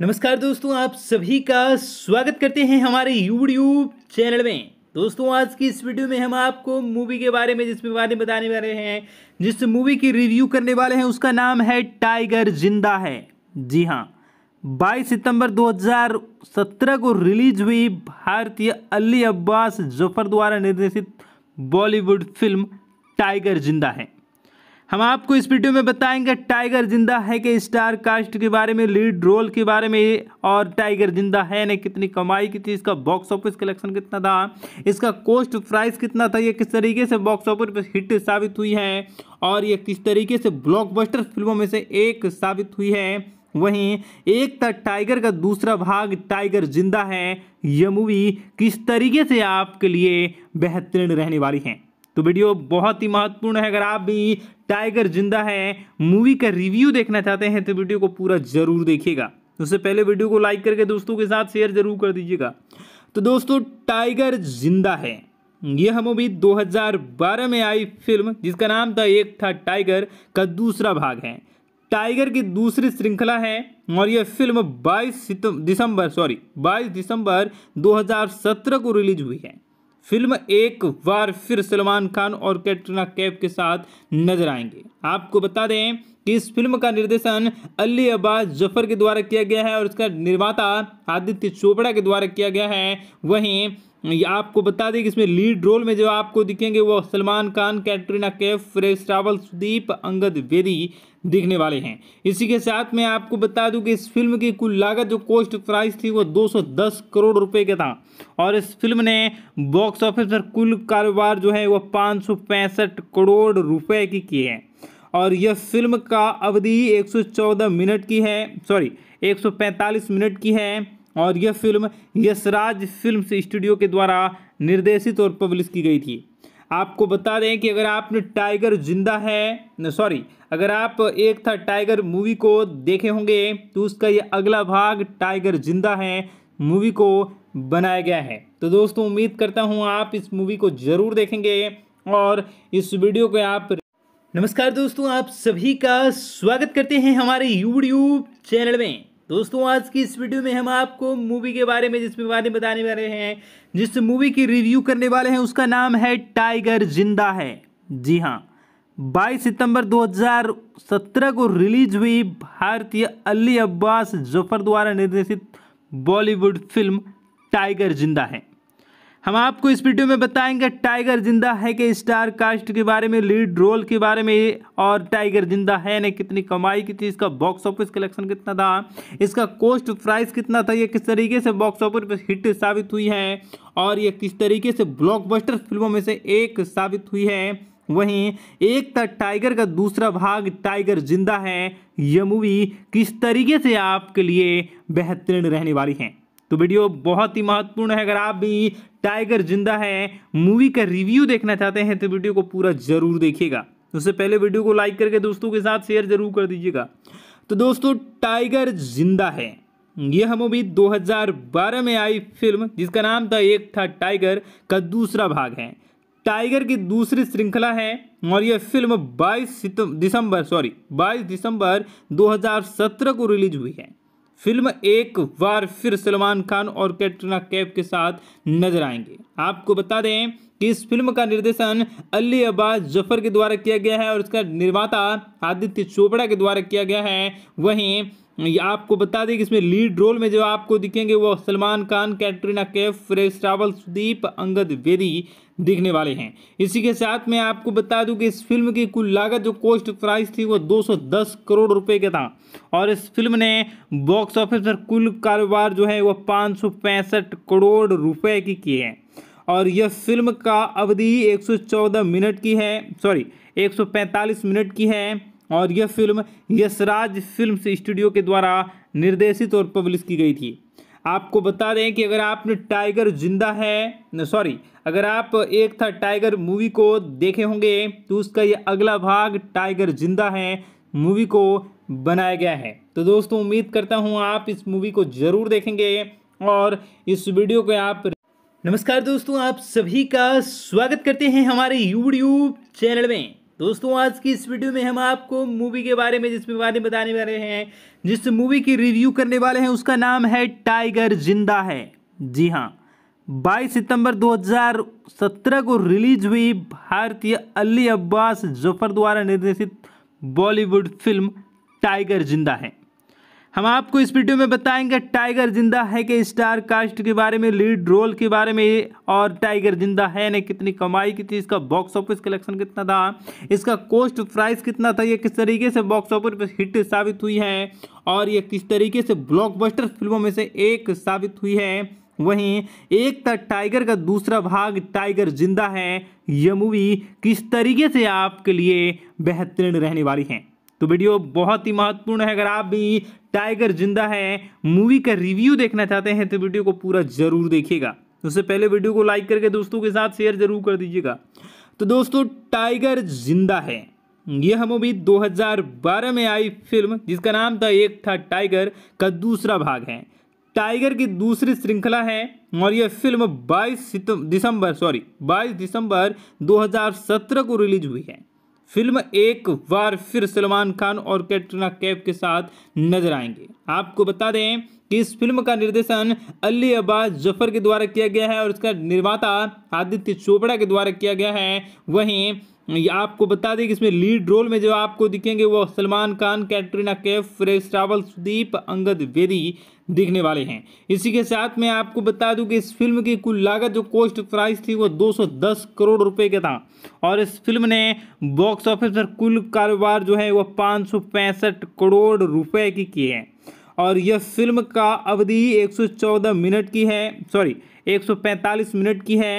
नमस्कार दोस्तों आप सभी का स्वागत करते हैं हमारे यूट्यूब चैनल में दोस्तों आज की इस वीडियो में हम आपको मूवी के बारे में जिसमें बारे में बताने वाले हैं जिस मूवी की रिव्यू करने वाले हैं उसका नाम है टाइगर जिंदा है जी हाँ 22 सितंबर 2017 को रिलीज हुई भारतीय अली अब्बास जफर द्वारा निर्देशित बॉलीवुड फिल्म टाइगर जिंदा है हम आपको इस वीडियो में बताएंगे टाइगर जिंदा है कि स्टार कास्ट के बारे में लीड रोल के बारे में और टाइगर जिंदा है ने कितनी कमाई की थी इसका बॉक्स ऑफिस कलेक्शन कितना था इसका कोस्ट प्राइस कितना था ये किस तरीके से बॉक्स ऑफिस पर हिट साबित हुई है और ये किस तरीके से ब्लॉकबस्टर फिल्मों में से एक साबित हुई है वहीं एक था टाइगर का दूसरा भाग टाइगर जिंदा है यह मूवी किस तरीके से आपके लिए बेहतरीन रहने वाली है तो वीडियो बहुत ही महत्वपूर्ण है अगर आप भी टाइगर जिंदा है मूवी का रिव्यू देखना चाहते हैं तो वीडियो को पूरा जरूर देखिएगा तो उससे पहले वीडियो को लाइक करके दोस्तों के साथ शेयर जरूर कर दीजिएगा तो दोस्तों टाइगर जिंदा है यह मूवी 2012 में आई फिल्म जिसका नाम था एक था टाइगर का दूसरा भाग है टाइगर की दूसरी श्रृंखला है और यह फिल्म 22 दिसंबर सॉरी 22 दिसंबर 2017 को रिलीज हुई है फिल्म एक बार फिर सलमान खान और कैटरीना कैफ के साथ नजर आएंगे आपको बता दें कि इस फिल्म का निर्देशन अली अब्बास जफर के द्वारा किया गया है और इसका निर्माता आदित्य चोपड़ा के द्वारा किया गया है वहीं आपको बता दें कि इसमें लीड रोल में जो आपको दिखेंगे वो सलमान खान कैटरीना कैफ फ्रेश रावल सुदीप अंगद वेदी देखने वाले हैं इसी के साथ मैं आपको बता दूं कि इस फिल्म की कुल लागत जो कोस्ट प्राइस थी वो 210 करोड़ रुपए का था और इस फिल्म ने बॉक्स ऑफिस पर कुल कारोबार जो है वह पाँच करोड़ रुपए की किए हैं और यह फिल्म का अवधि 114 मिनट की है सॉरी 145 मिनट की है और यह फिल्म यशराज फिल्म स्टूडियो के द्वारा निर्देशित और पब्लिश की गई थी आपको बता दें कि अगर आपने टाइगर जिंदा है सॉरी अगर आप एक था टाइगर मूवी को देखे होंगे तो उसका ये अगला भाग टाइगर जिंदा है मूवी को बनाया गया है तो दोस्तों उम्मीद करता हूँ आप इस मूवी को ज़रूर देखेंगे और इस वीडियो को आप नमस्कार दोस्तों आप सभी का स्वागत करते हैं हमारे यूट्यूब चैनल में दोस्तों आज की इस वीडियो में हम आपको मूवी के बारे में जिसमें बारे में बताने वाले हैं जिस मूवी की रिव्यू करने वाले हैं उसका नाम है टाइगर जिंदा है जी हाँ 22 सितंबर 2017 को रिलीज हुई भारतीय अली अब्बास जफर द्वारा निर्देशित बॉलीवुड फिल्म टाइगर जिंदा है हम आपको इस वीडियो में बताएंगे टाइगर जिंदा है के स्टार कास्ट के बारे में लीड रोल के बारे में और टाइगर जिंदा है ने कितनी कमाई की थी इसका बॉक्स ऑफिस कलेक्शन कितना था इसका कोस्ट प्राइस कितना था ये किस तरीके से बॉक्स ऑफिस पर हिट साबित हुई है और ये किस तरीके से ब्लॉकबस्टर फिल्मों में से एक साबित हुई है वहीं एक था टाइगर का दूसरा भाग टाइगर जिंदा है यह मूवी किस तरीके से आपके लिए बेहतरीन रहने वाली है तो वीडियो बहुत ही महत्वपूर्ण है अगर आप भी टाइगर जिंदा है मूवी का रिव्यू देखना चाहते हैं तो वीडियो को पूरा जरूर देखिएगा उससे पहले वीडियो को लाइक करके दोस्तों के साथ शेयर जरूर कर दीजिएगा तो दोस्तों टाइगर जिंदा है यह मूवी 2012 में आई फिल्म जिसका नाम था एक था टाइगर का दूसरा भाग है टाइगर की दूसरी श्रृंखला है और यह फिल्म 22 दिसंबर सॉरी 22 दिसंबर 2017 को रिलीज हुई है फिल्म एक बार फिर सलमान खान और कैटरीना कैफ के साथ नजर आएंगे आपको बता दें कि इस फिल्म का निर्देशन अली अब्बास जफर के द्वारा किया गया है और इसका निर्माता आदित्य चोपड़ा के द्वारा किया गया है वहीं आपको बता दें कि इसमें लीड रोल में जो आपको दिखेंगे वो सलमान खान कैटरीना कैफ फ्रेश रावल सुदीप अंगद वेदी दिखने वाले हैं इसी के साथ मैं आपको बता दूं कि इस फिल्म की कुल लागत जो कोस्ट प्राइस थी वो 210 करोड़ रुपए का था और इस फिल्म ने बॉक्स ऑफिस पर कुल कारोबार जो है वो पाँच करोड़ रुपये की किए हैं और यह फिल्म का अवधि एक मिनट की है सॉरी एक मिनट की है और यह फिल्म यशराज फिल्म स्टूडियो के द्वारा निर्देशित और पब्लिश की गई थी आपको बता दें कि अगर आपने टाइगर जिंदा है सॉरी अगर आप एक था टाइगर मूवी को देखे होंगे तो उसका यह अगला भाग टाइगर जिंदा है मूवी को बनाया गया है तो दोस्तों उम्मीद करता हूँ आप इस मूवी को ज़रूर देखेंगे और इस वीडियो को आप नमस्कार दोस्तों आप सभी का स्वागत करते हैं हमारे यूट्यूब चैनल में दोस्तों आज की इस वीडियो में हम आपको मूवी के बारे में जिसमें बारे में बताने वाले हैं जिस मूवी की रिव्यू करने वाले हैं उसका नाम है टाइगर जिंदा है जी हाँ 22 सितंबर 2017 को रिलीज हुई भारतीय अली अब्बास जफर द्वारा निर्देशित बॉलीवुड फिल्म टाइगर जिंदा है हम आपको इस वीडियो में बताएंगे टाइगर जिंदा है कि स्टार कास्ट के बारे में लीड रोल के बारे में और टाइगर जिंदा है ने कितनी कमाई की थी इसका बॉक्स ऑफिस कलेक्शन कितना था इसका कोस्ट प्राइस कितना था ये किस तरीके से बॉक्स ऑफिस पर हिट साबित हुई है और ये किस तरीके से ब्लॉकबस्टर फिल्मों में से एक साबित हुई है वहीं एक था टाइगर का दूसरा भाग टाइगर जिंदा है यह मूवी किस तरीके से आपके लिए बेहतरीन रहने वाली है तो वीडियो बहुत ही महत्वपूर्ण है अगर आप भी टाइगर जिंदा है मूवी का रिव्यू देखना चाहते हैं तो वीडियो को पूरा जरूर देखिएगा उससे पहले वीडियो को लाइक करके दोस्तों के साथ शेयर जरूर कर दीजिएगा तो दोस्तों टाइगर जिंदा है यह मूवी 2012 में आई फिल्म जिसका नाम था एक था टाइगर का दूसरा भाग है टाइगर की दूसरी श्रृंखला है और यह फिल्म 22 दिसंबर सॉरी 22 दिसंबर 2017 को रिलीज हुई है फिल्म एक बार फिर सलमान खान और कैटरीना कैफ के साथ नजर आएंगे आपको बता दें कि इस फिल्म का निर्देशन अली अब्बास जफर के द्वारा किया गया है और इसका निर्माता आदित्य चोपड़ा के द्वारा किया गया है वहीं आपको बता दें कि इसमें लीड रोल में जो आपको दिखेंगे वो सलमान खान कैटरीना कैफ फ्रेश रावल सुदीप अंगद वेदी दिखने वाले हैं इसी के साथ मैं आपको बता दूं कि इस फिल्म की कुल लागत जो कोस्ट प्राइस थी वो 210 करोड़ रुपए का था और इस फिल्म ने बॉक्स ऑफिस पर कुल कारोबार जो है वह पाँच करोड़ रुपए की की है और यह फिल्म का अवधि 114 मिनट की है सॉरी 145 मिनट की है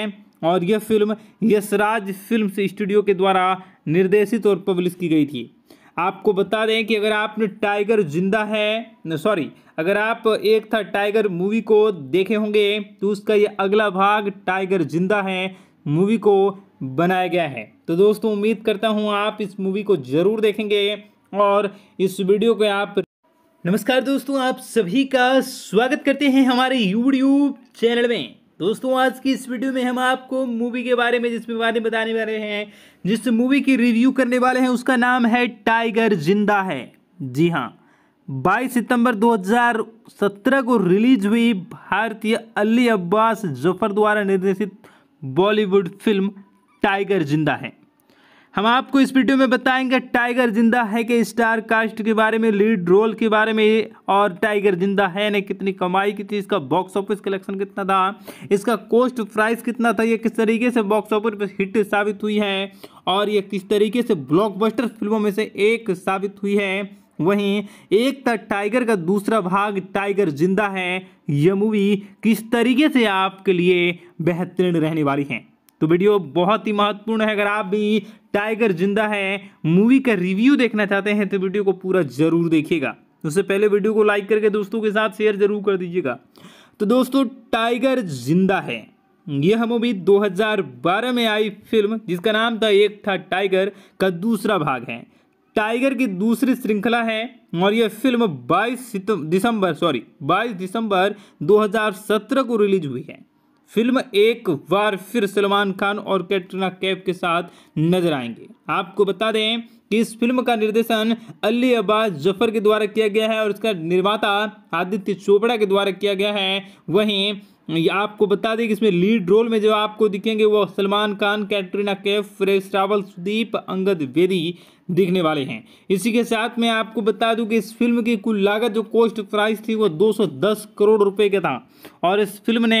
और यह फिल्म यशराज फिल्म स्टूडियो के द्वारा निर्देशित और पब्लिश की गई थी आपको बता दें कि अगर आपने टाइगर जिंदा है सॉरी अगर आप एक था टाइगर मूवी को देखे होंगे तो उसका ये अगला भाग टाइगर जिंदा है मूवी को बनाया गया है तो दोस्तों उम्मीद करता हूँ आप इस मूवी को ज़रूर देखेंगे और इस वीडियो को आप नमस्कार दोस्तों आप सभी का स्वागत करते हैं हमारे यूट्यूब चैनल में दोस्तों आज की इस वीडियो में हम आपको मूवी के बारे में जिसमें बारे बताने वाले हैं जिस मूवी की रिव्यू करने वाले हैं उसका नाम है टाइगर जिंदा है जी हाँ 22 सितंबर 2017 को रिलीज हुई भारतीय अली अब्बास जफर द्वारा निर्देशित बॉलीवुड फिल्म टाइगर जिंदा है हम आपको इस वीडियो में बताएंगे टाइगर जिंदा है के स्टार कास्ट के बारे में लीड रोल के बारे में और टाइगर जिंदा है ने कितनी कमाई की थी इसका बॉक्स ऑफिस कलेक्शन कितना था इसका कोस्ट प्राइस कितना था ये किस तरीके से बॉक्स ऑफिस पर हिट साबित हुई है और ये किस तरीके से ब्लॉकबस्टर फिल्मों में से एक साबित हुई है वहीं एक था टाइगर का दूसरा भाग टाइगर जिंदा है यह मूवी किस तरीके से आपके लिए बेहतरीन रहने वाली है तो वीडियो बहुत ही महत्वपूर्ण है अगर आप भी टाइगर जिंदा है मूवी का रिव्यू देखना चाहते हैं तो वीडियो को पूरा जरूर देखिएगा उससे पहले वीडियो को लाइक करके दोस्तों के साथ शेयर जरूर कर दीजिएगा तो दोस्तों टाइगर जिंदा है यह मूवी 2012 में आई फिल्म जिसका नाम था एक था टाइगर का दूसरा भाग है टाइगर की दूसरी श्रृंखला है और यह फिल्म 22 दिसंबर सॉरी 22 दिसंबर 2017 को रिलीज हुई है फिल्म एक बार फिर सलमान खान और कैटरीना कैफ के साथ नजर आएंगे आपको बता दें कि इस फिल्म का निर्देशन अली अब्बास जफर के द्वारा किया गया है और इसका निर्माता आदित्य चोपड़ा के द्वारा किया गया है वहीं आपको बता दें कि इसमें लीड रोल में जो आपको दिखेंगे वो सलमान खान कैटरीना कैफ फ्रेश रावल सुदीप अंगद बेदी दिखने वाले हैं इसी के साथ मैं आपको बता दूं कि इस फिल्म की कुल लागत जो कोस्ट प्राइस थी वो 210 करोड़ रुपए का था और इस फिल्म ने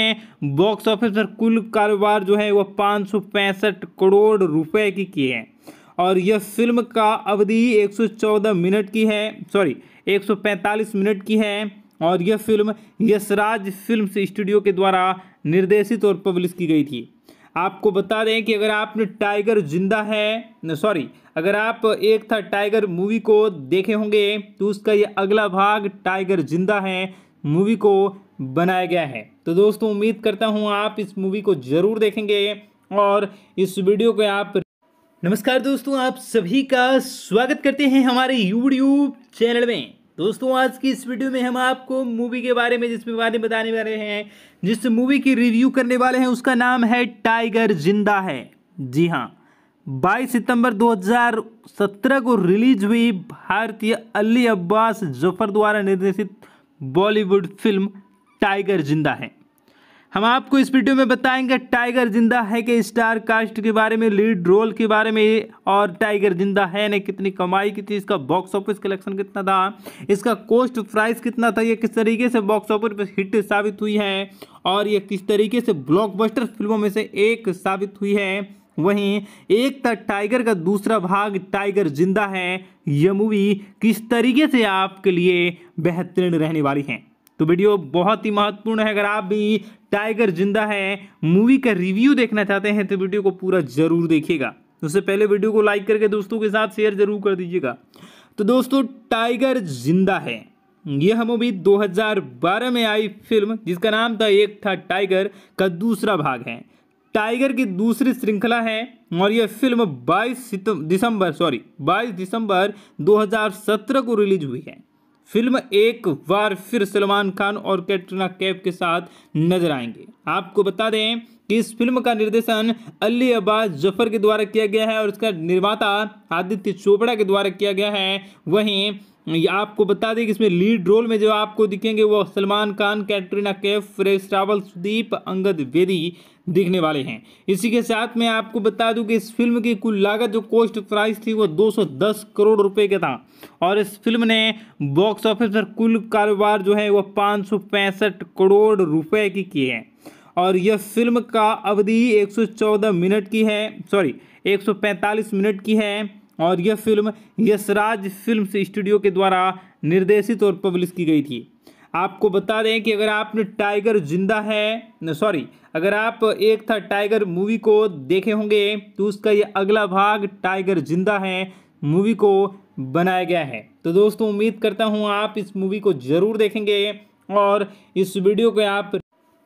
बॉक्स ऑफिस पर कुल कारोबार जो है वह पाँच करोड़ रुपए की की है और यह फिल्म का अवधि 114 मिनट की है सॉरी 145 मिनट की है और यह फिल्म यशराज फिल्म स्टूडियो के द्वारा निर्देशित और पब्लिश की गई थी आपको बता दें कि अगर आपने टाइगर जिंदा है सॉरी अगर आप एक था टाइगर मूवी को देखे होंगे तो उसका ये अगला भाग टाइगर जिंदा है मूवी को बनाया गया है तो दोस्तों उम्मीद करता हूँ आप इस मूवी को ज़रूर देखेंगे और इस वीडियो को आप नमस्कार दोस्तों आप सभी का स्वागत करते हैं हमारे यूट्यूब चैनल में दोस्तों आज की इस वीडियो में हम आपको मूवी के बारे में जिसमें बारे में बताने वाले हैं जिस मूवी की रिव्यू करने वाले हैं उसका नाम है टाइगर जिंदा है जी हाँ 22 सितंबर 2017 को रिलीज हुई भारतीय अली अब्बास जफर द्वारा निर्देशित बॉलीवुड फिल्म टाइगर जिंदा है हम आपको इस वीडियो में बताएंगे टाइगर जिंदा है के स्टार कास्ट के बारे में लीड रोल के बारे में और टाइगर जिंदा है ने कितनी कमाई की थी इसका बॉक्स ऑफिस कलेक्शन कितना था इसका कोस्ट प्राइस कितना था ये किस तरीके से बॉक्स ऑफिस पर हिट साबित हुई है और ये किस तरीके से ब्लॉकबस्टर फिल्मों में से एक साबित हुई है वहीं एक था टाइगर का दूसरा भाग टाइगर जिंदा है यह मूवी किस तरीके से आपके लिए बेहतरीन रहने वाली है तो वीडियो बहुत ही महत्वपूर्ण है अगर आप भी टाइगर जिंदा है मूवी का रिव्यू देखना चाहते हैं तो वीडियो को पूरा जरूर देखिएगा उससे पहले वीडियो को लाइक करके दोस्तों के साथ शेयर जरूर कर दीजिएगा तो दोस्तों टाइगर जिंदा है यह मूवी 2012 में आई फिल्म जिसका नाम था एक था टाइगर का दूसरा भाग है टाइगर की दूसरी श्रृंखला है और यह फिल्म 22 दिसंबर सॉरी 22 दिसंबर 2017 को रिलीज हुई है फिल्म एक बार फिर सलमान खान और कैटरीना कैफ के साथ नजर आएंगे आपको बता दें कि इस फिल्म का निर्देशन अली अब्बास जफर के द्वारा किया गया है और इसका निर्माता आदित्य चोपड़ा के द्वारा किया गया है वहीं आपको बता दें कि इसमें लीड रोल में जो आपको दिखेंगे वो सलमान खान कैटरीना कैफ फ्रेश रावल सुदीप अंगद बेदी दिखने वाले हैं इसी के साथ मैं आपको बता दूं कि इस फिल्म की कुल लागत जो कोस्ट प्राइस थी वो 210 करोड़ रुपए का था और इस फिल्म ने बॉक्स ऑफिस पर कुल कारोबार जो है वह पाँच करोड़ रुपए की किए हैं और यह फिल्म का अवधि 114 मिनट की है सॉरी 145 मिनट की है और यह फिल्म यशराज फिल्म स्टूडियो के द्वारा निर्देशित और पब्लिश की गई थी आपको बता दें कि अगर आपने टाइगर जिंदा है सॉरी अगर आप एक था टाइगर मूवी को देखे होंगे तो उसका ये अगला भाग टाइगर जिंदा है मूवी को बनाया गया है तो दोस्तों उम्मीद करता हूँ आप इस मूवी को ज़रूर देखेंगे और इस वीडियो को आप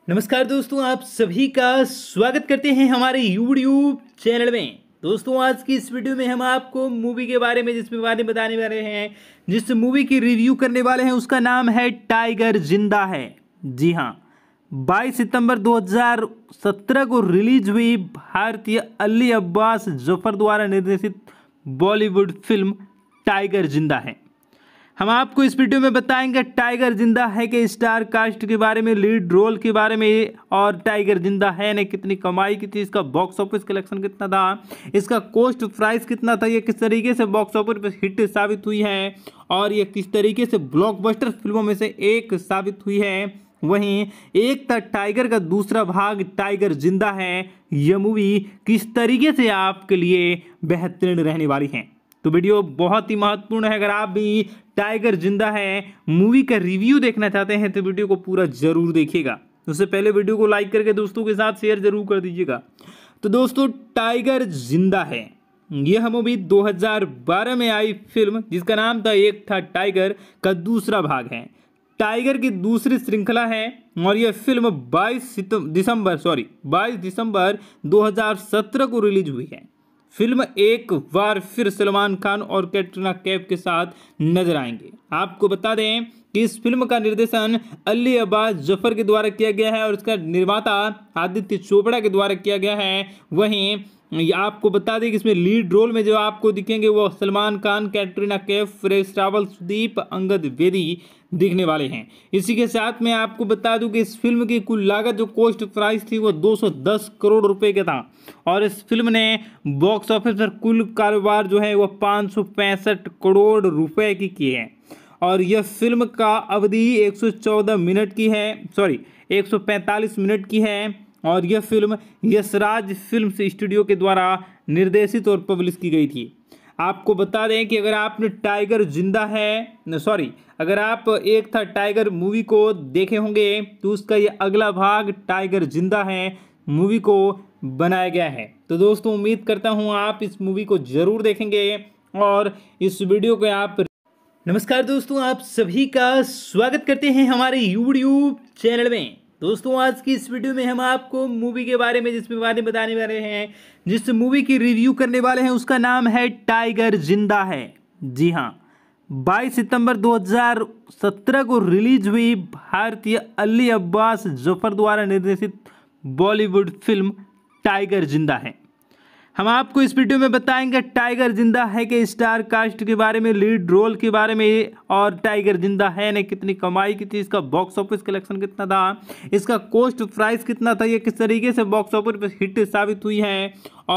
नमस्कार दोस्तों आप सभी का स्वागत करते हैं हमारे यूट्यूब चैनल में दोस्तों आज की इस वीडियो में हम आपको मूवी के बारे में जिसमें बारे में बताने वाले हैं जिस मूवी की रिव्यू करने वाले हैं उसका नाम है टाइगर जिंदा है जी हाँ 22 सितंबर 2017 को रिलीज हुई भारतीय अली अब्बास जफर द्वारा निर्देशित बॉलीवुड फिल्म टाइगर जिंदा है हम आपको इस वीडियो में बताएंगे टाइगर जिंदा है के स्टार कास्ट के बारे में लीड रोल के बारे में और टाइगर जिंदा है ने कितनी कमाई की थी इसका बॉक्स ऑफिस कलेक्शन कितना था इसका कॉस्ट प्राइस कितना था ये किस तरीके से बॉक्स ऑफिस पर हिट साबित हुई है और ये किस तरीके से ब्लॉकबस्टर फिल्मों में से एक साबित हुई है वहीं एक था टाइगर का दूसरा भाग टाइगर जिंदा है यह मूवी किस तरीके से आपके लिए बेहतरीन रहने वाली है तो वीडियो बहुत ही महत्वपूर्ण है अगर आप भी टाइगर जिंदा है मूवी का रिव्यू देखना चाहते हैं तो वीडियो को पूरा जरूर देखिएगा उससे पहले वीडियो को लाइक करके दोस्तों के साथ शेयर जरूर कर दीजिएगा तो दोस्तों टाइगर जिंदा है यह मूवी 2012 में आई फिल्म जिसका नाम था एक था टाइगर का दूसरा भाग है टाइगर की दूसरी श्रृंखला है और यह फिल्म 22 दिसंबर सॉरी 22 दिसंबर 2017 को रिलीज हुई है फिल्म एक बार फिर सलमान खान और कैटरीना कैफ के साथ नजर आएंगे आपको बता दें कि इस फिल्म का निर्देशन अली अब्बास जफर के द्वारा किया गया है और इसका निर्माता आदित्य चोपड़ा के द्वारा किया गया है वहीं आपको बता दें कि इसमें लीड रोल में जो आपको दिखेंगे वो सलमान खान कैटरीना कैफ फ्रेश रावल सुदीप अंगद वेदी दिखने वाले हैं इसी के साथ मैं आपको बता दूं कि इस फिल्म की कुल लागत जो कोस्ट प्राइस थी वो 210 करोड़ रुपए का था और इस फिल्म ने बॉक्स ऑफिस पर कुल कारोबार जो है वह पाँच करोड़ रुपये की किए है और यह फिल्म का अवधि एक मिनट की है सॉरी एक मिनट की है और यह फिल्म यशराज फिल्म स्टूडियो के द्वारा निर्देशित और पब्लिश की गई थी आपको बता दें कि अगर आपने टाइगर जिंदा है सॉरी अगर आप एक था टाइगर मूवी को देखे होंगे तो उसका यह अगला भाग टाइगर जिंदा है मूवी को बनाया गया है तो दोस्तों उम्मीद करता हूँ आप इस मूवी को ज़रूर देखेंगे और इस वीडियो को आप नमस्कार दोस्तों आप सभी का स्वागत करते हैं हमारे यूट्यूब चैनल में दोस्तों आज की इस वीडियो में हम आपको मूवी के बारे में जिसमें बारे में बताने वाले हैं जिस मूवी की रिव्यू करने वाले हैं उसका नाम है टाइगर जिंदा है जी हाँ 22 सितंबर 2017 को रिलीज हुई भारतीय अली अब्बास जफर द्वारा निर्देशित बॉलीवुड फिल्म टाइगर जिंदा है हम आपको इस वीडियो में बताएंगे टाइगर जिंदा है कि स्टार कास्ट के बारे में लीड रोल के बारे में और टाइगर जिंदा है ने कितनी कमाई की थी इसका बॉक्स ऑफिस कलेक्शन कितना था इसका कोस्ट प्राइस कितना था ये किस तरीके से बॉक्स ऑफिस पर हिट साबित हुई है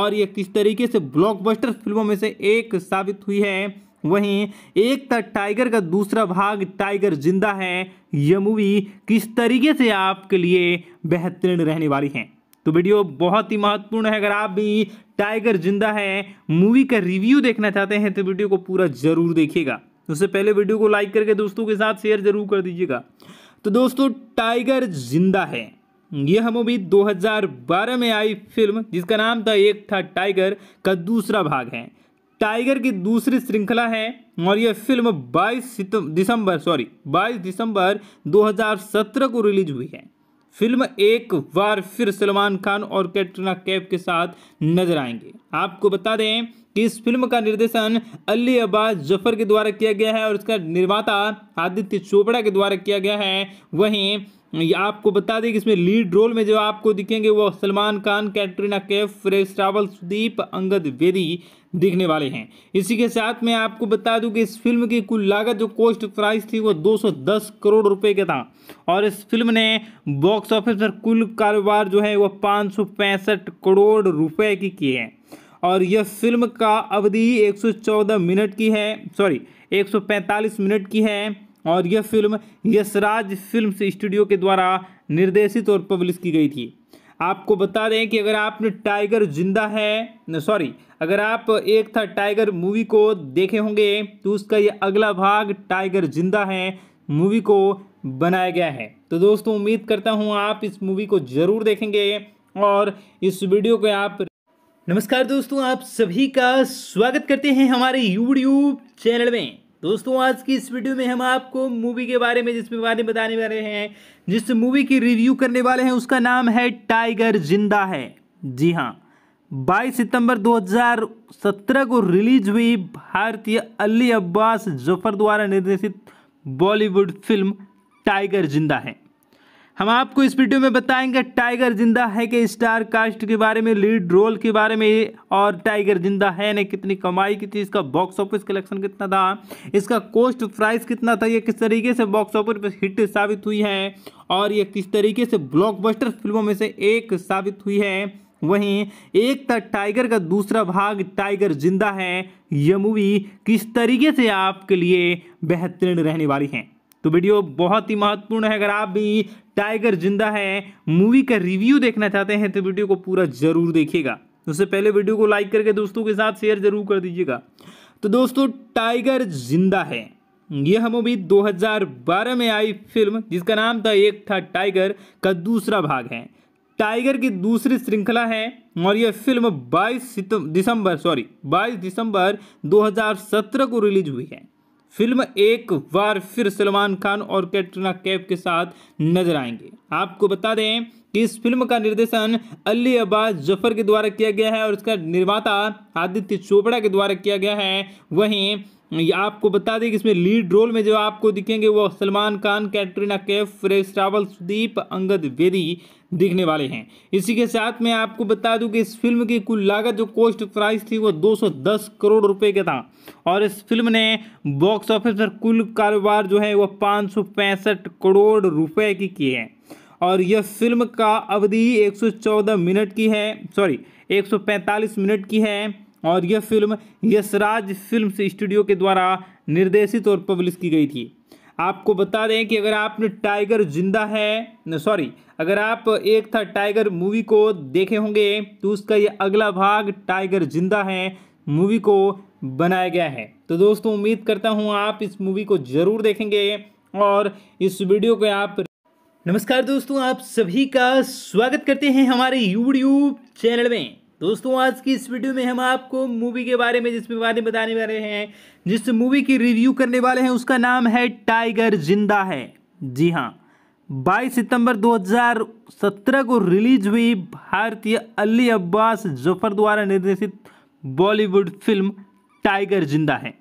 और ये किस तरीके से ब्लॉकबस्टर फिल्मों में से एक साबित हुई है वहीं एक था टाइगर का दूसरा भाग टाइगर जिंदा है यह मूवी किस तरीके से आपके लिए बेहतरीन रहने वाली है तो वीडियो बहुत ही महत्वपूर्ण है अगर आप भी टाइगर जिंदा है मूवी का रिव्यू देखना चाहते हैं तो वीडियो को पूरा जरूर देखिएगा उससे पहले वीडियो को लाइक करके दोस्तों के साथ शेयर जरूर कर दीजिएगा तो दोस्तों टाइगर जिंदा है यह मूवी 2012 में आई फिल्म जिसका नाम था एक था टाइगर का दूसरा भाग है टाइगर की दूसरी श्रृंखला है और यह फिल्म 22 दिसंबर सॉरी 22 दिसंबर 2017 को रिलीज हुई है फिल्म एक बार फिर सलमान खान और कैटरीना कैफ के साथ नजर आएंगे आपको बता दें कि इस फिल्म का निर्देशन अली अब्बास जफर के द्वारा किया गया है और इसका निर्माता आदित्य चोपड़ा के द्वारा किया गया है वहीं आपको बता दें कि इसमें लीड रोल में जो आपको दिखेंगे वो सलमान खान कैटरीना कैफ फ्रेश रावल सुदीप अंगद वेदी दिखने वाले हैं इसी के साथ मैं आपको बता दूं कि इस फिल्म की कुल लागत जो कोस्ट प्राइस थी वो 210 करोड़ रुपए का था और इस फिल्म ने बॉक्स ऑफिस पर कुल कारोबार जो है वह पाँच करोड़ रुपये की किए हैं और यह फिल्म का अवधि एक मिनट की है सॉरी एक मिनट की है और यह फिल्म यशराज फिल्म स्टूडियो के द्वारा निर्देशित और पब्लिश की गई थी आपको बता दें कि अगर आपने टाइगर जिंदा है सॉरी अगर आप एक था टाइगर मूवी को देखे होंगे तो उसका यह अगला भाग टाइगर जिंदा है मूवी को बनाया गया है तो दोस्तों उम्मीद करता हूँ आप इस मूवी को ज़रूर देखेंगे और इस वीडियो को आप नमस्कार दोस्तों आप सभी का स्वागत करते हैं हमारे यूट्यूब चैनल में दोस्तों आज की इस वीडियो में हम आपको मूवी के बारे में जिसमें बारे में बताने वाले हैं जिस मूवी की रिव्यू करने वाले हैं उसका नाम है टाइगर जिंदा है जी हाँ 22 सितंबर 2017 को रिलीज हुई भारतीय अली अब्बास जफर द्वारा निर्देशित बॉलीवुड फिल्म टाइगर जिंदा है हम आपको इस वीडियो में बताएंगे टाइगर जिंदा है कि स्टार कास्ट के बारे में लीड रोल के बारे में और टाइगर जिंदा है ने कितनी कमाई की थी इसका बॉक्स ऑफिस कलेक्शन कितना था इसका कोस्ट प्राइस कितना था ये किस तरीके से बॉक्स ऑफिस पर हिट साबित हुई है और ये किस तरीके से ब्लॉकबस्टर फिल्मों में से एक साबित हुई है वहीं एक था टाइगर का दूसरा भाग टाइगर जिंदा है यह मूवी किस तरीके से आपके लिए बेहतरीन रहने वाली है तो वीडियो बहुत ही महत्वपूर्ण है अगर आप भी टाइगर जिंदा है मूवी का रिव्यू देखना चाहते हैं तो वीडियो को पूरा जरूर देखिएगा उससे पहले वीडियो को लाइक करके दोस्तों के साथ शेयर जरूर कर दीजिएगा तो दोस्तों टाइगर जिंदा है यह मूवी 2012 में आई फिल्म जिसका नाम था एक था टाइगर का दूसरा भाग है टाइगर की दूसरी श्रृंखला है और यह फिल्म 22 दिसंबर सॉरी 22 दिसंबर 2017 को रिलीज हुई है फिल्म एक बार फिर सलमान खान और कैटरीना कैफ के साथ नजर आएंगे आपको बता दें कि इस फिल्म का निर्देशन अली अब्बास जफर के द्वारा किया गया है और इसका निर्माता आदित्य चोपड़ा के द्वारा किया गया है वहीं आपको बता दें कि इसमें लीड रोल में जो आपको दिखेंगे वो सलमान खान कैटरीना कैफ फ्रेश रावल सुदीप अंगद वेदी दिखने वाले हैं इसी के साथ मैं आपको बता दूं कि इस फिल्म की कुल लागत जो कोस्ट प्राइस थी वो 210 करोड़ रुपए का था और इस फिल्म ने बॉक्स ऑफिस पर कुल कारोबार जो है वह पाँच करोड़ रुपये की किए हैं और यह फिल्म का अवधि एक मिनट की है सॉरी एक मिनट की है और यह फिल्म यशराज फिल्म स्टूडियो के द्वारा निर्देशित और पब्लिश की गई थी आपको बता दें कि अगर आपने टाइगर जिंदा है सॉरी अगर आप एक था टाइगर मूवी को देखे होंगे तो उसका यह अगला भाग टाइगर जिंदा है मूवी को बनाया गया है तो दोस्तों उम्मीद करता हूँ आप इस मूवी को ज़रूर देखेंगे और इस वीडियो को आप नमस्कार दोस्तों आप सभी का स्वागत करते हैं हमारे यूट्यूब चैनल में दोस्तों आज की इस वीडियो में हम आपको मूवी के बारे में जिसमें बारे में बताने वाले हैं जिस मूवी की रिव्यू करने वाले हैं उसका नाम है टाइगर जिंदा है जी हाँ 22 सितंबर 2017 को रिलीज हुई भारतीय अली अब्बास जफर द्वारा निर्देशित बॉलीवुड फिल्म टाइगर जिंदा है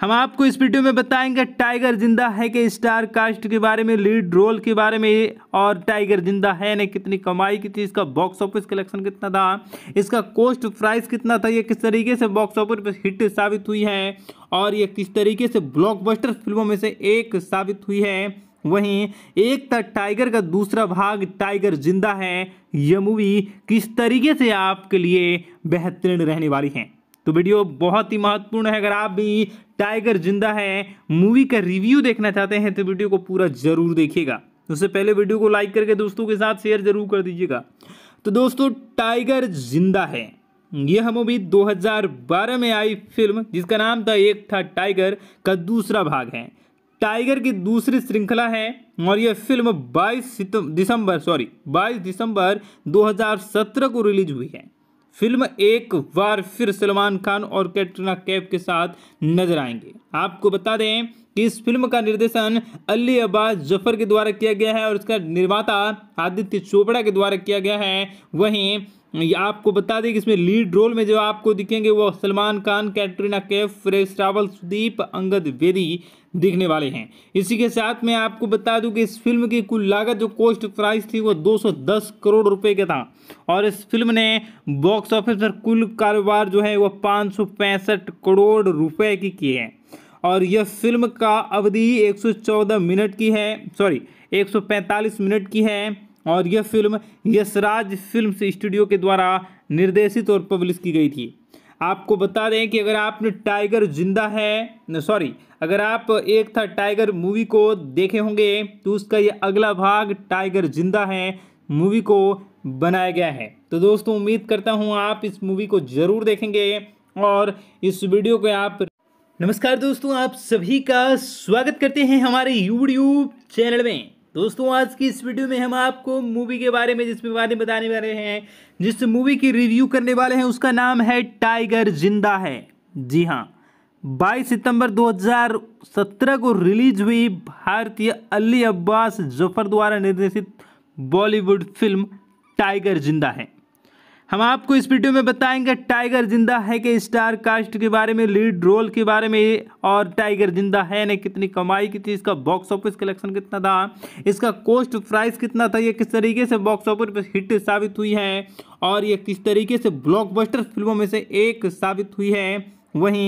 हम आपको इस वीडियो में बताएंगे टाइगर जिंदा है कि स्टार कास्ट के बारे में लीड रोल के बारे में और टाइगर जिंदा है ने कितनी कमाई की थी इसका बॉक्स ऑफिस कलेक्शन कितना था इसका कोस्ट प्राइस कितना था ये किस तरीके से बॉक्स ऑफिस पर हिट साबित हुई है और ये किस तरीके से ब्लॉकबस्टर फिल्मों में से एक साबित हुई है वहीं एक था टाइगर का दूसरा भाग टाइगर जिंदा है यह मूवी किस तरीके से आपके लिए बेहतरीन रहने वाली है तो वीडियो बहुत ही महत्वपूर्ण है अगर आप भी टाइगर जिंदा है मूवी का रिव्यू देखना चाहते हैं तो वीडियो को पूरा जरूर देखिएगा तो उससे पहले वीडियो को लाइक करके दोस्तों के साथ शेयर जरूर कर दीजिएगा तो दोस्तों टाइगर जिंदा है यह मूवी 2012 में आई फिल्म जिसका नाम था एक था टाइगर का दूसरा भाग है टाइगर की दूसरी श्रृंखला है और यह फिल्म 22 दिसंबर सॉरी 22 दिसंबर 2017 को रिलीज हुई है फिल्म एक बार फिर सलमान खान और कैटरीना कैफ के साथ नजर आएंगे आपको बता दें कि इस फिल्म का निर्देशन अली अब्बास जफर के द्वारा किया गया है और इसका निर्माता आदित्य चोपड़ा के द्वारा किया गया है वहीं आपको बता दें कि इसमें लीड रोल में जो आपको दिखेंगे वो सलमान खान कैटरीना कैफ फ्रेश रावल सुदीप अंगद वेदी दिखने वाले हैं इसी के साथ मैं आपको बता दूं कि इस फिल्म की कुल लागत जो कोस्ट प्राइस थी वो 210 करोड़ रुपए का था और इस फिल्म ने बॉक्स ऑफिस पर कुल कारोबार जो है वह पाँच करोड़ रुपये की किए हैं और यह फिल्म का अवधि एक मिनट की है सॉरी एक मिनट की है और यह फिल्म यशराज फिल्म स्टूडियो के द्वारा निर्देशित और पब्लिश की गई थी आपको बता दें कि अगर आपने टाइगर जिंदा है सॉरी अगर आप एक था टाइगर मूवी को देखे होंगे तो उसका यह अगला भाग टाइगर जिंदा है मूवी को बनाया गया है तो दोस्तों उम्मीद करता हूँ आप इस मूवी को ज़रूर देखेंगे और इस वीडियो को आप नमस्कार दोस्तों आप सभी का स्वागत करते हैं हमारे यूट्यूब चैनल में दोस्तों आज की इस वीडियो में हम आपको मूवी के बारे में जिसमें बारे में बताने वाले हैं जिस मूवी की रिव्यू करने वाले हैं उसका नाम है टाइगर जिंदा है जी हाँ 22 सितंबर 2017 को रिलीज हुई भारतीय अली अब्बास जफर द्वारा निर्देशित बॉलीवुड फिल्म टाइगर जिंदा है हम आपको इस वीडियो में बताएंगे टाइगर जिंदा है के स्टार कास्ट के बारे में लीड रोल के बारे में और टाइगर जिंदा है ने कितनी कमाई की थी इसका बॉक्स ऑफिस कलेक्शन कितना था इसका कोस्ट प्राइस कितना था ये किस तरीके से बॉक्स ऑफिस पर हिट साबित हुई है और ये किस तरीके से ब्लॉकबस्टर फिल्मों में से एक साबित हुई है वहीं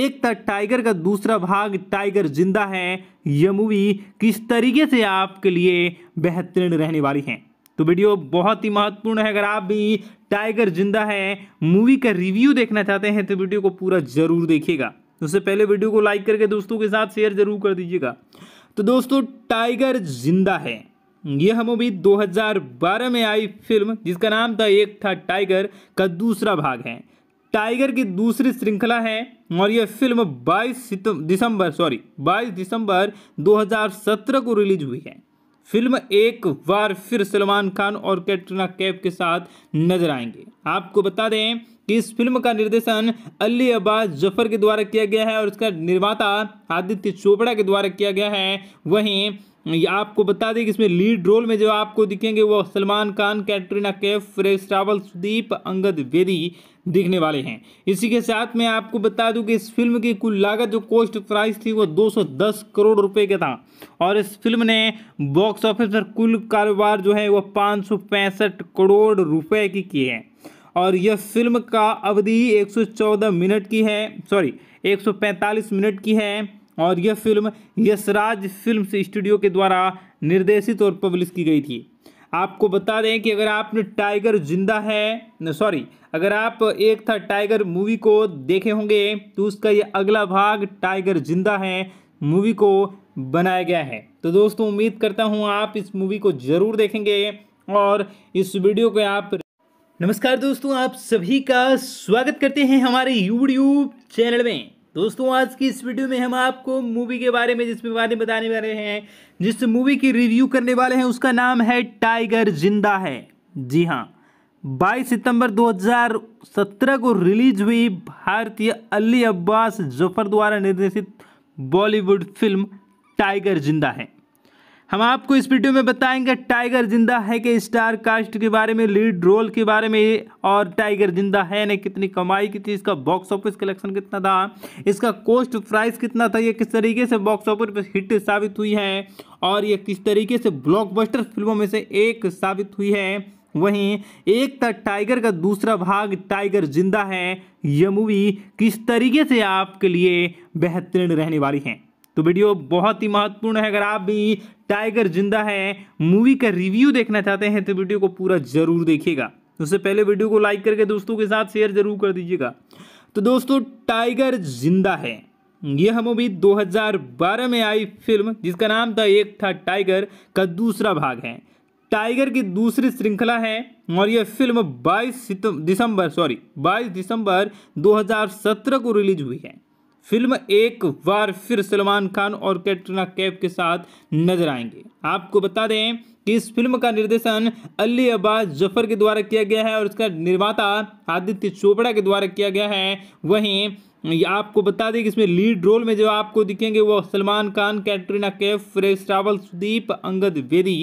एक था टाइगर का दूसरा भाग टाइगर जिंदा है यह मूवी किस तरीके से आपके लिए बेहतरीन रहने वाली है तो वीडियो बहुत ही महत्वपूर्ण है अगर आप भी टाइगर जिंदा है मूवी का रिव्यू देखना चाहते हैं तो वीडियो को पूरा जरूर देखिएगा तो उससे पहले वीडियो को लाइक करके दोस्तों के साथ शेयर जरूर कर दीजिएगा तो दोस्तों टाइगर जिंदा है यह मूवी 2012 में आई फिल्म जिसका नाम था एक था टाइगर का दूसरा भाग है टाइगर की दूसरी श्रृंखला है और यह फिल्म 22 दिसंबर सॉरी 22 दिसंबर 2017 को रिलीज हुई है फिल्म एक बार फिर सलमान खान और कैटरीना कैफ के साथ नजर आएंगे आपको बता दें कि इस फिल्म का निर्देशन अली अब्बास जफर के द्वारा किया गया है और इसका निर्माता आदित्य चोपड़ा के द्वारा किया गया है वहीं आपको बता दें कि इसमें लीड रोल में जो आपको दिखेंगे वो सलमान खान कैटरीना कैफ फ्रेश रावल सुदीप अंगद वेदी दिखने वाले हैं इसी के साथ मैं आपको बता दूं कि इस फिल्म की कुल लागत जो कोस्ट प्राइस थी वो 210 करोड़ रुपए का था और इस फिल्म ने बॉक्स ऑफिस पर कुल कारोबार जो है वह पाँच करोड़ रुपये की की है और यह फिल्म का अवधि एक मिनट की है सॉरी एक मिनट की है और यह फिल्म यशराज फिल्म स्टूडियो के द्वारा निर्देशित और पब्लिश की गई थी आपको बता दें कि अगर आपने टाइगर जिंदा है सॉरी अगर आप एक था टाइगर मूवी को देखे होंगे तो उसका यह अगला भाग टाइगर जिंदा है मूवी को बनाया गया है तो दोस्तों उम्मीद करता हूँ आप इस मूवी को ज़रूर देखेंगे और इस वीडियो को आप नमस्कार दोस्तों आप सभी का स्वागत करते हैं हमारे यूट्यूब चैनल में दोस्तों आज की इस वीडियो में हम आपको मूवी के बारे में जिसमें बारे में बताने वाले हैं जिस मूवी की रिव्यू करने वाले हैं उसका नाम है टाइगर जिंदा है जी हाँ 22 सितंबर 2017 को रिलीज हुई भारतीय अली अब्बास जफर द्वारा निर्देशित बॉलीवुड फिल्म टाइगर जिंदा है हम आपको इस वीडियो में बताएंगे टाइगर जिंदा है के स्टार कास्ट के बारे में लीड रोल के बारे में और टाइगर जिंदा है ने कितनी कमाई की थी इसका बॉक्स ऑफिस कलेक्शन कितना था इसका कोस्ट प्राइस कितना था ये किस तरीके से बॉक्स ऑफिस पर हिट साबित हुई है और ये किस तरीके से ब्लॉकबस्टर फिल्मों में से एक साबित हुई है वहीं एक था टाइगर का दूसरा भाग टाइगर जिंदा है यह मूवी किस तरीके से आपके लिए बेहतरीन रहने वाली है तो वीडियो बहुत ही महत्वपूर्ण है अगर आप भी टाइगर जिंदा है मूवी का रिव्यू देखना चाहते हैं तो वीडियो को पूरा जरूर देखिएगा तो उससे पहले वीडियो को लाइक करके दोस्तों के साथ शेयर जरूर कर दीजिएगा तो दोस्तों टाइगर जिंदा है यह मूवी 2012 में आई फिल्म जिसका नाम था एक था टाइगर का दूसरा भाग है टाइगर की दूसरी श्रृंखला है और यह फिल्म 22 दिसंबर सॉरी 22 दिसंबर 2017 को रिलीज हुई है फिल्म एक बार फिर सलमान खान और कैटरीना कैफ के साथ नजर आएंगे आपको बता दें कि इस फिल्म का निर्देशन अली अब्बास जफर के द्वारा किया गया है और इसका निर्माता आदित्य चोपड़ा के द्वारा किया गया है वहीं आपको बता दें कि इसमें लीड रोल में जो आपको दिखेंगे वो सलमान खान कैटरीना कैफ फ्रेश रावल सुदीप अंगद वेदी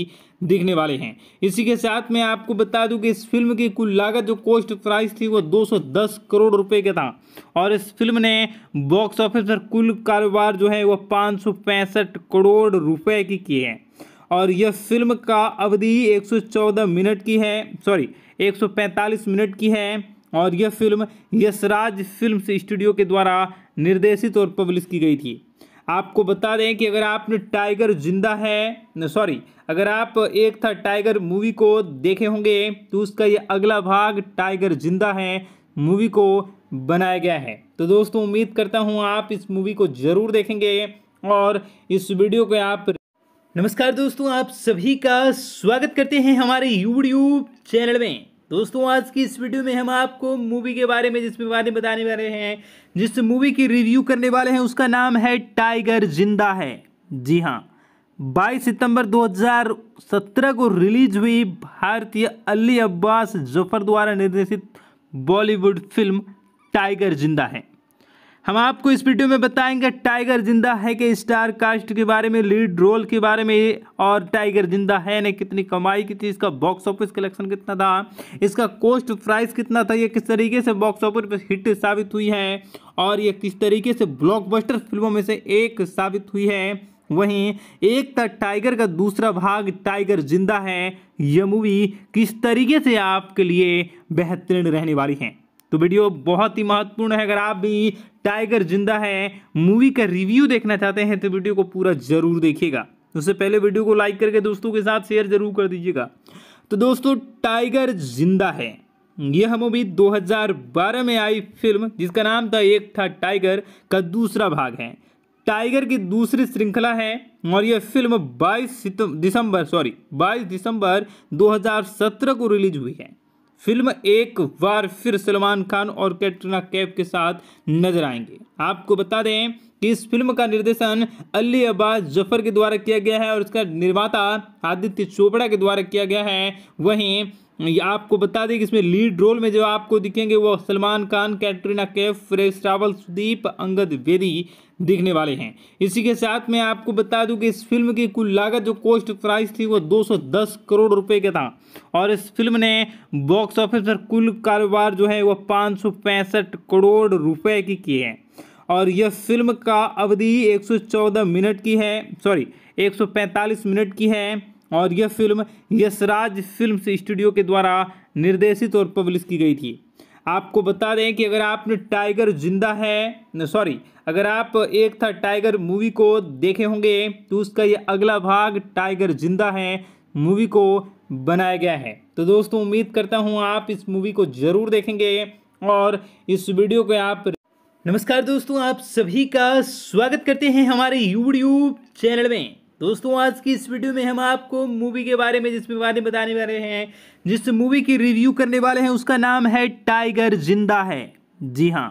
दिखने वाले हैं इसी के साथ मैं आपको बता दूं कि इस फिल्म की कुल लागत जो कोस्ट प्राइस थी वो 210 करोड़ रुपए का था और इस फिल्म ने बॉक्स ऑफिस पर कुल कारोबार जो है वह पाँच करोड़ रुपए की किए हैं और यह फिल्म का अवधि एक मिनट की है सॉरी एक मिनट की है और यह फिल्म यशराज फिल्म स्टूडियो के द्वारा निर्देशित और पब्लिश की गई थी आपको बता दें कि अगर आपने टाइगर जिंदा है सॉरी अगर आप एक था टाइगर मूवी को देखे होंगे तो उसका यह अगला भाग टाइगर जिंदा है मूवी को बनाया गया है तो दोस्तों उम्मीद करता हूँ आप इस मूवी को ज़रूर देखेंगे और इस वीडियो को आप नमस्कार दोस्तों आप सभी का स्वागत करते हैं हमारे यूट्यूब चैनल में दोस्तों आज की इस वीडियो में हम आपको मूवी के बारे में जिसमें बारे में बताने वाले हैं जिस मूवी की रिव्यू करने वाले हैं उसका नाम है टाइगर जिंदा है जी हाँ 22 सितंबर 2017 को रिलीज हुई भारतीय अली अब्बास जफर द्वारा निर्देशित बॉलीवुड फिल्म टाइगर जिंदा है हम आपको इस वीडियो में बताएंगे टाइगर जिंदा है के स्टार कास्ट के बारे में लीड रोल के बारे में और टाइगर जिंदा है ने कितनी कमाई की थी इसका बॉक्स ऑफिस कलेक्शन कितना था इसका कोस्ट प्राइस कितना था ये किस तरीके से बॉक्स ऑफिस पर हिट साबित हुई है और ये किस तरीके से ब्लॉकबस्टर फिल्मों में से एक साबित हुई है वहीं एक था टाइगर का दूसरा भाग टाइगर जिंदा है यह मूवी किस तरीके से आपके लिए बेहतरीन रहने वाली है तो वीडियो बहुत ही महत्वपूर्ण है अगर आप भी टाइगर जिंदा है मूवी का रिव्यू देखना चाहते हैं तो वीडियो को पूरा जरूर देखिएगा उससे पहले वीडियो को लाइक करके दोस्तों के साथ शेयर जरूर कर दीजिएगा तो दोस्तों टाइगर जिंदा है यह मूवी 2012 में आई फिल्म जिसका नाम था एक था टाइगर का दूसरा भाग है टाइगर की दूसरी श्रृंखला है और यह फिल्म 22 दिसंबर सॉरी 22 दिसंबर 2017 को रिलीज हुई है फिल्म एक बार फिर सलमान खान और कैटरीना कैफ के साथ नजर आएंगे आपको बता दें कि इस फिल्म का निर्देशन अली अब्बास जफर के द्वारा किया गया है और इसका निर्माता आदित्य चोपड़ा के द्वारा किया गया है वहीं आपको बता दें कि इसमें लीड रोल में जो आपको दिखेंगे वो सलमान खान कैटरीना कैफ फ्रेश रावल सुदीप अंगद वेदी दिखने वाले हैं इसी के साथ मैं आपको बता दूं कि इस फिल्म की कुल लागत जो कोस्ट प्राइस थी वो 210 करोड़ रुपए का था और इस फिल्म ने बॉक्स ऑफिस पर कुल कारोबार जो है वह पाँच करोड़ रुपए की की है और यह फिल्म का अवधि एक मिनट की है सॉरी एक मिनट की है और यह फिल्म यशराज फिल्म स्टूडियो के द्वारा निर्देशित और पब्लिश की गई थी आपको बता दें कि अगर आपने टाइगर जिंदा है सॉरी अगर आप एक था टाइगर मूवी को देखे होंगे तो उसका यह अगला भाग टाइगर जिंदा है मूवी को बनाया गया है तो दोस्तों उम्मीद करता हूँ आप इस मूवी को ज़रूर देखेंगे और इस वीडियो को आप नमस्कार दोस्तों आप सभी का स्वागत करते हैं हमारे यूट्यूब चैनल में दोस्तों आज की इस वीडियो में हम आपको मूवी के बारे में जिसमें बारे में बताने वाले हैं जिस मूवी की रिव्यू करने वाले हैं उसका नाम है टाइगर जिंदा है जी हाँ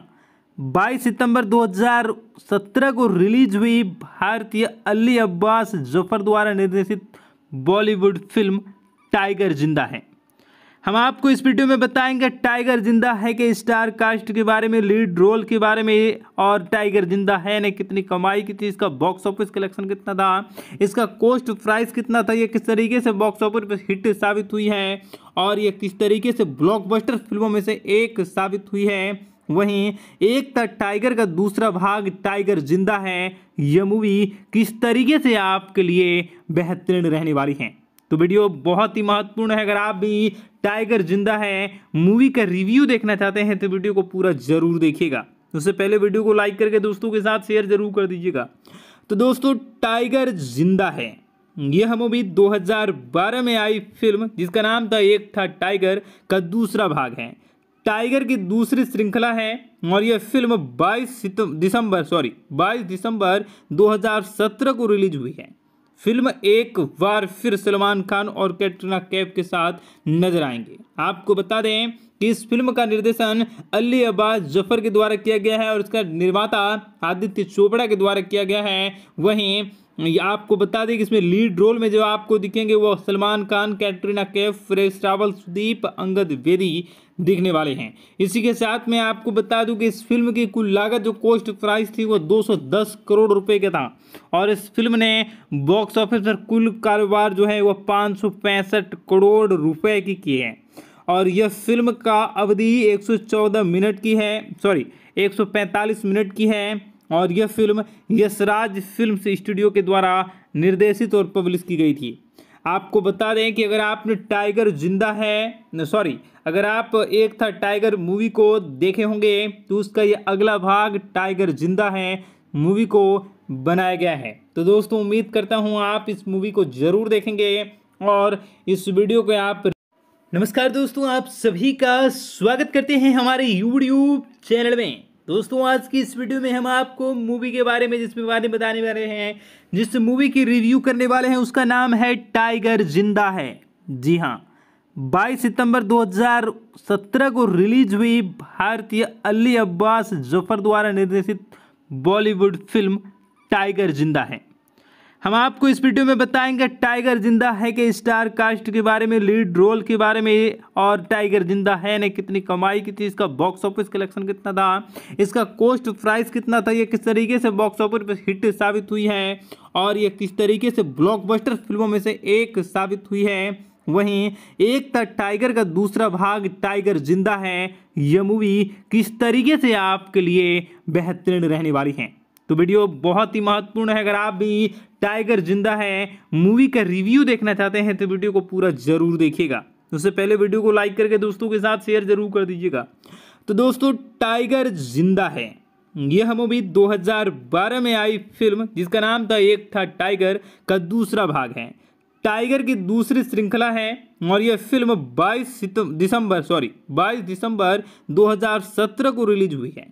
22 सितंबर 2017 को रिलीज हुई भारतीय अली अब्बास जफर द्वारा निर्देशित बॉलीवुड फिल्म टाइगर जिंदा है हम आपको इस वीडियो में बताएंगे टाइगर जिंदा है के स्टार कास्ट के बारे में लीड रोल के बारे में और टाइगर जिंदा है ने कितनी कमाई की थी इसका बॉक्स ऑफिस कलेक्शन कितना था इसका कोस्ट प्राइस कितना था ये किस तरीके से बॉक्स ऑफिस पर हिट साबित हुई है और ये किस तरीके से ब्लॉकबस्टर फिल्मों में से एक साबित हुई है वहीं एक था टाइगर का दूसरा भाग टाइगर जिंदा है यह मूवी किस तरीके से आपके लिए बेहतरीन रहने वाली है तो वीडियो बहुत ही महत्वपूर्ण है अगर आप भी टाइगर जिंदा है मूवी का रिव्यू देखना चाहते हैं तो वीडियो को पूरा जरूर देखिएगा उससे पहले वीडियो को लाइक करके दोस्तों के साथ शेयर जरूर कर दीजिएगा तो दोस्तों टाइगर जिंदा है यह मूवी 2012 में आई फिल्म जिसका नाम था एक था टाइगर का दूसरा भाग है टाइगर की दूसरी श्रृंखला है और यह फिल्म 22 दिसंबर सॉरी 22 दिसंबर 2017 को रिलीज हुई है फिल्म एक बार फिर सलमान खान और कैटरीना कैफ के साथ नजर आएंगे आपको बता दें कि इस फिल्म का निर्देशन अली अब्बास जफर के द्वारा किया गया है और इसका निर्माता आदित्य चोपड़ा के द्वारा किया गया है वहीं आपको बता दें कि इसमें लीड रोल में जो आपको दिखेंगे वो सलमान खान कैटरीना कैफ फ्रेश रावल सुदीप अंगद वेदी देखने वाले हैं इसी के साथ मैं आपको बता दूं कि इस फिल्म की कुल लागत जो कोस्ट प्राइस थी वो 210 करोड़ रुपए का था और इस फिल्म ने बॉक्स ऑफिस पर कुल कारोबार जो है वह पाँच करोड़ रुपए की की है और यह फिल्म का अवधि 114 मिनट की है सॉरी 145 मिनट की है और यह फिल्म यशराज फिल्म स्टूडियो के द्वारा निर्देशित और पब्लिश की गई थी आपको बता दें कि अगर आपने टाइगर जिंदा है सॉरी अगर आप एक था टाइगर मूवी को देखे होंगे तो उसका ये अगला भाग टाइगर जिंदा है मूवी को बनाया गया है तो दोस्तों उम्मीद करता हूँ आप इस मूवी को ज़रूर देखेंगे और इस वीडियो को आप नमस्कार दोस्तों आप सभी का स्वागत करते हैं हमारे यूट्यूब चैनल में दोस्तों आज की इस वीडियो में हम आपको मूवी के बारे में जिसमें बारे में बताने वाले हैं जिस मूवी की रिव्यू करने वाले हैं उसका नाम है टाइगर जिंदा है जी हाँ 22 सितंबर 2017 को रिलीज हुई भारतीय अली अब्बास जफर द्वारा निर्देशित बॉलीवुड फिल्म टाइगर जिंदा है हम आपको इस वीडियो में बताएंगे टाइगर जिंदा है के स्टार कास्ट के बारे में लीड रोल के बारे में और टाइगर जिंदा है ने कितनी कमाई की थी इसका बॉक्स ऑफिस कलेक्शन कितना था इसका कॉस्ट प्राइस कितना था ये किस तरीके से बॉक्स ऑफिस पर हिट साबित हुई है और ये किस तरीके से ब्लॉकबस्टर फिल्मों में से एक साबित हुई है वहीं एक था टाइगर का दूसरा भाग टाइगर जिंदा है यह मूवी किस तरीके से आपके लिए बेहतरीन रहने वाली है तो वीडियो बहुत ही महत्वपूर्ण है अगर आप भी टाइगर जिंदा है मूवी का रिव्यू देखना चाहते हैं तो वीडियो को पूरा जरूर देखिएगा उससे पहले वीडियो को लाइक करके दोस्तों के साथ शेयर जरूर कर दीजिएगा तो दोस्तों टाइगर जिंदा है यह मूवी 2012 में आई फिल्म जिसका नाम था एक था टाइगर का दूसरा भाग है टाइगर की दूसरी श्रृंखला है और यह फिल्म 22 दिसंबर सॉरी 22 दिसंबर 2017 को रिलीज हुई है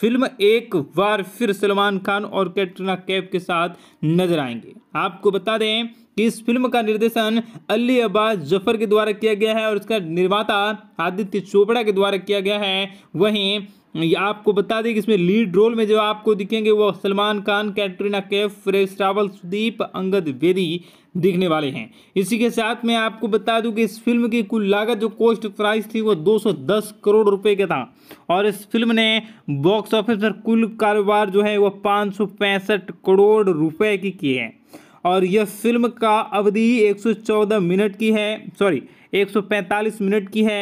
फिल्म एक बार फिर सलमान खान और कैटरीना कैफ के साथ नजर आएंगे आपको बता दें कि इस फिल्म का निर्देशन अली अब्बास जफर के द्वारा किया गया है और इसका निर्माता आदित्य चोपड़ा के द्वारा किया गया है वहीं आपको बता दें कि इसमें लीड रोल में जो आपको दिखेंगे वो सलमान खान कैटरीना कैफ फ्रेश रावल सुदीप अंगद बेदी दिखने वाले हैं इसी के साथ मैं आपको बता दूं कि इस फिल्म की कुल लागत जो कोस्ट प्राइस थी वो 210 करोड़ रुपए का था और इस फिल्म ने बॉक्स ऑफिस पर कुल कारोबार जो है वह पाँच करोड़ रुपए की किए हैं और यह फिल्म का अवधि 114 मिनट की है सॉरी 145 मिनट की है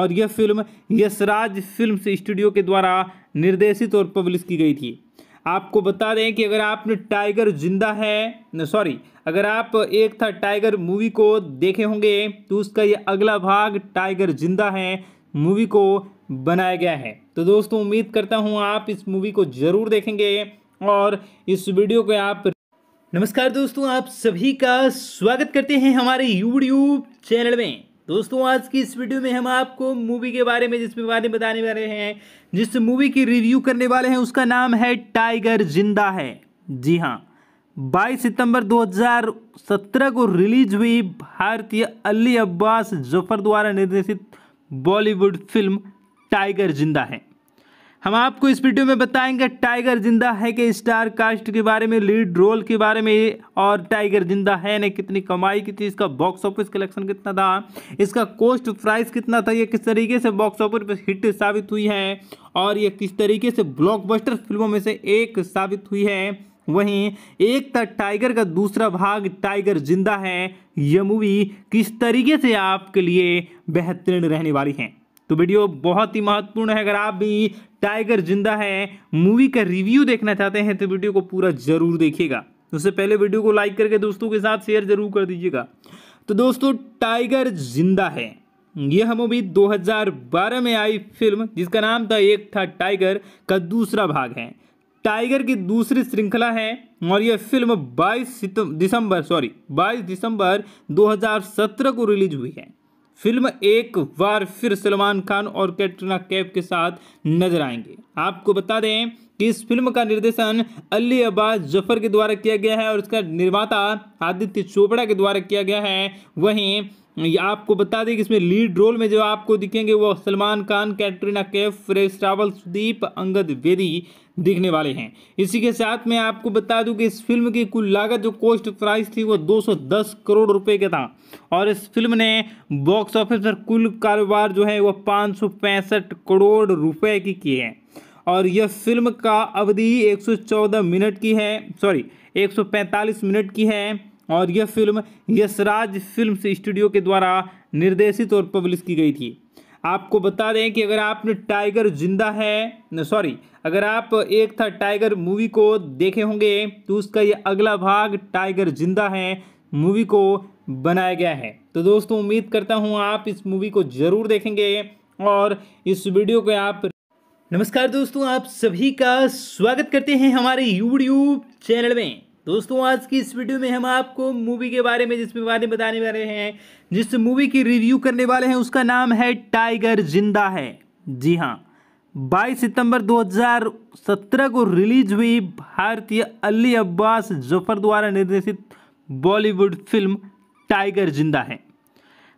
और यह फिल्म यशराज फिल्म स्टूडियो के द्वारा निर्देशित और पब्लिश की गई थी आपको बता दें कि अगर आपने टाइगर जिंदा है सॉरी अगर आप एक था टाइगर मूवी को देखे होंगे तो उसका ये अगला भाग टाइगर जिंदा है मूवी को बनाया गया है तो दोस्तों उम्मीद करता हूँ आप इस मूवी को ज़रूर देखेंगे और इस वीडियो को आप नमस्कार दोस्तों आप सभी का स्वागत करते हैं हमारे यूट्यूब चैनल में दोस्तों आज की इस वीडियो में हम आपको मूवी के बारे में जिसमें बारे में बताने वाले हैं जिस मूवी की रिव्यू करने वाले हैं उसका नाम है टाइगर जिंदा है जी हाँ 22 सितंबर 2017 को रिलीज हुई भारतीय अली अब्बास जफर द्वारा निर्देशित बॉलीवुड फिल्म टाइगर जिंदा है हम आपको इस वीडियो में बताएंगे टाइगर जिंदा है कि स्टार कास्ट के बारे में लीड रोल के बारे में और टाइगर जिंदा है ने कितनी कमाई की थी इसका बॉक्स ऑफिस कलेक्शन कितना था इसका कोस्ट प्राइस कितना था ये किस तरीके से बॉक्स ऑफिस पर हिट साबित हुई है और ये किस तरीके से ब्लॉकबस्टर फिल्मों में से एक साबित हुई है वहीं एक था टाइगर का दूसरा भाग टाइगर जिंदा है यह मूवी किस तरीके से आपके लिए बेहतरीन रहने वाली है तो वीडियो बहुत ही महत्वपूर्ण है अगर आप भी टाइगर जिंदा है मूवी का रिव्यू देखना चाहते हैं तो वीडियो को पूरा जरूर देखिएगा तो उससे पहले वीडियो को लाइक करके दोस्तों के साथ शेयर जरूर कर दीजिएगा तो दोस्तों टाइगर जिंदा है यह मूवी 2012 में आई फिल्म जिसका नाम था एक था टाइगर का दूसरा भाग है टाइगर की दूसरी श्रृंखला है और यह फिल्म 22 दिसंबर सॉरी 22 दिसंबर 2017 को रिलीज हुई है फिल्म एक बार फिर सलमान खान और कैटरीना कैफ के साथ नजर आएंगे आपको बता दें कि इस फिल्म का निर्देशन अली अब्बास जफर के द्वारा किया गया है और इसका निर्माता आदित्य चोपड़ा के द्वारा किया गया है वहीं आपको बता दें कि इसमें लीड रोल में जो आपको दिखेंगे वो सलमान खान कैटरीना कैफ फ्रेश रावल सुदीप अंगद वेदी देखने वाले हैं इसी के साथ मैं आपको बता दूं कि इस फिल्म की कुल लागत जो कॉस्ट प्राइस थी वो 210 करोड़ रुपए का था और इस फिल्म ने बॉक्स ऑफिस पर कुल कारोबार जो है वह पाँच करोड़ रुपए की किए हैं और यह फिल्म का अवधि 114 मिनट की है सॉरी 145 मिनट की है और यह फिल्म यशराज फिल्म स्टूडियो के द्वारा निर्देशित और पब्लिश की गई थी आपको बता दें कि अगर आपने टाइगर जिंदा है सॉरी अगर आप एक था टाइगर मूवी को देखे होंगे तो उसका ये अगला भाग टाइगर जिंदा है मूवी को बनाया गया है तो दोस्तों उम्मीद करता हूँ आप इस मूवी को ज़रूर देखेंगे और इस वीडियो को आप नमस्कार दोस्तों आप सभी का स्वागत करते हैं हमारे यूट्यूब चैनल में दोस्तों आज की इस वीडियो में हम आपको मूवी के बारे में जिसमें बारे में बताने वाले हैं जिस मूवी की रिव्यू करने वाले हैं उसका नाम है टाइगर जिंदा है जी हाँ 22 सितंबर 2017 को रिलीज हुई भारतीय अली अब्बास जफर द्वारा निर्देशित बॉलीवुड फिल्म टाइगर जिंदा है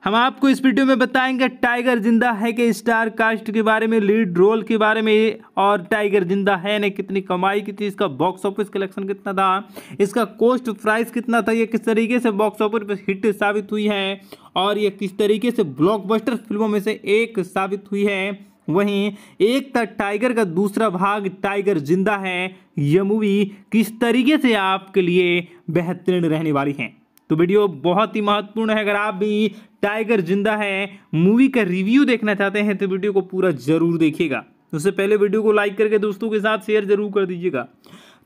हम आपको इस वीडियो में बताएंगे टाइगर जिंदा है के स्टार कास्ट के बारे में लीड रोल के बारे में और टाइगर जिंदा है ने कितनी कमाई की थी इसका बॉक्स ऑफिस कलेक्शन कितना था इसका कोस्ट प्राइस कितना था ये किस तरीके से बॉक्स ऑफिस पर हिट साबित हुई है और ये किस तरीके से ब्लॉकबस्टर फिल्मों में से एक साबित हुई है वहीं एक था टाइगर का दूसरा भाग टाइगर जिंदा है यह मूवी किस तरीके से आपके लिए बेहतरीन रहने वाली है तो वीडियो बहुत ही महत्वपूर्ण है अगर आप भी टाइगर जिंदा है मूवी का रिव्यू देखना चाहते हैं तो वीडियो को पूरा जरूर देखिएगा उससे पहले वीडियो को लाइक करके दोस्तों के साथ शेयर जरूर कर दीजिएगा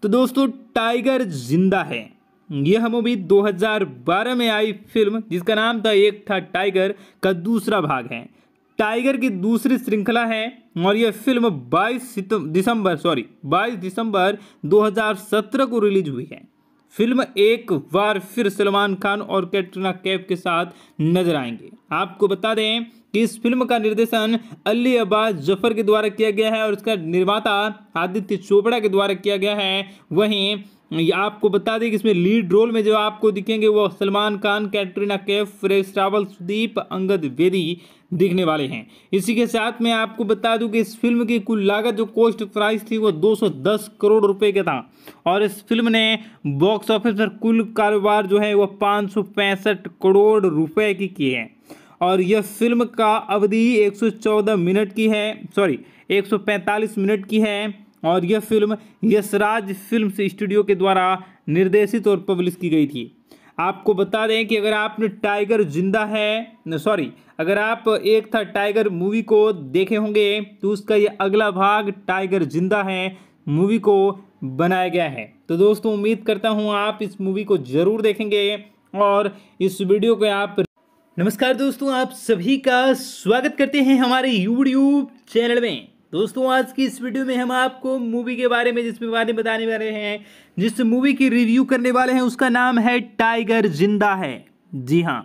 तो दोस्तों टाइगर जिंदा है यह मूवी 2012 में आई फिल्म जिसका नाम था एक था टाइगर का दूसरा भाग है टाइगर की दूसरी श्रृंखला है और यह फिल्म 22 दिसंबर सॉरी 22 दिसंबर 2017 को रिलीज हुई है फिल्म एक बार फिर सलमान खान और कैटरीना कैफ के साथ नजर आएंगे आपको बता दें कि इस फिल्म का निर्देशन अली अब्बास जफर के द्वारा किया गया है और इसका निर्माता आदित्य चोपड़ा के द्वारा किया गया है वहीं आपको बता दें कि इसमें लीड रोल में जो आपको दिखेंगे वो सलमान खान कैटरीना कैफ फ्रेश रावल सुदीप अंगद वेदी दिखने वाले हैं इसी के साथ मैं आपको बता दूं कि इस फिल्म की कुल लागत जो कॉस्ट प्राइस थी वो 210 करोड़ रुपए का था और इस फिल्म ने बॉक्स ऑफिस पर कुल कारोबार जो है वो पाँच करोड़ रुपए की किए हैं और यह फिल्म का अवधि 114 मिनट की है सॉरी 145 मिनट की है और यह फिल्म यशराज फिल्म स्टूडियो के द्वारा निर्देशित और पब्लिश की गई थी आपको बता दें कि अगर आपने टाइगर जिंदा है सॉरी अगर आप एक था टाइगर मूवी को देखे होंगे तो उसका ये अगला भाग टाइगर जिंदा है मूवी को बनाया गया है तो दोस्तों उम्मीद करता हूँ आप इस मूवी को ज़रूर देखेंगे और इस वीडियो को आप नमस्कार दोस्तों आप सभी का स्वागत करते हैं हमारे यूट्यूब चैनल में दोस्तों आज की इस वीडियो में हम आपको मूवी के बारे में जिसमें बारे में बताने वाले हैं जिस मूवी की रिव्यू करने वाले हैं उसका नाम है टाइगर जिंदा है जी हाँ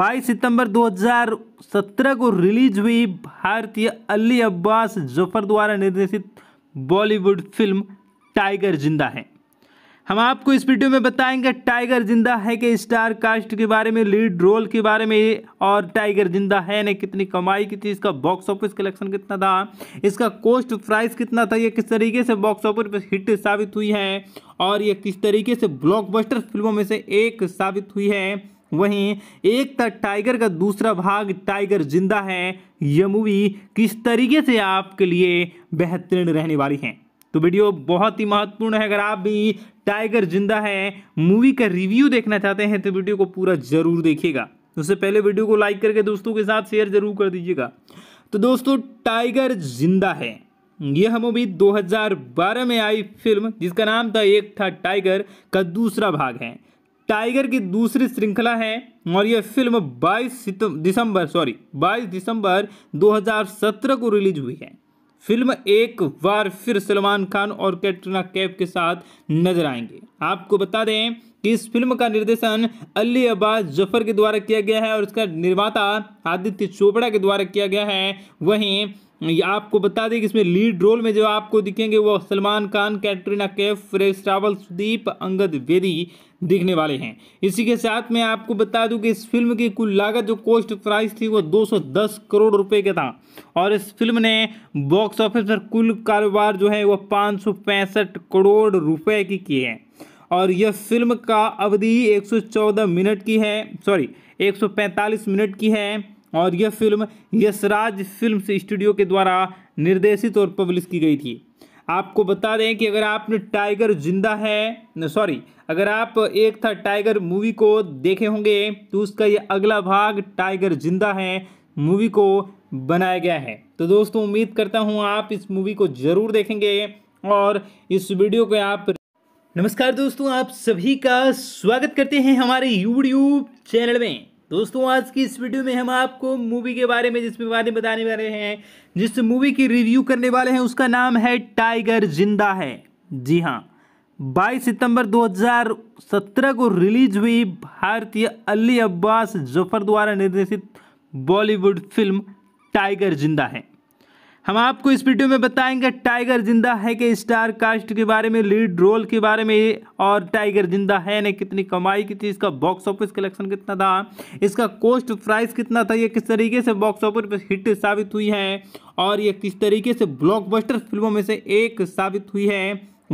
22 सितंबर 2017 को रिलीज हुई भारतीय अली अब्बास जफर द्वारा निर्देशित बॉलीवुड फिल्म टाइगर जिंदा है हम आपको इस वीडियो में बताएंगे टाइगर जिंदा है कि स्टार कास्ट के बारे में लीड रोल के बारे में और टाइगर जिंदा है ने कितनी कमाई की थी इसका बॉक्स ऑफिस कलेक्शन कितना था इसका कोस्ट प्राइस कितना था ये किस तरीके से बॉक्स ऑफिस पर हिट साबित हुई है और ये किस तरीके से ब्लॉकबस्टर फिल्मों में से एक साबित हुई है वहीं एक था टाइगर का दूसरा भाग टाइगर जिंदा है यह मूवी किस तरीके से आपके लिए बेहतरीन रहने वाली है तो वीडियो बहुत ही महत्वपूर्ण है अगर आप भी टाइगर जिंदा है मूवी का रिव्यू देखना चाहते हैं तो वीडियो को पूरा जरूर देखिएगा उससे पहले वीडियो को लाइक करके दोस्तों के साथ शेयर जरूर कर दीजिएगा तो दोस्तों टाइगर जिंदा है यह मूवी 2012 में आई फिल्म जिसका नाम था एक था टाइगर का दूसरा भाग है टाइगर की दूसरी श्रृंखला है और यह फिल्म 22 दिसंबर सॉरी 22 दिसंबर 2017 को रिलीज हुई है फिल्म एक बार फिर सलमान खान और कैटरीना कैफ के साथ नजर आएंगे आपको बता दें कि इस फिल्म का निर्देशन अली अब्बास जफर के द्वारा किया गया है और इसका निर्माता आदित्य चोपड़ा के द्वारा किया गया है वहीं आपको बता दें कि इसमें लीड रोल में जो आपको दिखेंगे वो सलमान खान कैटरीना कैफ फ्रेश रावल सुदीप अंगद वेदी दिखने वाले हैं इसी के साथ मैं आपको बता दूं कि इस फिल्म की कुल लागत जो कोस्ट प्राइस थी वो 210 करोड़ रुपए का था और इस फिल्म ने बॉक्स ऑफिस पर कुल कारोबार जो है वो पाँच करोड़ रुपए की किए हैं और यह फिल्म का अवधि एक मिनट की है सॉरी एक मिनट की है और यह फिल्म यशराज फिल्म स्टूडियो के द्वारा निर्देशित और पब्लिश की गई थी आपको बता दें कि अगर आपने टाइगर जिंदा है सॉरी अगर आप एक था टाइगर मूवी को देखे होंगे तो उसका यह अगला भाग टाइगर जिंदा है मूवी को बनाया गया है तो दोस्तों उम्मीद करता हूँ आप इस मूवी को ज़रूर देखेंगे और इस वीडियो को आप नमस्कार दोस्तों आप सभी का स्वागत करते हैं हमारे यूट्यूब चैनल में दोस्तों आज की इस वीडियो में हम आपको मूवी के बारे में जिसमें बारे में बताने वाले हैं जिस मूवी की रिव्यू करने वाले हैं उसका नाम है टाइगर जिंदा है जी हाँ 22 सितंबर 2017 को रिलीज हुई भारतीय अली अब्बास जफर द्वारा निर्देशित बॉलीवुड फिल्म टाइगर जिंदा है हम आपको इस वीडियो में बताएंगे टाइगर जिंदा है कि स्टार कास्ट के बारे में लीड रोल के बारे में और टाइगर जिंदा है ने कितनी कमाई की थी इसका बॉक्स ऑफिस कलेक्शन कितना था इसका कोस्ट प्राइस कितना था ये किस तरीके से बॉक्स ऑफिस पर हिट साबित हुई है और ये किस तरीके से ब्लॉकबस्टर फिल्मों में से एक साबित हुई है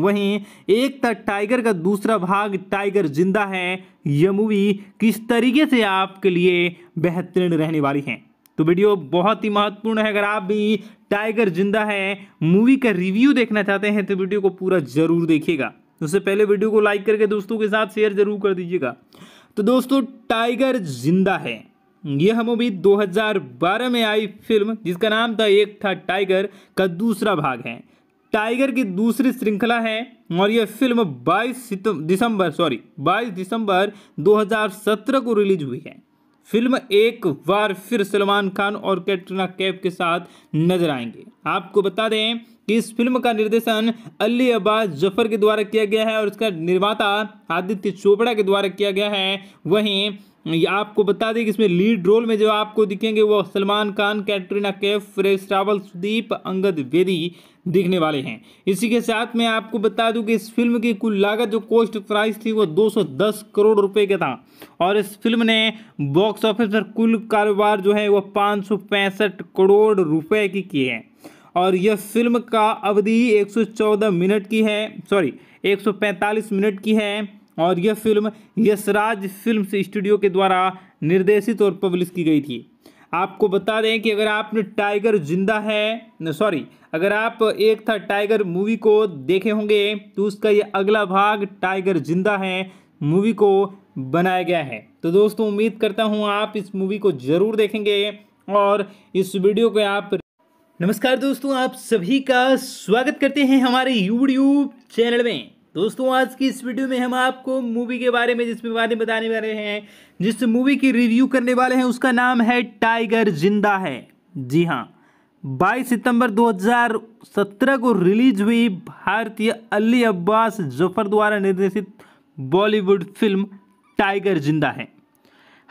वहीं एक था टाइगर का दूसरा भाग टाइगर जिंदा है यह मूवी किस तरीके से आपके लिए बेहतरीन रहने वाली है तो वीडियो बहुत ही महत्वपूर्ण है अगर आप भी टाइगर जिंदा है मूवी का रिव्यू देखना चाहते हैं तो वीडियो को पूरा जरूर देखिएगा उससे पहले वीडियो को लाइक करके दोस्तों के साथ शेयर जरूर कर दीजिएगा तो दोस्तों टाइगर जिंदा है यह मूवी 2012 में आई फिल्म जिसका नाम था एक था टाइगर का दूसरा भाग है टाइगर की दूसरी श्रृंखला है और यह फिल्म 22 दिसंबर सॉरी 22 दिसंबर 2017 को रिलीज हुई है फिल्म एक बार फिर सलमान खान और कैटरीना कैफ के साथ नजर आएंगे आपको बता दें कि इस फिल्म का निर्देशन अली अब्बास जफर के द्वारा किया गया है और इसका निर्माता आदित्य चोपड़ा के द्वारा किया गया है वहीं ये आपको बता दें कि इसमें लीड रोल में जो आपको दिखेंगे वो सलमान खान कैटरीना कैफ फ्रेश रावल सुदीप अंगद वेदी दिखने वाले हैं इसी के साथ मैं आपको बता दूं कि इस फिल्म की कुल लागत जो कोस्ट प्राइस थी वो 210 करोड़ रुपए का था और इस फिल्म ने बॉक्स ऑफिस पर कुल कारोबार जो है वह पाँच करोड़ रुपये की किए हैं और यह फिल्म का अवधि एक मिनट की है सॉरी एक मिनट की है और यह फिल्म यशराज फिल्म स्टूडियो के द्वारा निर्देशित और पब्लिश की गई थी आपको बता दें कि अगर आपने टाइगर जिंदा है सॉरी अगर आप एक था टाइगर मूवी को देखे होंगे तो उसका यह अगला भाग टाइगर जिंदा है मूवी को बनाया गया है तो दोस्तों उम्मीद करता हूँ आप इस मूवी को ज़रूर देखेंगे और इस वीडियो को आप नमस्कार दोस्तों आप सभी का स्वागत करते हैं हमारे यूट्यूब चैनल में दोस्तों आज की इस वीडियो में हम आपको मूवी के बारे में जिसमें बारे में बताने वाले हैं जिस मूवी की रिव्यू करने वाले हैं उसका नाम है टाइगर जिंदा है जी हाँ 22 सितंबर 2017 को रिलीज हुई भारतीय अली अब्बास जफर द्वारा निर्देशित बॉलीवुड फिल्म टाइगर जिंदा है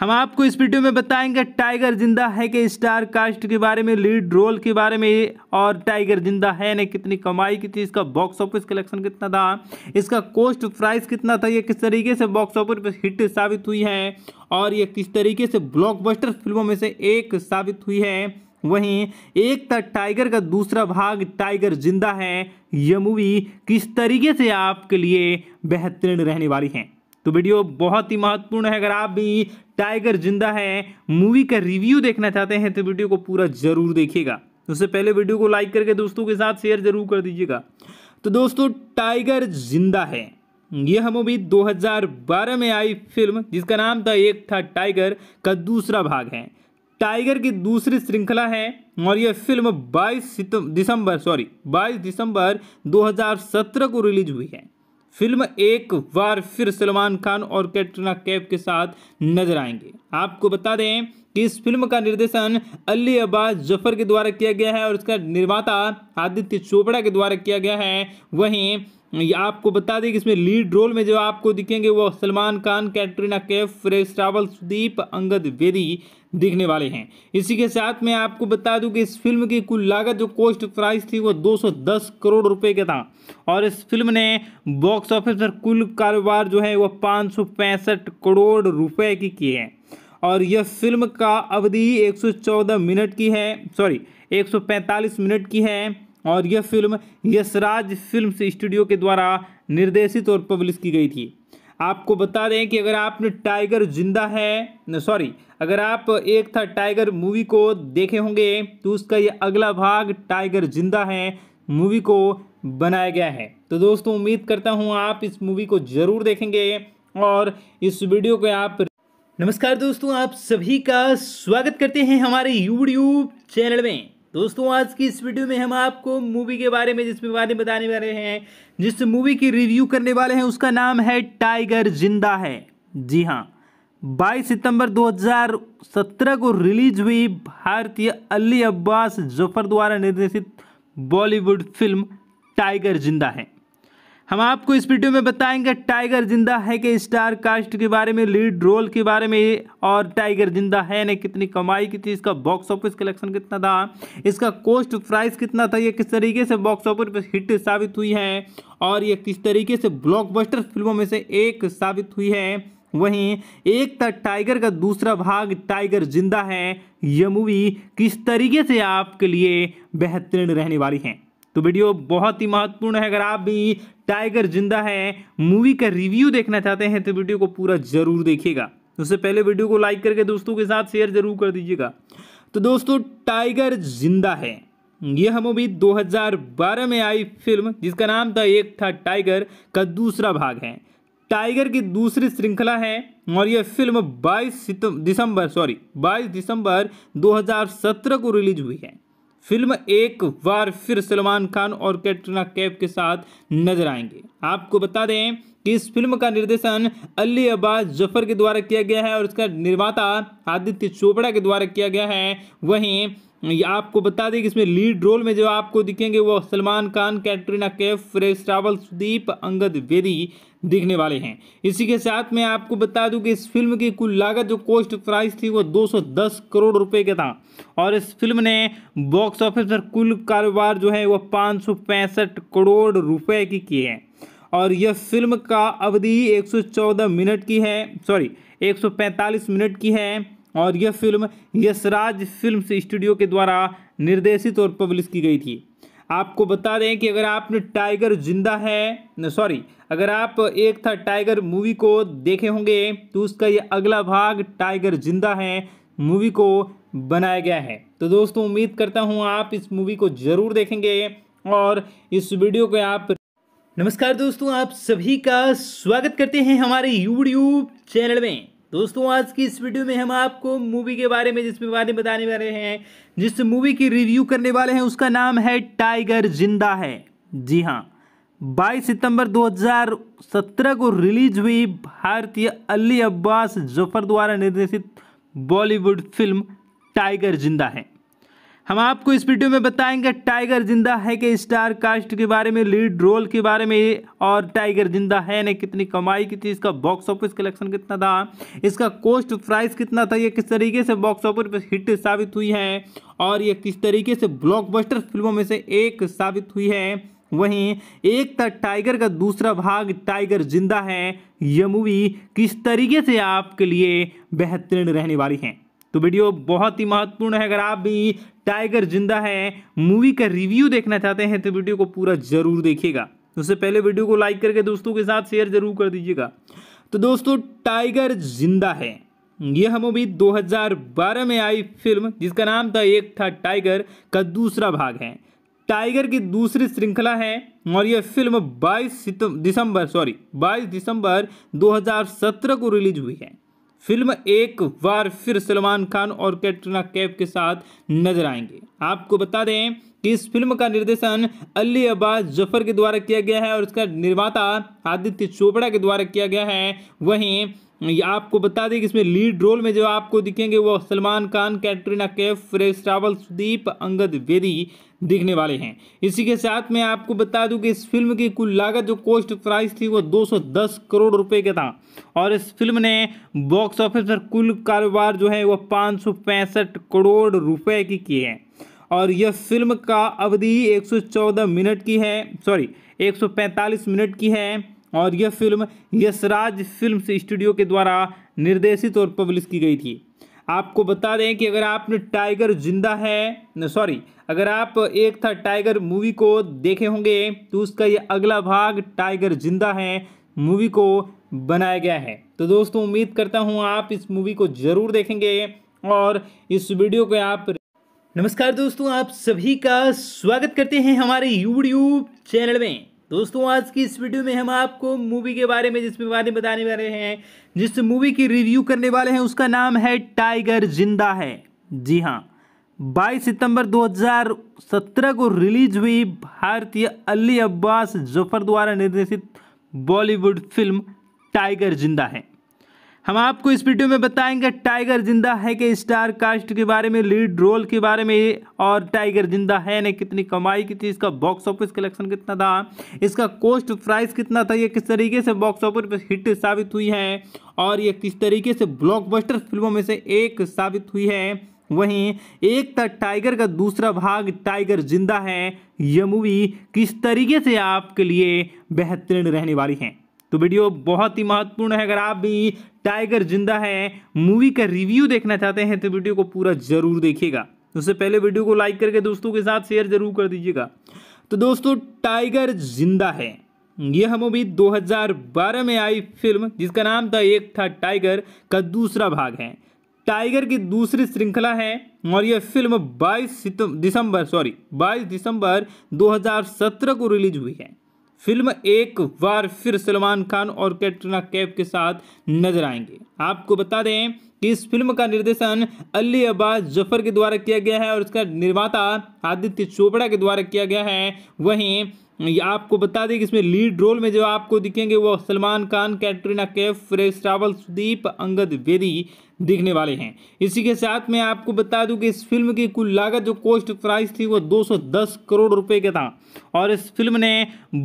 हम आपको इस वीडियो में बताएंगे टाइगर जिंदा है कि स्टार कास्ट के बारे में लीड रोल के बारे में और टाइगर जिंदा है ने कितनी कमाई की थी इसका बॉक्स ऑफिस कलेक्शन कितना था इसका कोस्ट प्राइस कितना था ये किस तरीके से बॉक्स ऑफिस पर हिट साबित हुई है और ये किस तरीके से ब्लॉकबस्टर फिल्मों में से एक साबित हुई है वहीं एक था टाइगर का दूसरा भाग टाइगर जिंदा है यह मूवी किस तरीके से आपके लिए बेहतरीन रहने वाली है तो वीडियो बहुत ही महत्वपूर्ण है अगर आप भी टाइगर जिंदा है मूवी का रिव्यू देखना चाहते हैं तो वीडियो को पूरा जरूर देखिएगा उससे पहले वीडियो को लाइक करके दोस्तों के साथ शेयर जरूर कर दीजिएगा तो दोस्तों टाइगर जिंदा है यह मूवी 2012 में आई फिल्म जिसका नाम था एक था टाइगर का दूसरा भाग है टाइगर की दूसरी श्रृंखला है और यह फिल्म 22 दिसंबर सॉरी 22 दिसंबर 2017 को रिलीज हुई है फिल्म एक बार फिर सलमान खान और कैटरीना कैफ के साथ नजर आएंगे आपको बता दें कि इस फिल्म का निर्देशन अली अब्बास जफर के द्वारा किया गया है और इसका निर्माता आदित्य चोपड़ा के द्वारा किया गया है वहीं आपको बता दें कि इसमें लीड रोल में जो आपको दिखेंगे वो सलमान खान कैटरीना कैफ फ्रेश रावल सुदीप अंगद वेदी दिखने वाले हैं इसी के साथ मैं आपको बता दूं कि इस फिल्म की कुल लागत जो कोस्ट प्राइस थी वो 210 करोड़ रुपए का था और इस फिल्म ने बॉक्स ऑफिस पर कुल कारोबार जो है वह पाँच करोड़ रुपये की किए हैं और यह फिल्म का अवधि एक मिनट की है सॉरी एक मिनट की है और यह फिल्म यशराज फिल्म स्टूडियो के द्वारा निर्देशित और पब्लिश की गई थी आपको बता दें कि अगर आपने टाइगर जिंदा है सॉरी अगर आप एक था टाइगर मूवी को देखे होंगे तो उसका यह अगला भाग टाइगर जिंदा है मूवी को बनाया गया है तो दोस्तों उम्मीद करता हूँ आप इस मूवी को ज़रूर देखेंगे और इस वीडियो को आप नमस्कार दोस्तों आप सभी का स्वागत करते हैं हमारे यूट्यूब चैनल में दोस्तों आज की इस वीडियो में हम आपको मूवी के बारे में जिसमें बारे बताने वाले हैं जिस मूवी की रिव्यू करने वाले हैं उसका नाम है टाइगर जिंदा है जी हाँ 22 सितंबर 2017 को रिलीज हुई भारतीय अली अब्बास जफर द्वारा निर्देशित बॉलीवुड फिल्म टाइगर जिंदा है हम आपको इस वीडियो में बताएंगे टाइगर जिंदा है के स्टार कास्ट के बारे में लीड रोल के बारे में और टाइगर जिंदा है ने कितनी कमाई की थी इसका बॉक्स ऑफिस कलेक्शन कितना था इसका कोस्ट प्राइस कितना था ये किस तरीके से बॉक्स ऑफिस पर हिट साबित हुई है और ये किस तरीके से ब्लॉकबस्टर फिल्मों में से एक साबित हुई है वहीं एक था टाइगर का दूसरा भाग टाइगर जिंदा है यह मूवी किस तरीके से आपके लिए बेहतरीन रहने वाली है तो वीडियो बहुत ही महत्वपूर्ण है अगर आप भी टाइगर जिंदा है मूवी का रिव्यू देखना चाहते हैं तो वीडियो को पूरा जरूर देखिएगा तो उससे पहले वीडियो को लाइक करके दोस्तों के साथ शेयर जरूर कर दीजिएगा तो दोस्तों टाइगर जिंदा है यह मूवी 2012 में आई फिल्म जिसका नाम था एक था टाइगर का दूसरा भाग है टाइगर की दूसरी श्रृंखला है और यह फिल्म 22 दिसंबर सॉरी 22 दिसंबर 2017 को रिलीज हुई है फिल्म एक बार फिर सलमान खान और कैटरीना कैफ के साथ नजर आएंगे आपको बता दें कि इस फिल्म का निर्देशन अली अब्बास जफर के द्वारा किया गया है और इसका निर्माता आदित्य चोपड़ा के द्वारा किया गया है वहीं आपको बता दें कि इसमें लीड रोल में जो आपको दिखेंगे वो सलमान खान कैटरीना कैफ फ्रेश रावल सुदीप अंगद वेदी दिखने वाले हैं इसी के साथ मैं आपको बता दूं कि इस फिल्म की कुल लागत जो कोस्ट प्राइस थी वो 210 करोड़ रुपए का था और इस फिल्म ने बॉक्स ऑफिस पर कुल कारोबार जो है वह पाँच करोड़ रुपये की किए हैं और यह फिल्म का अवधि एक मिनट की है सॉरी एक मिनट की है और यह फिल्म यशराज फिल्म स्टूडियो के द्वारा निर्देशित और पब्लिश की गई थी आपको बता दें कि अगर आपने टाइगर जिंदा है सॉरी अगर आप एक था टाइगर मूवी को देखे होंगे तो उसका यह अगला भाग टाइगर जिंदा है मूवी को बनाया गया है तो दोस्तों उम्मीद करता हूँ आप इस मूवी को ज़रूर देखेंगे और इस वीडियो को आप नमस्कार दोस्तों आप सभी का स्वागत करते हैं हमारे यूट्यूब चैनल में दोस्तों आज की इस वीडियो में हम आपको मूवी के बारे में जिसमें बारे में बताने वाले हैं जिस मूवी की रिव्यू करने वाले हैं उसका नाम है टाइगर जिंदा है जी हाँ 22 सितंबर 2017 को रिलीज हुई भारतीय अली अब्बास जफर द्वारा निर्देशित बॉलीवुड फिल्म टाइगर जिंदा है हम आपको इस वीडियो में बताएंगे टाइगर जिंदा है के स्टार कास्ट के बारे में लीड रोल के बारे में और टाइगर जिंदा है ने कितनी कमाई की थी इसका बॉक्स ऑफिस कलेक्शन कितना था इसका कोस्ट प्राइस कितना था ये किस तरीके से बॉक्स ऑफिस पर हिट साबित हुई है और ये किस तरीके से ब्लॉकबस्टर फिल्मों में से एक साबित हुई है वहीं एक था टाइगर का दूसरा भाग टाइगर जिंदा है यह मूवी किस तरीके से आपके लिए बेहतरीन रहने वाली है तो वीडियो बहुत ही महत्वपूर्ण है अगर आप भी टाइगर जिंदा है मूवी का रिव्यू देखना चाहते हैं तो वीडियो को पूरा जरूर देखिएगा तो उससे पहले वीडियो को लाइक करके दोस्तों के साथ शेयर जरूर कर दीजिएगा तो दोस्तों टाइगर जिंदा है यह मूवी 2012 में आई फिल्म जिसका नाम था एक था टाइगर का दूसरा भाग है टाइगर की दूसरी श्रृंखला है और यह फिल्म 22 दिसंबर सॉरी 22 दिसंबर 2017 को रिलीज हुई है फिल्म एक बार फिर सलमान खान और कैटरीना कैफ के साथ नजर आएंगे आपको बता दें कि इस फिल्म का निर्देशन अली अब्बास जफर के द्वारा किया गया है और इसका निर्माता आदित्य चोपड़ा के द्वारा किया गया है वहीं आपको बता दें कि इसमें लीड रोल में जो आपको दिखेंगे वो सलमान खान कैटरीना कैफ फ्रेश रावल सुदीप अंगद वेदी दिखने वाले हैं इसी के साथ मैं आपको बता दूं कि इस फिल्म की कुल लागत जो कोस्ट प्राइस थी वो 210 करोड़ रुपए का था और इस फिल्म ने बॉक्स ऑफिस पर कुल कारोबार जो है वह पाँच करोड़ रुपए की की है और यह फिल्म का अवधि एक मिनट की है सॉरी एक मिनट की है और यह फिल्म यशराज फिल्म स्टूडियो के द्वारा निर्देशित और पब्लिश की गई थी आपको बता दें कि अगर आपने टाइगर जिंदा है सॉरी अगर आप एक था टाइगर मूवी को देखे होंगे तो उसका यह अगला भाग टाइगर जिंदा है मूवी को बनाया गया है तो दोस्तों उम्मीद करता हूँ आप इस मूवी को ज़रूर देखेंगे और इस वीडियो को आप नमस्कार दोस्तों आप सभी का स्वागत करते हैं हमारे यूट्यूब चैनल में दोस्तों आज की इस वीडियो में हम आपको मूवी के बारे में जिसमें बारे में बताने वाले हैं जिस मूवी की रिव्यू करने वाले हैं उसका नाम है टाइगर जिंदा है जी हाँ 22 सितंबर 2017 को रिलीज हुई भारतीय अली अब्बास जफर द्वारा निर्देशित बॉलीवुड फिल्म टाइगर जिंदा है हम आपको इस वीडियो में बताएंगे टाइगर जिंदा है कि स्टार कास्ट के बारे में लीड रोल के बारे में और टाइगर जिंदा है ने कितनी कमाई की थी इसका बॉक्स ऑफिस कलेक्शन कितना था इसका कोस्ट प्राइस कितना था ये किस तरीके से बॉक्स ऑफिस पर हिट साबित हुई है और ये किस तरीके से ब्लॉकबस्टर फिल्मों में से एक साबित हुई है वहीं एक था टाइगर का दूसरा भाग टाइगर जिंदा है यह मूवी किस तरीके से आपके लिए बेहतरीन रहने वाली है तो वीडियो बहुत ही महत्वपूर्ण है अगर आप भी टाइगर जिंदा है मूवी का रिव्यू देखना चाहते हैं तो वीडियो को पूरा जरूर देखिएगा तो उससे पहले वीडियो को लाइक करके दोस्तों के साथ शेयर जरूर कर दीजिएगा तो दोस्तों टाइगर जिंदा है यह मूवी 2012 में आई फिल्म जिसका नाम था एक था टाइगर का दूसरा भाग है टाइगर की दूसरी श्रृंखला है और यह फिल्म 22 दिसंबर सॉरी 22 दिसंबर 2017 को रिलीज हुई है फिल्म एक बार फिर सलमान खान और कैटरीना कैफ के साथ नजर आएंगे आपको बता दें कि इस फिल्म का निर्देशन अली अब्बास जफर के द्वारा किया गया है और इसका निर्माता आदित्य चोपड़ा के द्वारा किया गया है वहीं आपको बता दें कि इसमें लीड रोल में जो आपको दिखेंगे वो सलमान खान कैटरीना कैफ फ्रेश रावल सुदीप अंगद वेदी दिखने वाले हैं इसी के साथ मैं आपको बता दूं कि इस फिल्म की कुल लागत जो कोस्ट प्राइस थी वो 210 करोड़ रुपए का था और इस फिल्म ने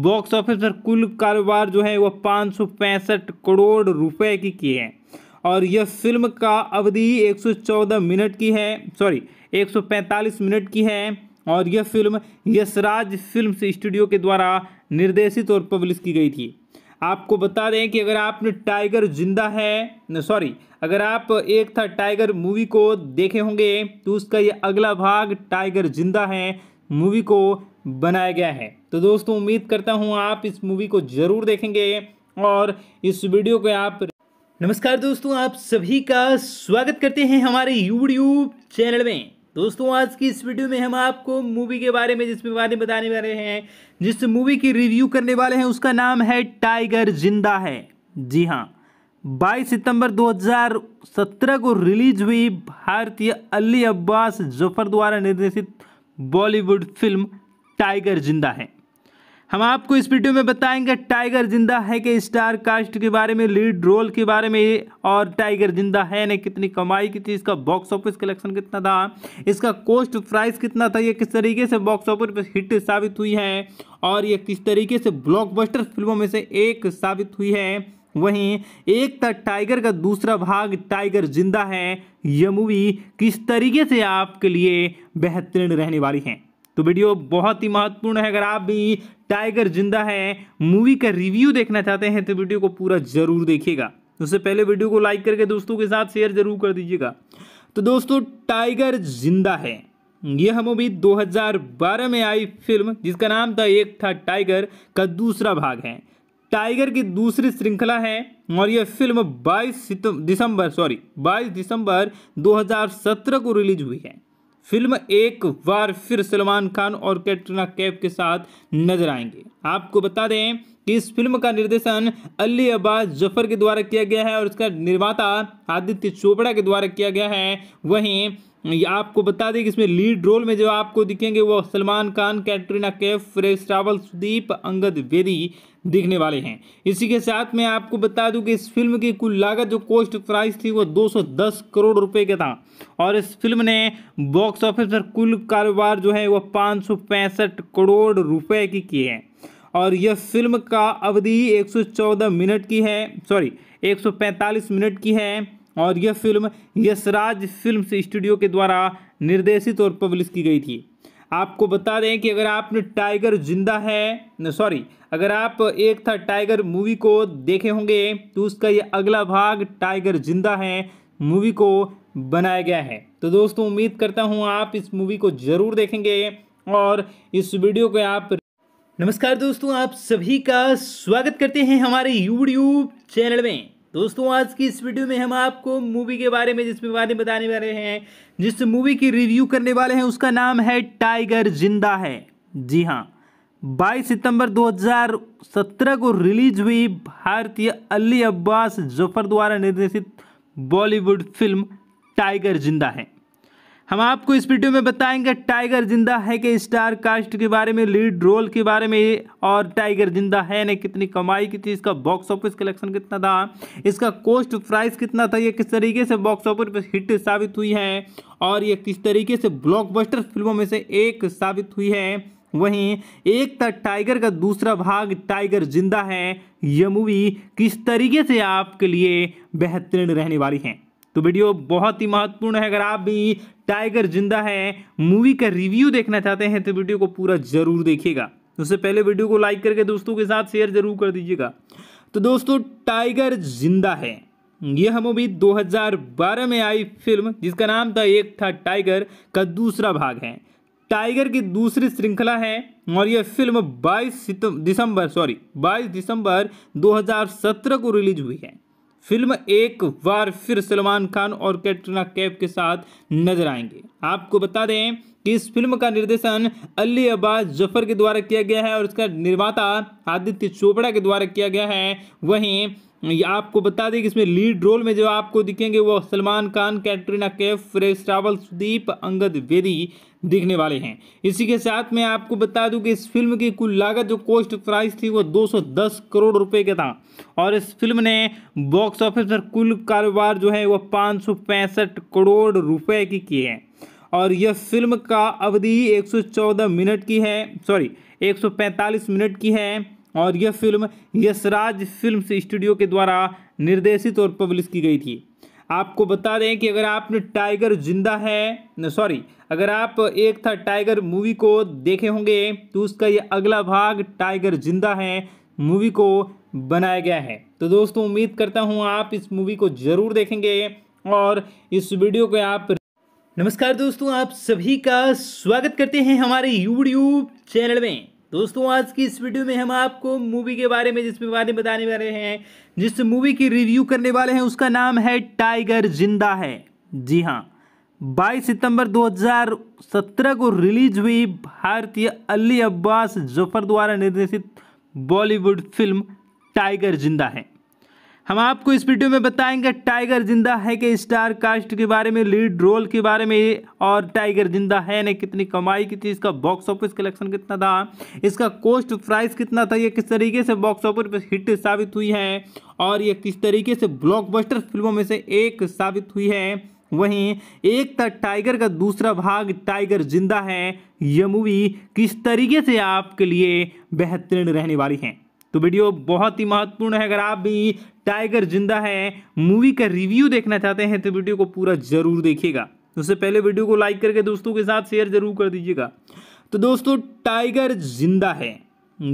बॉक्स ऑफिस पर कुल कारोबार जो है वह पाँच करोड़ रुपये की किए है और यह फिल्म का अवधि एक मिनट की है सॉरी एक मिनट की है और यह फिल्म यशराज फिल्म स्टूडियो के द्वारा निर्देशित और पब्लिश की गई थी आपको बता दें कि अगर आपने टाइगर जिंदा है सॉरी अगर आप एक था टाइगर मूवी को देखे होंगे तो उसका यह अगला भाग टाइगर जिंदा है मूवी को बनाया गया है तो दोस्तों उम्मीद करता हूँ आप इस मूवी को ज़रूर देखेंगे और इस वीडियो को आप नमस्कार दोस्तों आप सभी का स्वागत करते हैं हमारे यूट्यूब चैनल में दोस्तों आज की इस वीडियो में हम आपको मूवी के बारे में जिसमें बारे में बताने वाले हैं जिस मूवी की रिव्यू करने वाले हैं उसका नाम है टाइगर जिंदा है जी हाँ 22 सितंबर 2017 को रिलीज हुई भारतीय अली अब्बास जफर द्वारा निर्देशित बॉलीवुड फिल्म टाइगर जिंदा है हम आपको इस वीडियो में बताएंगे टाइगर जिंदा है के स्टार कास्ट के बारे में लीड रोल के बारे में और टाइगर जिंदा है ने कितनी कमाई की थी इसका बॉक्स ऑफिस कलेक्शन कितना था इसका कोस्ट प्राइस कितना था ये किस तरीके से बॉक्स ऑफिस पर हिट साबित हुई है और ये किस तरीके से ब्लॉकबस्टर फिल्मों में से एक साबित हुई है वहीं एक था टाइगर का दूसरा भाग टाइगर जिंदा है यह मूवी किस तरीके से आपके लिए बेहतरीन रहने वाली है तो वीडियो बहुत ही महत्वपूर्ण है अगर आप भी टाइगर जिंदा है मूवी का रिव्यू देखना चाहते हैं तो वीडियो को पूरा जरूर देखिएगा उससे पहले वीडियो को लाइक करके दोस्तों के साथ शेयर जरूर कर दीजिएगा तो दोस्तों टाइगर जिंदा है यह मूवी 2012 में आई फिल्म जिसका नाम था एक था टाइगर का दूसरा भाग है टाइगर की दूसरी श्रृंखला है और यह फिल्म 22 दिसंबर सॉरी 22 दिसंबर 2017 को रिलीज हुई है फिल्म एक बार फिर सलमान खान और कैटरीना कैफ के साथ नजर आएंगे आपको बता दें कि इस फिल्म का निर्देशन अली अब्बास जफर के द्वारा किया गया है और इसका निर्माता आदित्य चोपड़ा के द्वारा किया गया है वहीं आपको बता दें कि इसमें लीड रोल में जो आपको दिखेंगे वो सलमान खान कैटरीना कैफ फ्रेश रावल सुदीप अंगद बेदी दिखने वाले हैं इसी के साथ मैं आपको बता दूं कि इस फिल्म की कुल लागत जो कोस्ट प्राइस थी वो 210 करोड़ रुपए का था और इस फिल्म ने बॉक्स ऑफिस पर कुल कारोबार जो है वह पाँच करोड़ रुपए की किए है और यह फिल्म का अवधि 114 मिनट की है सॉरी 145 मिनट की है और यह फिल्म यशराज फिल्म स्टूडियो के द्वारा निर्देशित और पब्लिश की गई थी आपको बता दें कि अगर आपने टाइगर जिंदा है सॉरी अगर आप एक था टाइगर मूवी को देखे होंगे तो उसका ये अगला भाग टाइगर जिंदा है मूवी को बनाया गया है तो दोस्तों उम्मीद करता हूँ आप इस मूवी को ज़रूर देखेंगे और इस वीडियो को आप नमस्कार दोस्तों आप सभी का स्वागत करते हैं हमारे यूट्यूब चैनल में दोस्तों आज की इस वीडियो में हम आपको मूवी के बारे में जिसमें बारे में बताने वाले हैं जिस मूवी की रिव्यू करने वाले हैं उसका नाम है टाइगर जिंदा है जी हाँ 22 सितंबर 2017 को रिलीज हुई भारतीय अली अब्बास जफर द्वारा निर्देशित बॉलीवुड फिल्म टाइगर जिंदा है हम आपको इस वीडियो में बताएंगे टाइगर जिंदा है कि स्टार कास्ट के बारे में लीड रोल के बारे में और टाइगर जिंदा है ने कितनी कमाई की थी इसका बॉक्स ऑफिस कलेक्शन कितना था इसका कोस्ट प्राइस कितना था ये किस तरीके से बॉक्स ऑफिस पर हिट साबित हुई है और ये किस तरीके से ब्लॉकबस्टर फिल्मों में से एक साबित हुई है वहीं एक था टाइगर का दूसरा भाग टाइगर जिंदा है यह मूवी किस तरीके से आपके लिए बेहतरीन रहने वाली है तो वीडियो बहुत ही महत्वपूर्ण है अगर आप भी टाइगर जिंदा है मूवी का रिव्यू देखना चाहते हैं तो वीडियो को पूरा जरूर देखिएगा उससे पहले वीडियो को लाइक करके दोस्तों के साथ शेयर जरूर कर दीजिएगा तो दोस्तों टाइगर जिंदा है यह मूवी 2012 में आई फिल्म जिसका नाम था एक था टाइगर का दूसरा भाग है टाइगर की दूसरी श्रृंखला है और यह फिल्म 22 दिसंबर सॉरी 22 दिसंबर 2017 को रिलीज हुई है फिल्म एक बार फिर सलमान खान और कैटरीना कैफ के साथ नजर आएंगे आपको बता दें कि इस फिल्म का निर्देशन अली अब्बास जफर के द्वारा किया गया है और इसका निर्माता आदित्य चोपड़ा के द्वारा किया गया है वहीं आपको बता दें कि इसमें लीड रोल में जो आपको दिखेंगे वो सलमान खान कैटरीना कैफ फ्रेश रावल सुदीप अंगद वेदी देखने वाले हैं इसी के साथ मैं आपको बता दूं कि इस फिल्म की कुल लागत जो कॉस्ट प्राइस थी वो 210 करोड़ रुपए का था और इस फिल्म ने बॉक्स ऑफिस पर कुल कारोबार जो है वह पाँच करोड़ रुपए की किए हैं और यह फिल्म का अवधि 114 मिनट की है सॉरी 145 मिनट की है और यह फिल्म यशराज फिल्म स्टूडियो के द्वारा निर्देशित और पब्लिश की गई थी आपको बता दें कि अगर आपने टाइगर जिंदा है सॉरी अगर आप एक था टाइगर मूवी को देखे होंगे तो उसका ये अगला भाग टाइगर जिंदा है मूवी को बनाया गया है तो दोस्तों उम्मीद करता हूँ आप इस मूवी को ज़रूर देखेंगे और इस वीडियो को आप नमस्कार दोस्तों आप सभी का स्वागत करते हैं हमारे यूट्यूब चैनल में दोस्तों आज की इस वीडियो में हम आपको मूवी के बारे में जिसमें बारे में बताने वाले हैं जिस मूवी की रिव्यू करने वाले हैं उसका नाम है टाइगर जिंदा है जी हाँ 22 सितंबर 2017 को रिलीज हुई भारतीय अली अब्बास जफर द्वारा निर्देशित बॉलीवुड फिल्म टाइगर जिंदा है हम आपको इस वीडियो में बताएंगे टाइगर जिंदा है के स्टार कास्ट के बारे में लीड रोल के बारे में और टाइगर जिंदा है ने कितनी कमाई की थी इसका बॉक्स ऑफिस कलेक्शन कितना था इसका कोस्ट प्राइस कितना था ये किस तरीके से बॉक्स ऑफिस पर हिट साबित हुई है और ये किस तरीके से ब्लॉकबस्टर फिल्मों में से एक साबित हुई है वहीं एक था टाइगर का दूसरा भाग टाइगर जिंदा है यह मूवी किस तरीके से आपके लिए बेहतरीन रहने वाली है तो वीडियो बहुत ही महत्वपूर्ण है अगर आप भी टाइगर जिंदा है मूवी का रिव्यू देखना चाहते हैं तो वीडियो को पूरा जरूर देखिएगा उससे पहले वीडियो को लाइक करके दोस्तों के साथ शेयर जरूर कर दीजिएगा तो दोस्तों टाइगर जिंदा है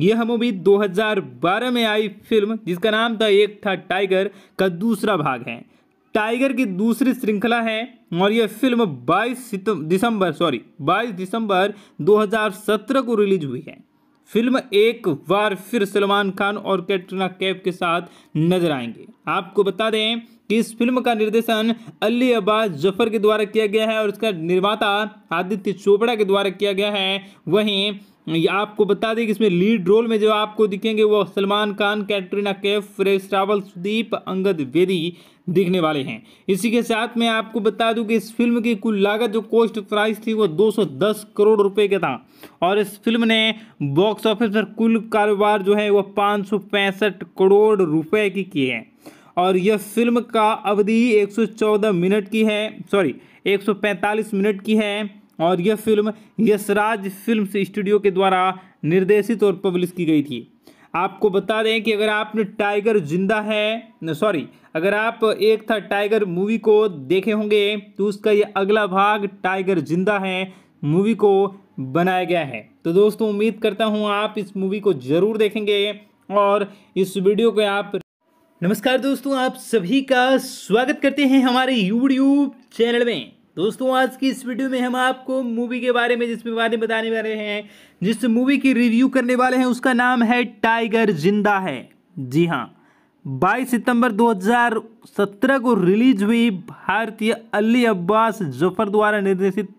यह मूवी 2012 में आई फिल्म जिसका नाम था एक था टाइगर का दूसरा भाग है टाइगर की दूसरी श्रृंखला है और यह फिल्म 22 दिसंबर सॉरी 22 दिसंबर 2017 को रिलीज हुई है फिल्म एक बार फिर सलमान खान और कैटरीना कैफ के साथ नजर आएंगे आपको बता दें कि इस फिल्म का निर्देशन अली अब्बास जफर के द्वारा किया गया है और इसका निर्माता आदित्य चोपड़ा के द्वारा किया गया है वहीं आपको बता दें कि इसमें लीड रोल में जो आपको दिखेंगे वो सलमान खान कैटरीना कैफ फ्रेश रावल सुदीप अंगद वेदी दिखने वाले हैं इसी के साथ मैं आपको बता दूं कि इस फिल्म की कुल लागत जो कोस्ट प्राइस थी वो 210 करोड़ रुपए का था और इस फिल्म ने बॉक्स ऑफिस पर कुल कारोबार जो है वह पाँच करोड़ रुपए की किए हैं और यह फिल्म का अवधि 114 मिनट की है सॉरी 145 मिनट की है और यह फिल्म यशराज फिल्म स्टूडियो के द्वारा निर्देशित और पब्लिश की गई थी आपको बता दें कि अगर आपने टाइगर जिंदा है सॉरी अगर आप एक था टाइगर मूवी को देखे होंगे तो उसका ये अगला भाग टाइगर जिंदा है मूवी को बनाया गया है तो दोस्तों उम्मीद करता हूँ आप इस मूवी को ज़रूर देखेंगे और इस वीडियो को आप नमस्कार दोस्तों आप सभी का स्वागत करते हैं हमारे यूट्यूब चैनल में दोस्तों आज की इस वीडियो में हम आपको मूवी के बारे में जिसमें बारे में बताने वाले हैं जिस मूवी की रिव्यू करने वाले हैं उसका नाम है टाइगर जिंदा है जी हाँ 22 सितंबर 2017 को रिलीज हुई भारतीय अली अब्बास जफर द्वारा निर्देशित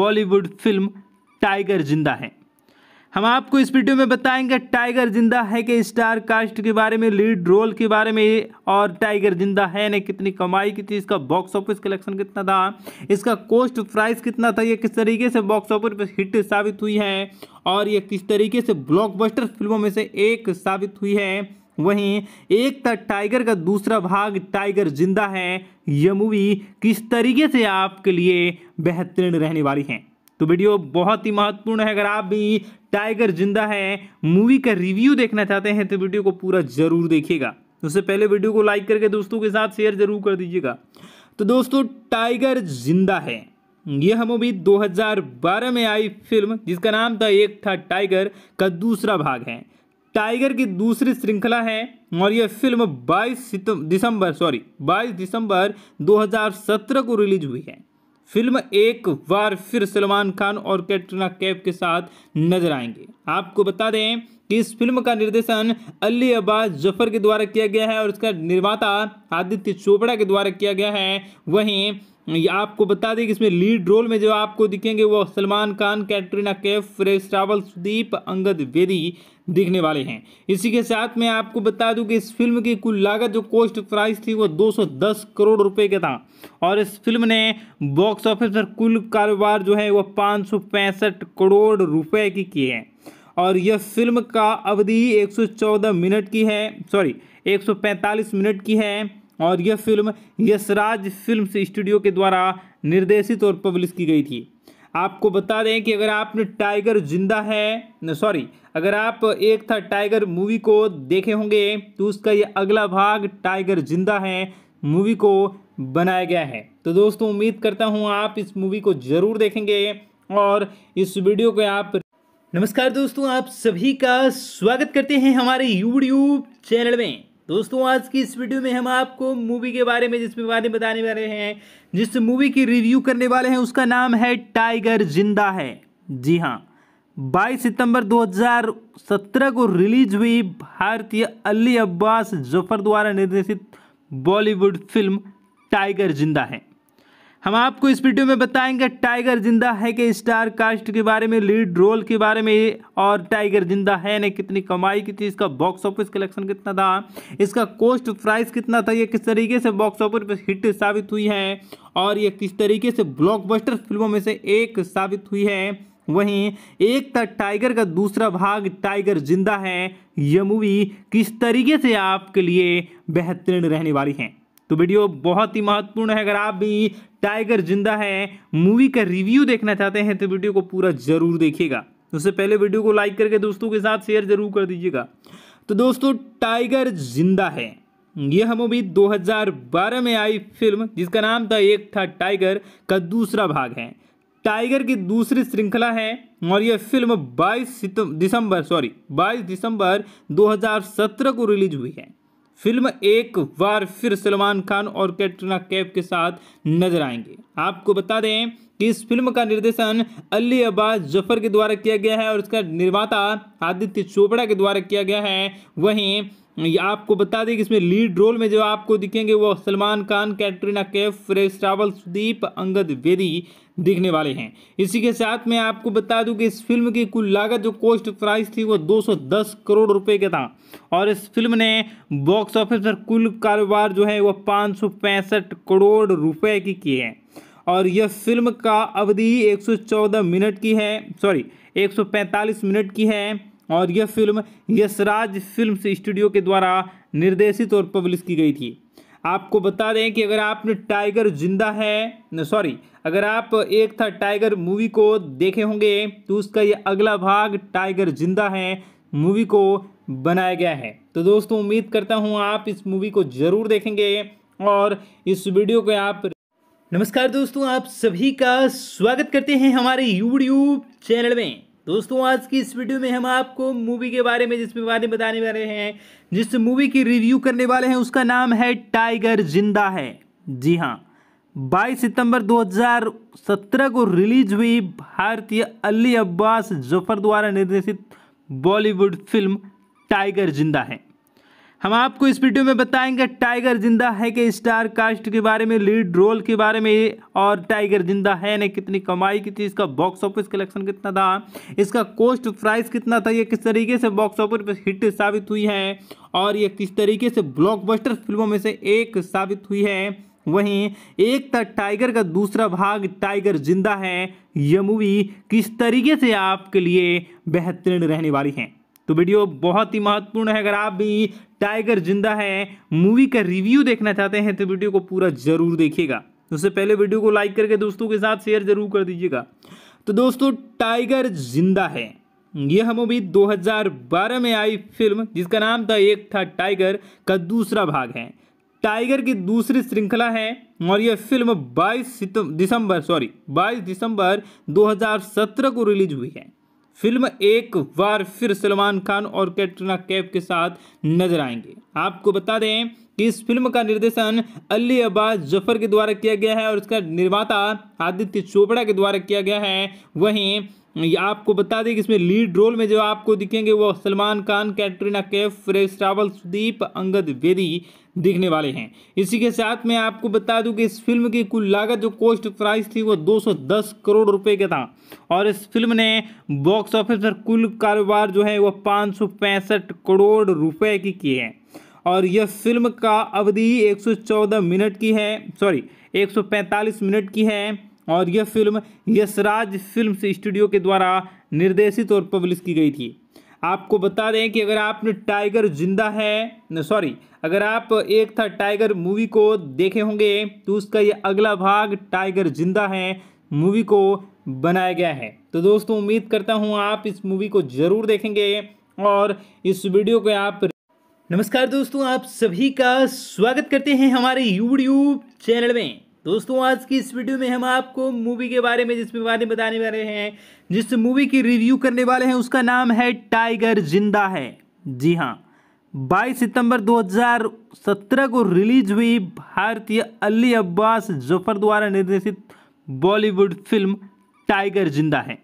बॉलीवुड फिल्म टाइगर जिंदा है हम आपको इस वीडियो में बताएंगे टाइगर जिंदा है के स्टार कास्ट के बारे में लीड रोल के बारे में और टाइगर जिंदा है ने कितनी कमाई की थी इसका बॉक्स ऑफिस कलेक्शन कितना था इसका कोस्ट प्राइस कितना था ये किस तरीके से बॉक्स ऑफिस पर हिट साबित हुई है और ये किस तरीके से ब्लॉकबस्टर फिल्मों में से एक साबित हुई है वहीं एक था टाइगर का दूसरा भाग टाइगर जिंदा है यह मूवी किस तरीके से आपके लिए बेहतरीन रहने वाली है तो वीडियो बहुत ही महत्वपूर्ण है अगर आप भी टाइगर जिंदा है मूवी का रिव्यू देखना चाहते हैं तो वीडियो को पूरा जरूर देखिएगा उससे पहले वीडियो को लाइक करके दोस्तों के साथ शेयर जरूर कर दीजिएगा तो दोस्तों टाइगर जिंदा है यह मूवी 2012 में आई फिल्म जिसका नाम था एक था टाइगर का दूसरा भाग है टाइगर की दूसरी श्रृंखला है और यह फिल्म 22 दिसंबर सॉरी 22 दिसंबर 2017 को रिलीज हुई है फिल्म एक बार फिर सलमान खान और कैटरीना कैफ के साथ नजर आएंगे आपको बता दें कि इस फिल्म का निर्देशन अली अब्बास जफर के द्वारा किया गया है और इसका निर्माता आदित्य चोपड़ा के द्वारा किया गया है वहीं आपको बता दें कि इसमें लीड रोल में जो आपको दिखेंगे वो सलमान खान कैटरीना कैफ फ्रेश रावल सुदीप अंगद वेदी दिखने वाले हैं इसी के साथ मैं आपको बता दूं कि इस फिल्म की कुल लागत जो कॉस्ट प्राइस थी वो 210 करोड़ रुपए का था और इस फिल्म ने बॉक्स ऑफिस पर कुल कारोबार जो है वह पाँच करोड़ रुपए की किए हैं और यह फिल्म का अवधि 114 मिनट की है सॉरी 145 मिनट की है और यह फिल्म यशराज फिल्म स्टूडियो के द्वारा निर्देशित और पब्लिश की गई थी आपको बता दें कि अगर आपने टाइगर जिंदा है सॉरी अगर आप एक था टाइगर मूवी को देखे होंगे तो उसका ये अगला भाग टाइगर जिंदा है मूवी को बनाया गया है तो दोस्तों उम्मीद करता हूँ आप इस मूवी को ज़रूर देखेंगे और इस वीडियो को आप नमस्कार दोस्तों आप सभी का स्वागत करते हैं हमारे यूट्यूब चैनल में दोस्तों आज की इस वीडियो में हम आपको मूवी के बारे में जिसमें बारे में बताने वाले हैं जिस मूवी की रिव्यू करने वाले हैं उसका नाम है टाइगर जिंदा है जी हाँ 22 सितंबर 2017 को रिलीज हुई भारतीय अली अब्बास जफर द्वारा निर्देशित बॉलीवुड फिल्म टाइगर जिंदा है हम आपको इस वीडियो में बताएंगे टाइगर जिंदा है कि स्टार कास्ट के बारे में लीड रोल के बारे में और टाइगर जिंदा है ने कितनी कमाई की थी इसका बॉक्स ऑफिस कलेक्शन कितना था इसका कोस्ट प्राइस कितना था ये किस तरीके से बॉक्स ऑफिस पर हिट साबित हुई है और ये किस तरीके से ब्लॉकबस्टर फिल्मों में से एक साबित हुई है वहीं एक था टाइगर का दूसरा भाग टाइगर जिंदा है यह मूवी किस तरीके से आपके लिए बेहतरीन रहने वाली है तो वीडियो बहुत ही महत्वपूर्ण है अगर आप भी टाइगर जिंदा है मूवी का रिव्यू देखना चाहते हैं तो वीडियो को पूरा जरूर देखिएगा तो उससे पहले वीडियो को लाइक करके दोस्तों के साथ शेयर जरूर कर दीजिएगा तो दोस्तों टाइगर जिंदा है यह मूवी 2012 में आई फिल्म जिसका नाम था एक था टाइगर का दूसरा भाग है टाइगर की दूसरी श्रृंखला है और यह फिल्म 22 दिसंबर सॉरी 22 दिसंबर 2017 को रिलीज हुई है फिल्म एक बार फिर सलमान खान और कैटरीना कैफ के साथ नजर आएंगे आपको बता दें कि इस फिल्म का निर्देशन अली अब्बास जफर के द्वारा किया गया है और इसका निर्माता आदित्य चोपड़ा के द्वारा किया गया है वहीं आपको बता दें कि इसमें लीड रोल में जो आपको दिखेंगे वो सलमान खान कैटरीना कैफ फ्रेश रावल सुदीप अंगद वेदी दिखने वाले हैं इसी के साथ मैं आपको बता दूं कि इस फिल्म की कुल लागत जो कॉस्ट प्राइस थी वो 210 करोड़ रुपए का था और इस फिल्म ने बॉक्स ऑफिस पर कुल कारोबार जो है वह पाँच करोड़ रुपए की की है और यह फिल्म का अवधि 114 मिनट की है सॉरी 145 मिनट की है और यह फिल्म यशराज फिल्म स्टूडियो के द्वारा निर्देशित और पब्लिश की गई थी आपको बता दें कि अगर आपने टाइगर जिंदा है सॉरी अगर आप एक था टाइगर मूवी को देखे होंगे तो उसका ये अगला भाग टाइगर जिंदा है मूवी को बनाया गया है तो दोस्तों उम्मीद करता हूँ आप इस मूवी को ज़रूर देखेंगे और इस वीडियो को आप नमस्कार दोस्तों आप सभी का स्वागत करते हैं हमारे यूट्यूब चैनल में दोस्तों आज की इस वीडियो में हम आपको मूवी के बारे में जिसमें बारे बताने वाले हैं जिस मूवी की रिव्यू करने वाले हैं उसका नाम है टाइगर जिंदा है जी हाँ 22 सितंबर 2017 को रिलीज हुई भारतीय अली अब्बास जफर द्वारा निर्देशित बॉलीवुड फिल्म टाइगर जिंदा है हम आपको इस वीडियो में बताएंगे टाइगर जिंदा है के स्टार कास्ट के बारे में लीड रोल के बारे में और टाइगर जिंदा है ने कितनी कमाई की थी इसका बॉक्स ऑफिस कलेक्शन कितना था इसका कोस्ट प्राइस कितना था ये किस तरीके से बॉक्स ऑफिस पर हिट साबित हुई है और ये किस तरीके से ब्लॉकबस्टर फिल्मों में से एक साबित हुई है वहीं एक था टाइगर का दूसरा भाग टाइगर जिंदा है यह मूवी किस तरीके से आपके लिए बेहतरीन रहने वाली है तो वीडियो बहुत ही महत्वपूर्ण है अगर आप भी टाइगर जिंदा है मूवी का रिव्यू देखना चाहते हैं तो वीडियो को पूरा जरूर देखिएगा उससे पहले वीडियो को लाइक करके दोस्तों के साथ शेयर जरूर कर दीजिएगा तो दोस्तों टाइगर जिंदा है यह मूवी 2012 में आई फिल्म जिसका नाम था एक था टाइगर का दूसरा भाग है टाइगर की दूसरी श्रृंखला है और यह फिल्म 22 दिसंबर सॉरी 22 दिसंबर 2017 को रिलीज हुई है फिल्म एक बार फिर सलमान खान और कैटरीना कैफ के साथ नजर आएंगे आपको बता दें कि इस फिल्म का निर्देशन अली अब्बास जफर के द्वारा किया गया है और इसका निर्माता आदित्य चोपड़ा के द्वारा किया गया है वहीं आपको बता दें कि इसमें लीड रोल में जो आपको दिखेंगे वो सलमान खान कैटरीना कैफ फ्रेश रावल सुदीप अंगद बेदी दिखने वाले हैं इसी के साथ मैं आपको बता दूं कि इस फिल्म की कुल लागत जो कोस्ट प्राइस थी वो 210 करोड़ रुपए का था और इस फिल्म ने बॉक्स ऑफिस पर कुल कारोबार जो है वह पाँच करोड़ रुपए की की है और यह फिल्म का अवधि 114 मिनट की है सॉरी 145 मिनट की है और यह फिल्म यशराज फिल्म स्टूडियो के द्वारा निर्देशित और पब्लिश की गई थी आपको बता दें कि अगर आपने टाइगर जिंदा है सॉरी अगर आप एक था टाइगर मूवी को देखे होंगे तो उसका ये अगला भाग टाइगर जिंदा है मूवी को बनाया गया है तो दोस्तों उम्मीद करता हूँ आप इस मूवी को ज़रूर देखेंगे और इस वीडियो को आप नमस्कार दोस्तों आप सभी का स्वागत करते हैं हमारे यूट्यूब चैनल में दोस्तों आज की इस वीडियो में हम आपको मूवी के बारे में जिस बारे में बताने वाले हैं जिस मूवी की रिव्यू करने वाले हैं उसका नाम है टाइगर जिंदा है जी हाँ 22 सितंबर 2017 को रिलीज हुई भारतीय अली अब्बास जफर द्वारा निर्देशित बॉलीवुड फिल्म टाइगर जिंदा है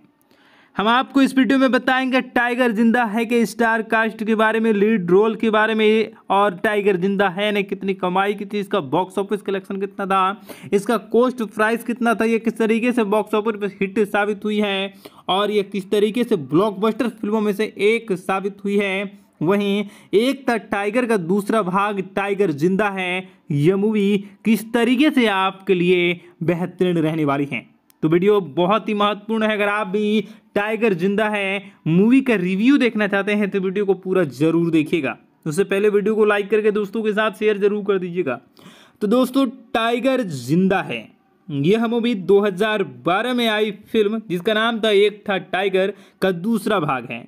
हम आपको इस वीडियो में बताएंगे टाइगर जिंदा है के स्टार कास्ट के बारे में लीड रोल के बारे में और टाइगर जिंदा है ने कितनी कमाई की थी इसका बॉक्स ऑफिस कलेक्शन कितना था इसका कोस्ट प्राइस कितना था ये किस तरीके से बॉक्स ऑफिस पर हिट साबित हुई है और ये किस तरीके से ब्लॉकबस्टर फिल्मों में से एक साबित हुई है वहीं एक था टाइगर का दूसरा भाग टाइगर जिंदा है यह मूवी किस तरीके से आपके लिए बेहतरीन रहने वाली है तो वीडियो बहुत ही महत्वपूर्ण है अगर आप भी टाइगर जिंदा है मूवी का रिव्यू देखना चाहते हैं तो वीडियो को पूरा जरूर देखिएगा उससे पहले वीडियो को लाइक करके दोस्तों के साथ शेयर जरूर कर दीजिएगा तो दोस्तों टाइगर जिंदा है यह मूवी 2012 में आई फिल्म जिसका नाम था एक था टाइगर का दूसरा भाग है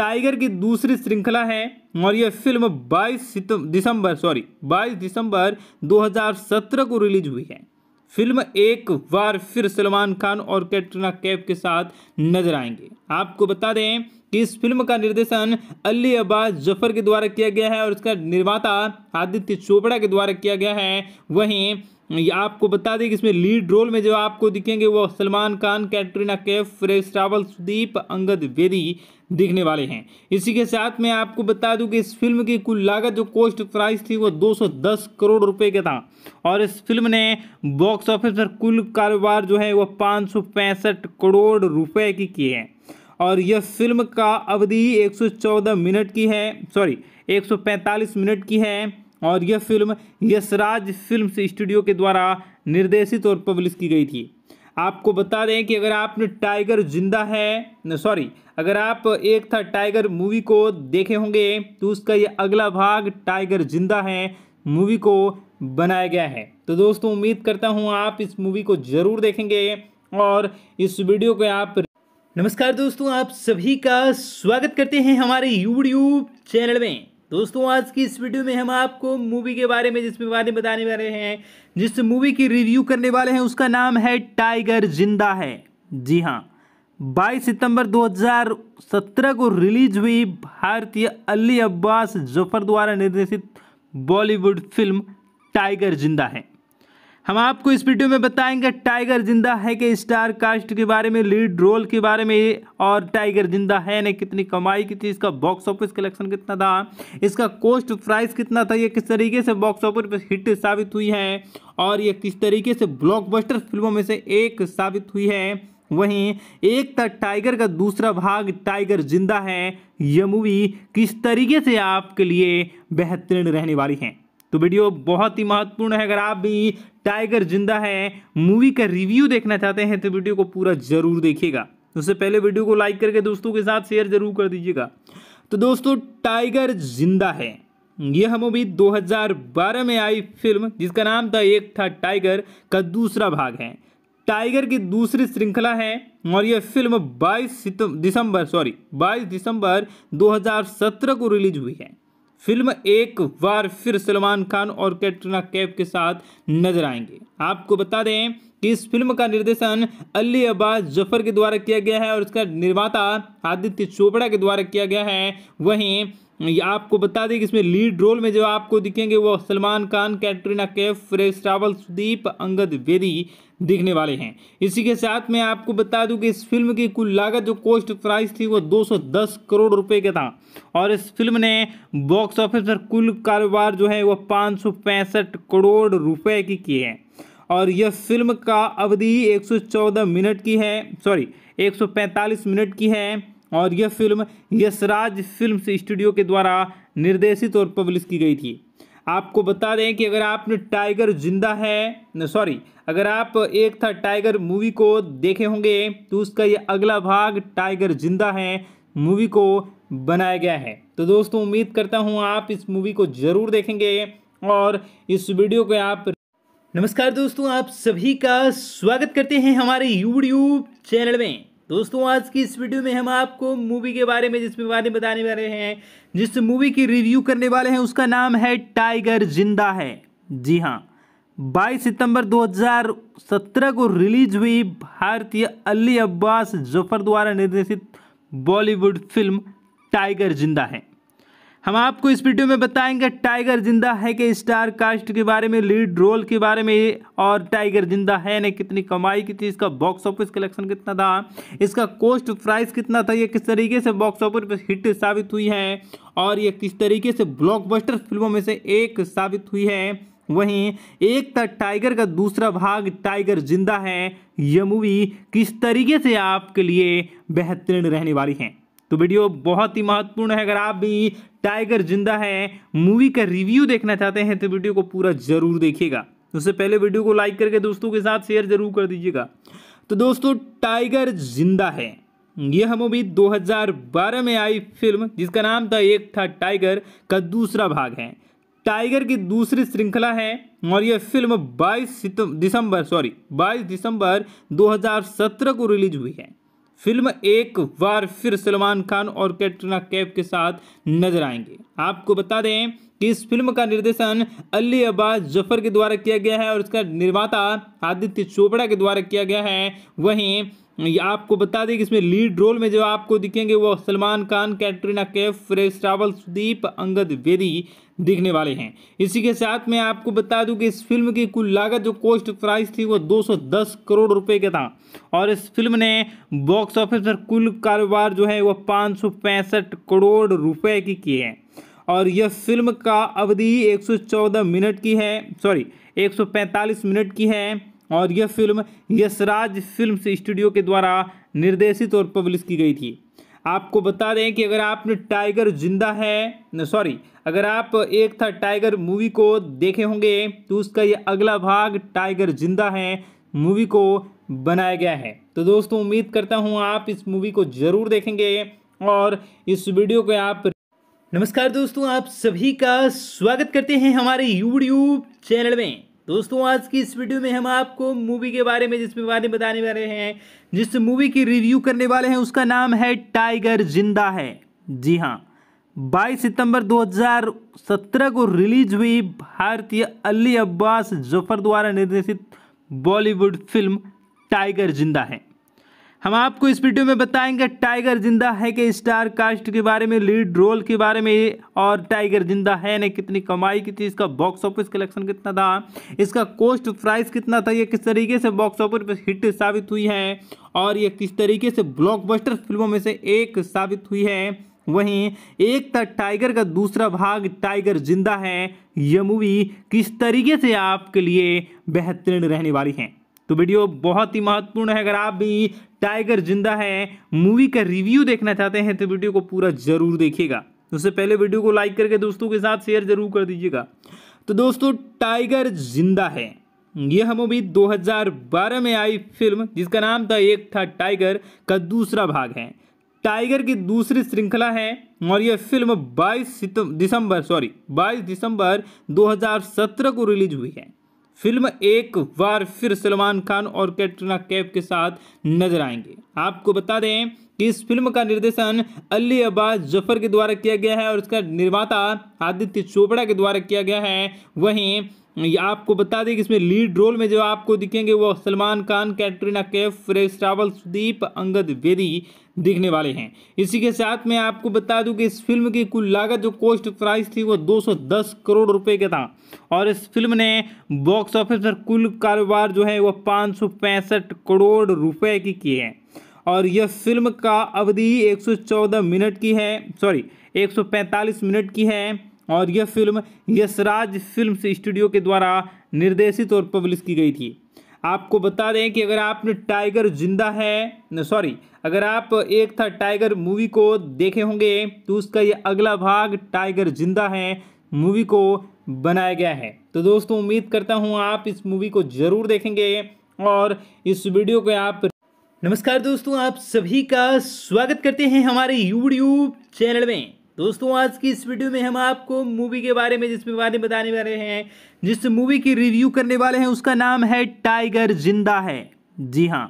टाइगर की दूसरी श्रृंखला है और यह फिल्म 22 दिसंबर सॉरी 22 दिसंबर 2017 को रिलीज हुई है फिल्म एक बार फिर सलमान खान और कैटरीना कैफ के साथ नजर आएंगे आपको बता दें कि इस फिल्म का निर्देशन अली अब्बास जफर के द्वारा किया गया है और इसका निर्माता आदित्य चोपड़ा के द्वारा किया गया है वहीं आपको बता दें कि इसमें लीड रोल में जो आपको दिखेंगे वो सलमान खान कैटरीना कैफ फ्रेश रावल सुदीप अंगद बेदी देखने वाले हैं इसी के साथ मैं आपको बता दूं कि इस फिल्म की कुल लागत जो कोस्ट प्राइस थी वो 210 करोड़ रुपए का था और इस फिल्म ने बॉक्स ऑफिस पर कुल कारोबार जो है वह पाँच करोड़ रुपए की की है और यह फिल्म का अवधि 114 मिनट की है सॉरी 145 मिनट की है और यह फिल्म यशराज फिल्म स्टूडियो के द्वारा निर्देशित और पब्लिश की गई थी आपको बता दें कि अगर आपने टाइगर जिंदा है सॉरी अगर आप एक था टाइगर मूवी को देखे होंगे तो उसका ये अगला भाग टाइगर जिंदा है मूवी को बनाया गया है तो दोस्तों उम्मीद करता हूँ आप इस मूवी को ज़रूर देखेंगे और इस वीडियो को आप नमस्कार दोस्तों आप सभी का स्वागत करते हैं हमारे यूट्यूब चैनल में दोस्तों आज की इस वीडियो में हम आपको मूवी के बारे में जिसमें बारे में बताने वाले हैं जिस मूवी की रिव्यू करने वाले हैं उसका नाम है टाइगर जिंदा है जी हाँ 22 सितंबर 2017 को रिलीज हुई भारतीय अली अब्बास जफर द्वारा निर्देशित बॉलीवुड फिल्म टाइगर जिंदा है हम आपको इस वीडियो में बताएंगे टाइगर जिंदा है के स्टार कास्ट के बारे में लीड रोल के बारे में और टाइगर जिंदा है ने कितनी कमाई की थी इसका बॉक्स ऑफिस कलेक्शन कितना था इसका कोस्ट प्राइस कितना था ये किस तरीके से बॉक्स ऑफिस पर हिट साबित हुई है और ये किस तरीके से ब्लॉकबस्टर फिल्मों में से एक साबित हुई है वहीं एक था टाइगर का दूसरा भाग टाइगर जिंदा है यह मूवी किस तरीके से आपके लिए बेहतरीन रहने वाली है तो वीडियो बहुत ही महत्वपूर्ण है अगर आप भी टाइगर जिंदा है मूवी का रिव्यू देखना चाहते हैं तो वीडियो को पूरा जरूर देखिएगा उससे पहले वीडियो को लाइक करके दोस्तों के साथ शेयर जरूर कर दीजिएगा तो दोस्तों टाइगर जिंदा है यह मूवी 2012 में आई फिल्म जिसका नाम था एक था टाइगर का दूसरा भाग है टाइगर की दूसरी श्रृंखला है और यह फिल्म 22 दिसंबर सॉरी 22 दिसंबर 2017 को रिलीज हुई है फिल्म एक बार फिर सलमान खान और कैटरीना कैफ के साथ नजर आएंगे आपको बता दें कि इस फिल्म का निर्देशन अली अब्बास जफर के द्वारा किया गया है और इसका निर्माता आदित्य चोपड़ा के द्वारा किया गया है वहीं आपको बता दें कि इसमें लीड रोल में जो आपको दिखेंगे वो सलमान खान कैटरीना कैफ फ्रेश रावल सुदीप अंगद वेदी दिखने वाले हैं इसी के साथ मैं आपको बता दूं कि इस फिल्म की कुल लागत जो कोस्ट प्राइस थी वो 210 करोड़ रुपए का था और इस फिल्म ने बॉक्स ऑफिस पर कुल कारोबार जो है वह पाँच करोड़ रुपये की किए हैं और यह फिल्म का अवधि एक मिनट की है सॉरी एक मिनट की है और यह फिल्म यशराज फिल्म स्टूडियो के द्वारा निर्देशित और पब्लिश की गई थी आपको बता दें कि अगर आपने टाइगर जिंदा है सॉरी अगर आप एक था टाइगर मूवी को देखे होंगे तो उसका यह अगला भाग टाइगर जिंदा है मूवी को बनाया गया है तो दोस्तों उम्मीद करता हूँ आप इस मूवी को ज़रूर देखेंगे और इस वीडियो को आप नमस्कार दोस्तों आप सभी का स्वागत करते हैं हमारे यूट्यूब चैनल में दोस्तों आज की इस वीडियो में हम आपको मूवी के बारे में जिसमें बारे में बताने वाले हैं जिस मूवी की रिव्यू करने वाले हैं उसका नाम है टाइगर जिंदा है जी हाँ 22 सितंबर 2017 को रिलीज हुई भारतीय अली अब्बास जफर द्वारा निर्देशित बॉलीवुड फिल्म टाइगर जिंदा है हम आपको इस वीडियो में बताएंगे टाइगर जिंदा है के स्टार कास्ट के बारे में लीड रोल के बारे में और टाइगर जिंदा है ने कितनी कमाई की थी इसका बॉक्स ऑफिस कलेक्शन कितना था इसका कोस्ट प्राइस कितना था ये किस तरीके से बॉक्स ऑफिस पर हिट साबित हुई है और ये किस तरीके से ब्लॉकबस्टर फिल्मों में से एक साबित हुई है वहीं एक था टाइगर का दूसरा भाग टाइगर जिंदा है यह मूवी किस तरीके से आपके लिए बेहतरीन रहने वाली है तो वीडियो बहुत ही महत्वपूर्ण है अगर आप भी टाइगर जिंदा है मूवी का रिव्यू देखना चाहते हैं तो वीडियो को पूरा जरूर देखिएगा उससे पहले वीडियो को लाइक करके दोस्तों के साथ शेयर जरूर कर दीजिएगा तो दोस्तों टाइगर जिंदा है यह मूवी 2012 में आई फिल्म जिसका नाम था एक था टाइगर का दूसरा भाग है टाइगर की दूसरी श्रृंखला है और यह फिल्म 22 दिसंबर सॉरी 22 दिसंबर 2017 को रिलीज हुई है फिल्म एक बार फिर सलमान खान और कैटरीना कैफ के साथ नजर आएंगे आपको बता दें कि इस फिल्म का निर्देशन अली अब्बास जफर के द्वारा किया गया है और इसका निर्माता आदित्य चोपड़ा के द्वारा किया गया है वहीं आपको बता दें कि इसमें लीड रोल में जो आपको दिखेंगे वो सलमान खान कैटरीना कैफ फ्रेश रावल सुदीप अंगद वेदी दिखने वाले हैं इसी के साथ मैं आपको बता दूं कि इस फिल्म की कुल लागत जो कोस्ट प्राइस थी वो 210 करोड़ रुपए का था और इस फिल्म ने बॉक्स ऑफिस पर कुल कारोबार जो है वह पाँच करोड़ रुपये की किए है और यह फिल्म का अवधि एक मिनट की है सॉरी एक मिनट की है और यह फिल्म यशराज फिल्म स्टूडियो के द्वारा निर्देशित और पब्लिश की गई थी आपको बता दें कि अगर आपने टाइगर जिंदा है सॉरी अगर आप एक था टाइगर मूवी को देखे होंगे तो उसका यह अगला भाग टाइगर जिंदा है मूवी को बनाया गया है तो दोस्तों उम्मीद करता हूँ आप इस मूवी को ज़रूर देखेंगे और इस वीडियो को आप नमस्कार दोस्तों आप सभी का स्वागत करते हैं हमारे यूट्यूब चैनल में दोस्तों आज की इस वीडियो में हम आपको मूवी के बारे में जिसमें बारे में बताने वाले हैं जिस मूवी की रिव्यू करने वाले हैं उसका नाम है टाइगर जिंदा है जी हाँ 22 सितंबर 2017 को रिलीज हुई भारतीय अली अब्बास जफर द्वारा निर्देशित बॉलीवुड फिल्म टाइगर जिंदा है हम आपको इस वीडियो में बताएंगे टाइगर जिंदा है कि स्टार कास्ट के बारे में लीड रोल के बारे में और टाइगर जिंदा है ने कितनी कमाई की थी इसका बॉक्स ऑफिस कलेक्शन कितना था इसका कोस्ट प्राइस कितना था ये किस तरीके से बॉक्स ऑफिस पर हिट साबित हुई है और ये किस तरीके से ब्लॉकबस्टर फिल्मों में से एक साबित हुई है वहीं एक था टाइगर का दूसरा भाग टाइगर जिंदा है यह मूवी किस तरीके से आपके लिए बेहतरीन रहने वाली है तो वीडियो बहुत ही महत्वपूर्ण है अगर आप भी टाइगर जिंदा है मूवी का रिव्यू देखना चाहते हैं तो वीडियो को पूरा जरूर देखिएगा उससे पहले वीडियो को लाइक करके दोस्तों के साथ शेयर जरूर कर दीजिएगा तो दोस्तों टाइगर जिंदा है यह मूवी 2012 में आई फिल्म जिसका नाम था एक था टाइगर का दूसरा भाग है टाइगर की दूसरी श्रृंखला है और यह फिल्म 22 दिसंबर सॉरी 22 दिसंबर 2017 को रिलीज हुई है फिल्म एक बार फिर सलमान खान और कैटरीना कैफ के साथ नजर आएंगे आपको बता दें कि इस फिल्म का निर्देशन अली अब्बास जफर के द्वारा किया गया है और इसका निर्माता आदित्य चोपड़ा के द्वारा किया गया है वहीं आपको बता दें कि इसमें लीड रोल में जो आपको दिखेंगे वो सलमान खान कैटरीना कैफ फ्रेश रावल सुदीप अंगद वेदी दिखने वाले हैं इसी के साथ मैं आपको बता दूं कि इस फिल्म की कुल लागत जो कोस्ट प्राइस थी वो 210 करोड़ रुपए का था और इस फिल्म ने बॉक्स ऑफिस पर कुल कारोबार जो है वह पाँच करोड़ रुपए की किए हैं और यह फिल्म का अवधि एक मिनट की है सॉरी एक मिनट की है और यह फिल्म यशराज फिल्म स्टूडियो के द्वारा निर्देशित और पब्लिश की गई थी आपको बता दें कि अगर आपने टाइगर जिंदा है सॉरी अगर आप एक था टाइगर मूवी को देखे होंगे तो उसका यह अगला भाग टाइगर जिंदा है मूवी को बनाया गया है तो दोस्तों उम्मीद करता हूँ आप इस मूवी को ज़रूर देखेंगे और इस वीडियो को आप नमस्कार दोस्तों आप सभी का स्वागत करते हैं हमारे यूट्यूब चैनल में दोस्तों आज की इस वीडियो में हम आपको मूवी के बारे में जिसमें बारे में बताने वाले हैं जिस मूवी की रिव्यू करने वाले हैं उसका नाम है टाइगर जिंदा है जी हाँ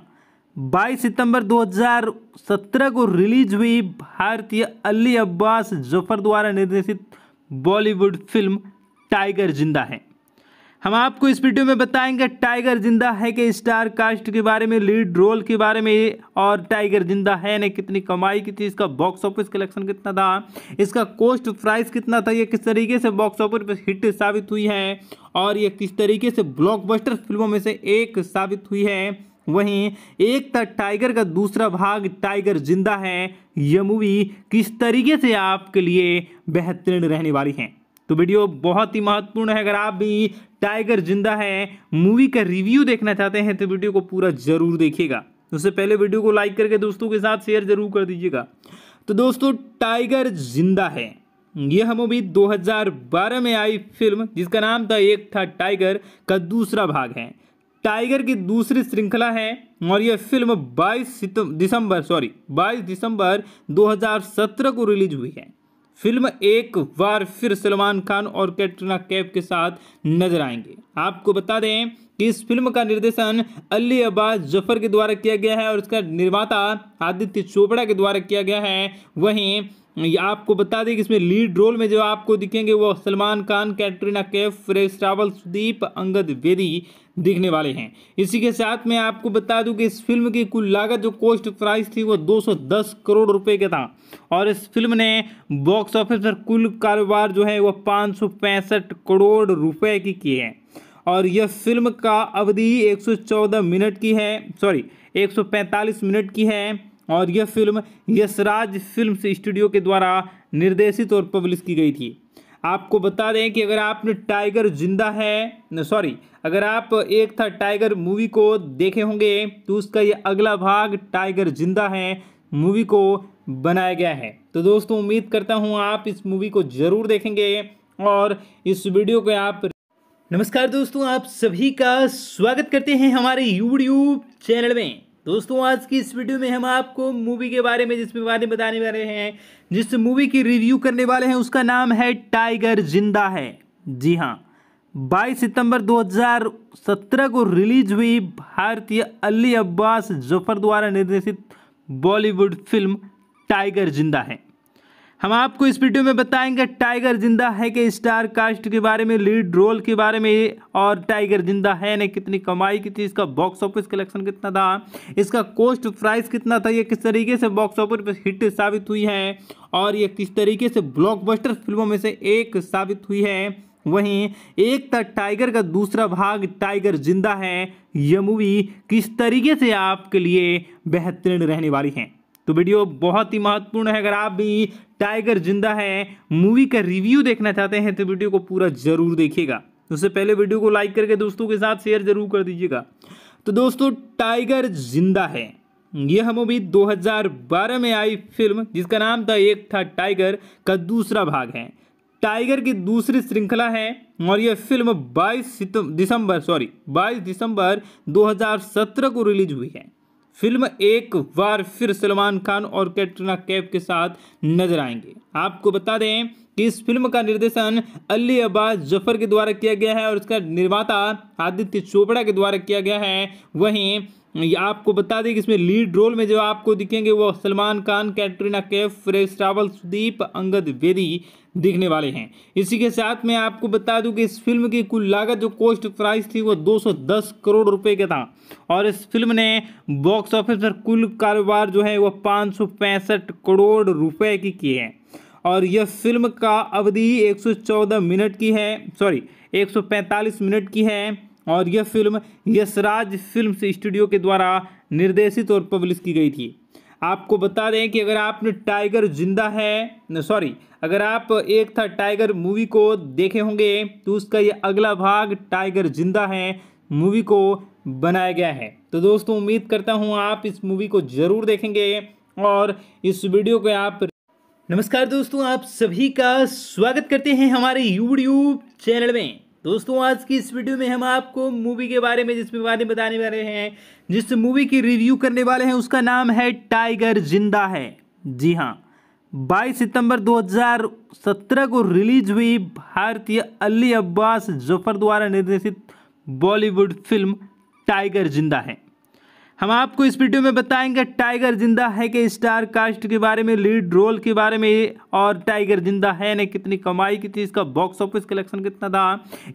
22 सितंबर 2017 को रिलीज हुई भारतीय अली अब्बास जफर द्वारा निर्देशित बॉलीवुड फिल्म टाइगर जिंदा है हम आपको इस वीडियो में बताएंगे टाइगर जिंदा है कि स्टार कास्ट के बारे में लीड रोल के बारे में और टाइगर जिंदा है ने कितनी कमाई की थी इसका बॉक्स ऑफिस कलेक्शन कितना था इसका कोस्ट प्राइस कितना था ये किस तरीके से बॉक्स ऑफिस पर हिट साबित हुई है और ये किस तरीके से ब्लॉकबस्टर फिल्मों में से एक साबित हुई है वहीं एक था टाइगर का दूसरा भाग टाइगर जिंदा है यह मूवी किस तरीके से आपके लिए बेहतरीन रहने वाली है तो वीडियो बहुत ही महत्वपूर्ण है अगर आप भी टाइगर जिंदा है मूवी का रिव्यू देखना चाहते हैं तो वीडियो को पूरा जरूर देखिएगा उससे पहले वीडियो को लाइक करके दोस्तों के साथ शेयर जरूर कर दीजिएगा तो दोस्तों टाइगर जिंदा है यह मूवी 2012 में आई फिल्म जिसका नाम था एक था टाइगर का दूसरा भाग है टाइगर की दूसरी श्रृंखला है और यह फिल्म 22 दिसंबर सॉरी 22 दिसंबर 2017 को रिलीज हुई है फिल्म एक बार फिर सलमान खान और कैटरीना कैफ के साथ नजर आएंगे आपको बता दें कि इस फिल्म का निर्देशन अली अब्बास जफर के द्वारा किया गया है और इसका निर्माता आदित्य चोपड़ा के द्वारा किया गया है वहीं आपको बता दें कि इसमें लीड रोल में जो आपको दिखेंगे वो सलमान खान कैटरीना कैफ फ्रेश रावल सुदीप अंगद बेदी देखने वाले हैं इसी के साथ मैं आपको बता दूं कि इस फिल्म की कुल लागत जो कोस्ट प्राइस थी वो 210 करोड़ रुपए का था और इस फिल्म ने बॉक्स ऑफिस पर कुल कारोबार जो है वह पाँच करोड़ रुपए की किए हैं और यह फिल्म का अवधि 114 मिनट की है सॉरी 145 मिनट की है और यह फिल्म यशराज फिल्म स्टूडियो के द्वारा निर्देशित और पब्लिश की गई थी आपको बता दें कि अगर आपने टाइगर जिंदा है सॉरी अगर आप एक था टाइगर मूवी को देखे होंगे तो उसका ये अगला भाग टाइगर जिंदा है मूवी को बनाया गया है तो दोस्तों उम्मीद करता हूँ आप इस मूवी को ज़रूर देखेंगे और इस वीडियो को आप नमस्कार दोस्तों आप सभी का स्वागत करते हैं हमारे यूट्यूब चैनल में दोस्तों आज की इस वीडियो में हम आपको मूवी के बारे में जिसमें बारे में बताने वाले हैं जिस मूवी की रिव्यू करने वाले हैं उसका नाम है टाइगर जिंदा है जी हाँ 22 सितंबर 2017 को रिलीज हुई भारतीय अली अब्बास जफर द्वारा निर्देशित बॉलीवुड फिल्म टाइगर जिंदा है हम आपको इस वीडियो में बताएंगे टाइगर जिंदा है के स्टार कास्ट के बारे में लीड रोल के बारे में और टाइगर जिंदा है ने कितनी कमाई की थी इसका बॉक्स ऑफिस कलेक्शन कितना था इसका कोस्ट प्राइस कितना था ये किस तरीके से बॉक्स ऑफिस पर हिट साबित हुई है और ये किस तरीके से ब्लॉकबस्टर फिल्मों में से एक साबित हुई है वहीं एक था टाइगर का दूसरा भाग टाइगर जिंदा है यह मूवी किस तरीके से आपके लिए बेहतरीन रहने वाली है तो वीडियो बहुत ही महत्वपूर्ण है अगर आप भी टाइगर जिंदा है मूवी का रिव्यू देखना चाहते हैं तो वीडियो को पूरा जरूर देखिएगा उससे पहले वीडियो को लाइक करके दोस्तों के साथ शेयर जरूर कर दीजिएगा तो दोस्तों टाइगर जिंदा है यह मूवी 2012 में आई फिल्म जिसका नाम था एक था टाइगर का दूसरा भाग है टाइगर की दूसरी श्रृंखला है और यह फिल्म 22 दिसंबर सॉरी 22 दिसंबर 2017 को रिलीज हुई है फिल्म एक बार फिर सलमान खान और कैटरीना कैफ के साथ नजर आएंगे आपको बता दें कि इस फिल्म का निर्देशन अली अब्बास जफर के द्वारा किया गया है और इसका निर्माता आदित्य चोपड़ा के द्वारा किया गया है वहीं आपको बता दें कि इसमें लीड रोल में जो आपको दिखेंगे वो सलमान खान कैटरीना कैफ फ्रेश रावल सुदीप अंगद वेदी दिखने वाले हैं इसी के साथ मैं आपको बता दूं कि इस फिल्म की कुल लागत जो कॉस्ट प्राइस थी वो 210 करोड़ रुपए का था और इस फिल्म ने बॉक्स ऑफिस पर कुल कारोबार जो है वो पाँच करोड़ रुपए की किए हैं और यह फिल्म का अवधि 114 मिनट की है सॉरी 145 मिनट की है और यह फिल्म यशराज फिल्म स्टूडियो के द्वारा निर्देशित और पब्लिश की गई थी आपको बता दें कि अगर आपने टाइगर जिंदा है सॉरी अगर आप एक था टाइगर मूवी को देखे होंगे तो उसका ये अगला भाग टाइगर जिंदा है मूवी को बनाया गया है तो दोस्तों उम्मीद करता हूँ आप इस मूवी को ज़रूर देखेंगे और इस वीडियो को आप नमस्कार दोस्तों आप सभी का स्वागत करते हैं हमारे यूट्यूब चैनल में दोस्तों आज की इस वीडियो में हम आपको मूवी के बारे में जिसमें बारे में बताने वाले हैं जिस मूवी की रिव्यू करने वाले हैं उसका नाम है टाइगर जिंदा है जी हाँ 22 सितंबर 2017 को रिलीज हुई भारतीय अली अब्बास जफर द्वारा निर्देशित बॉलीवुड फिल्म टाइगर जिंदा है हम आपको इस वीडियो में बताएंगे टाइगर जिंदा है के स्टार कास्ट के बारे में लीड रोल के बारे में और टाइगर जिंदा है ने कितनी कमाई की थी इसका बॉक्स ऑफिस कलेक्शन कितना था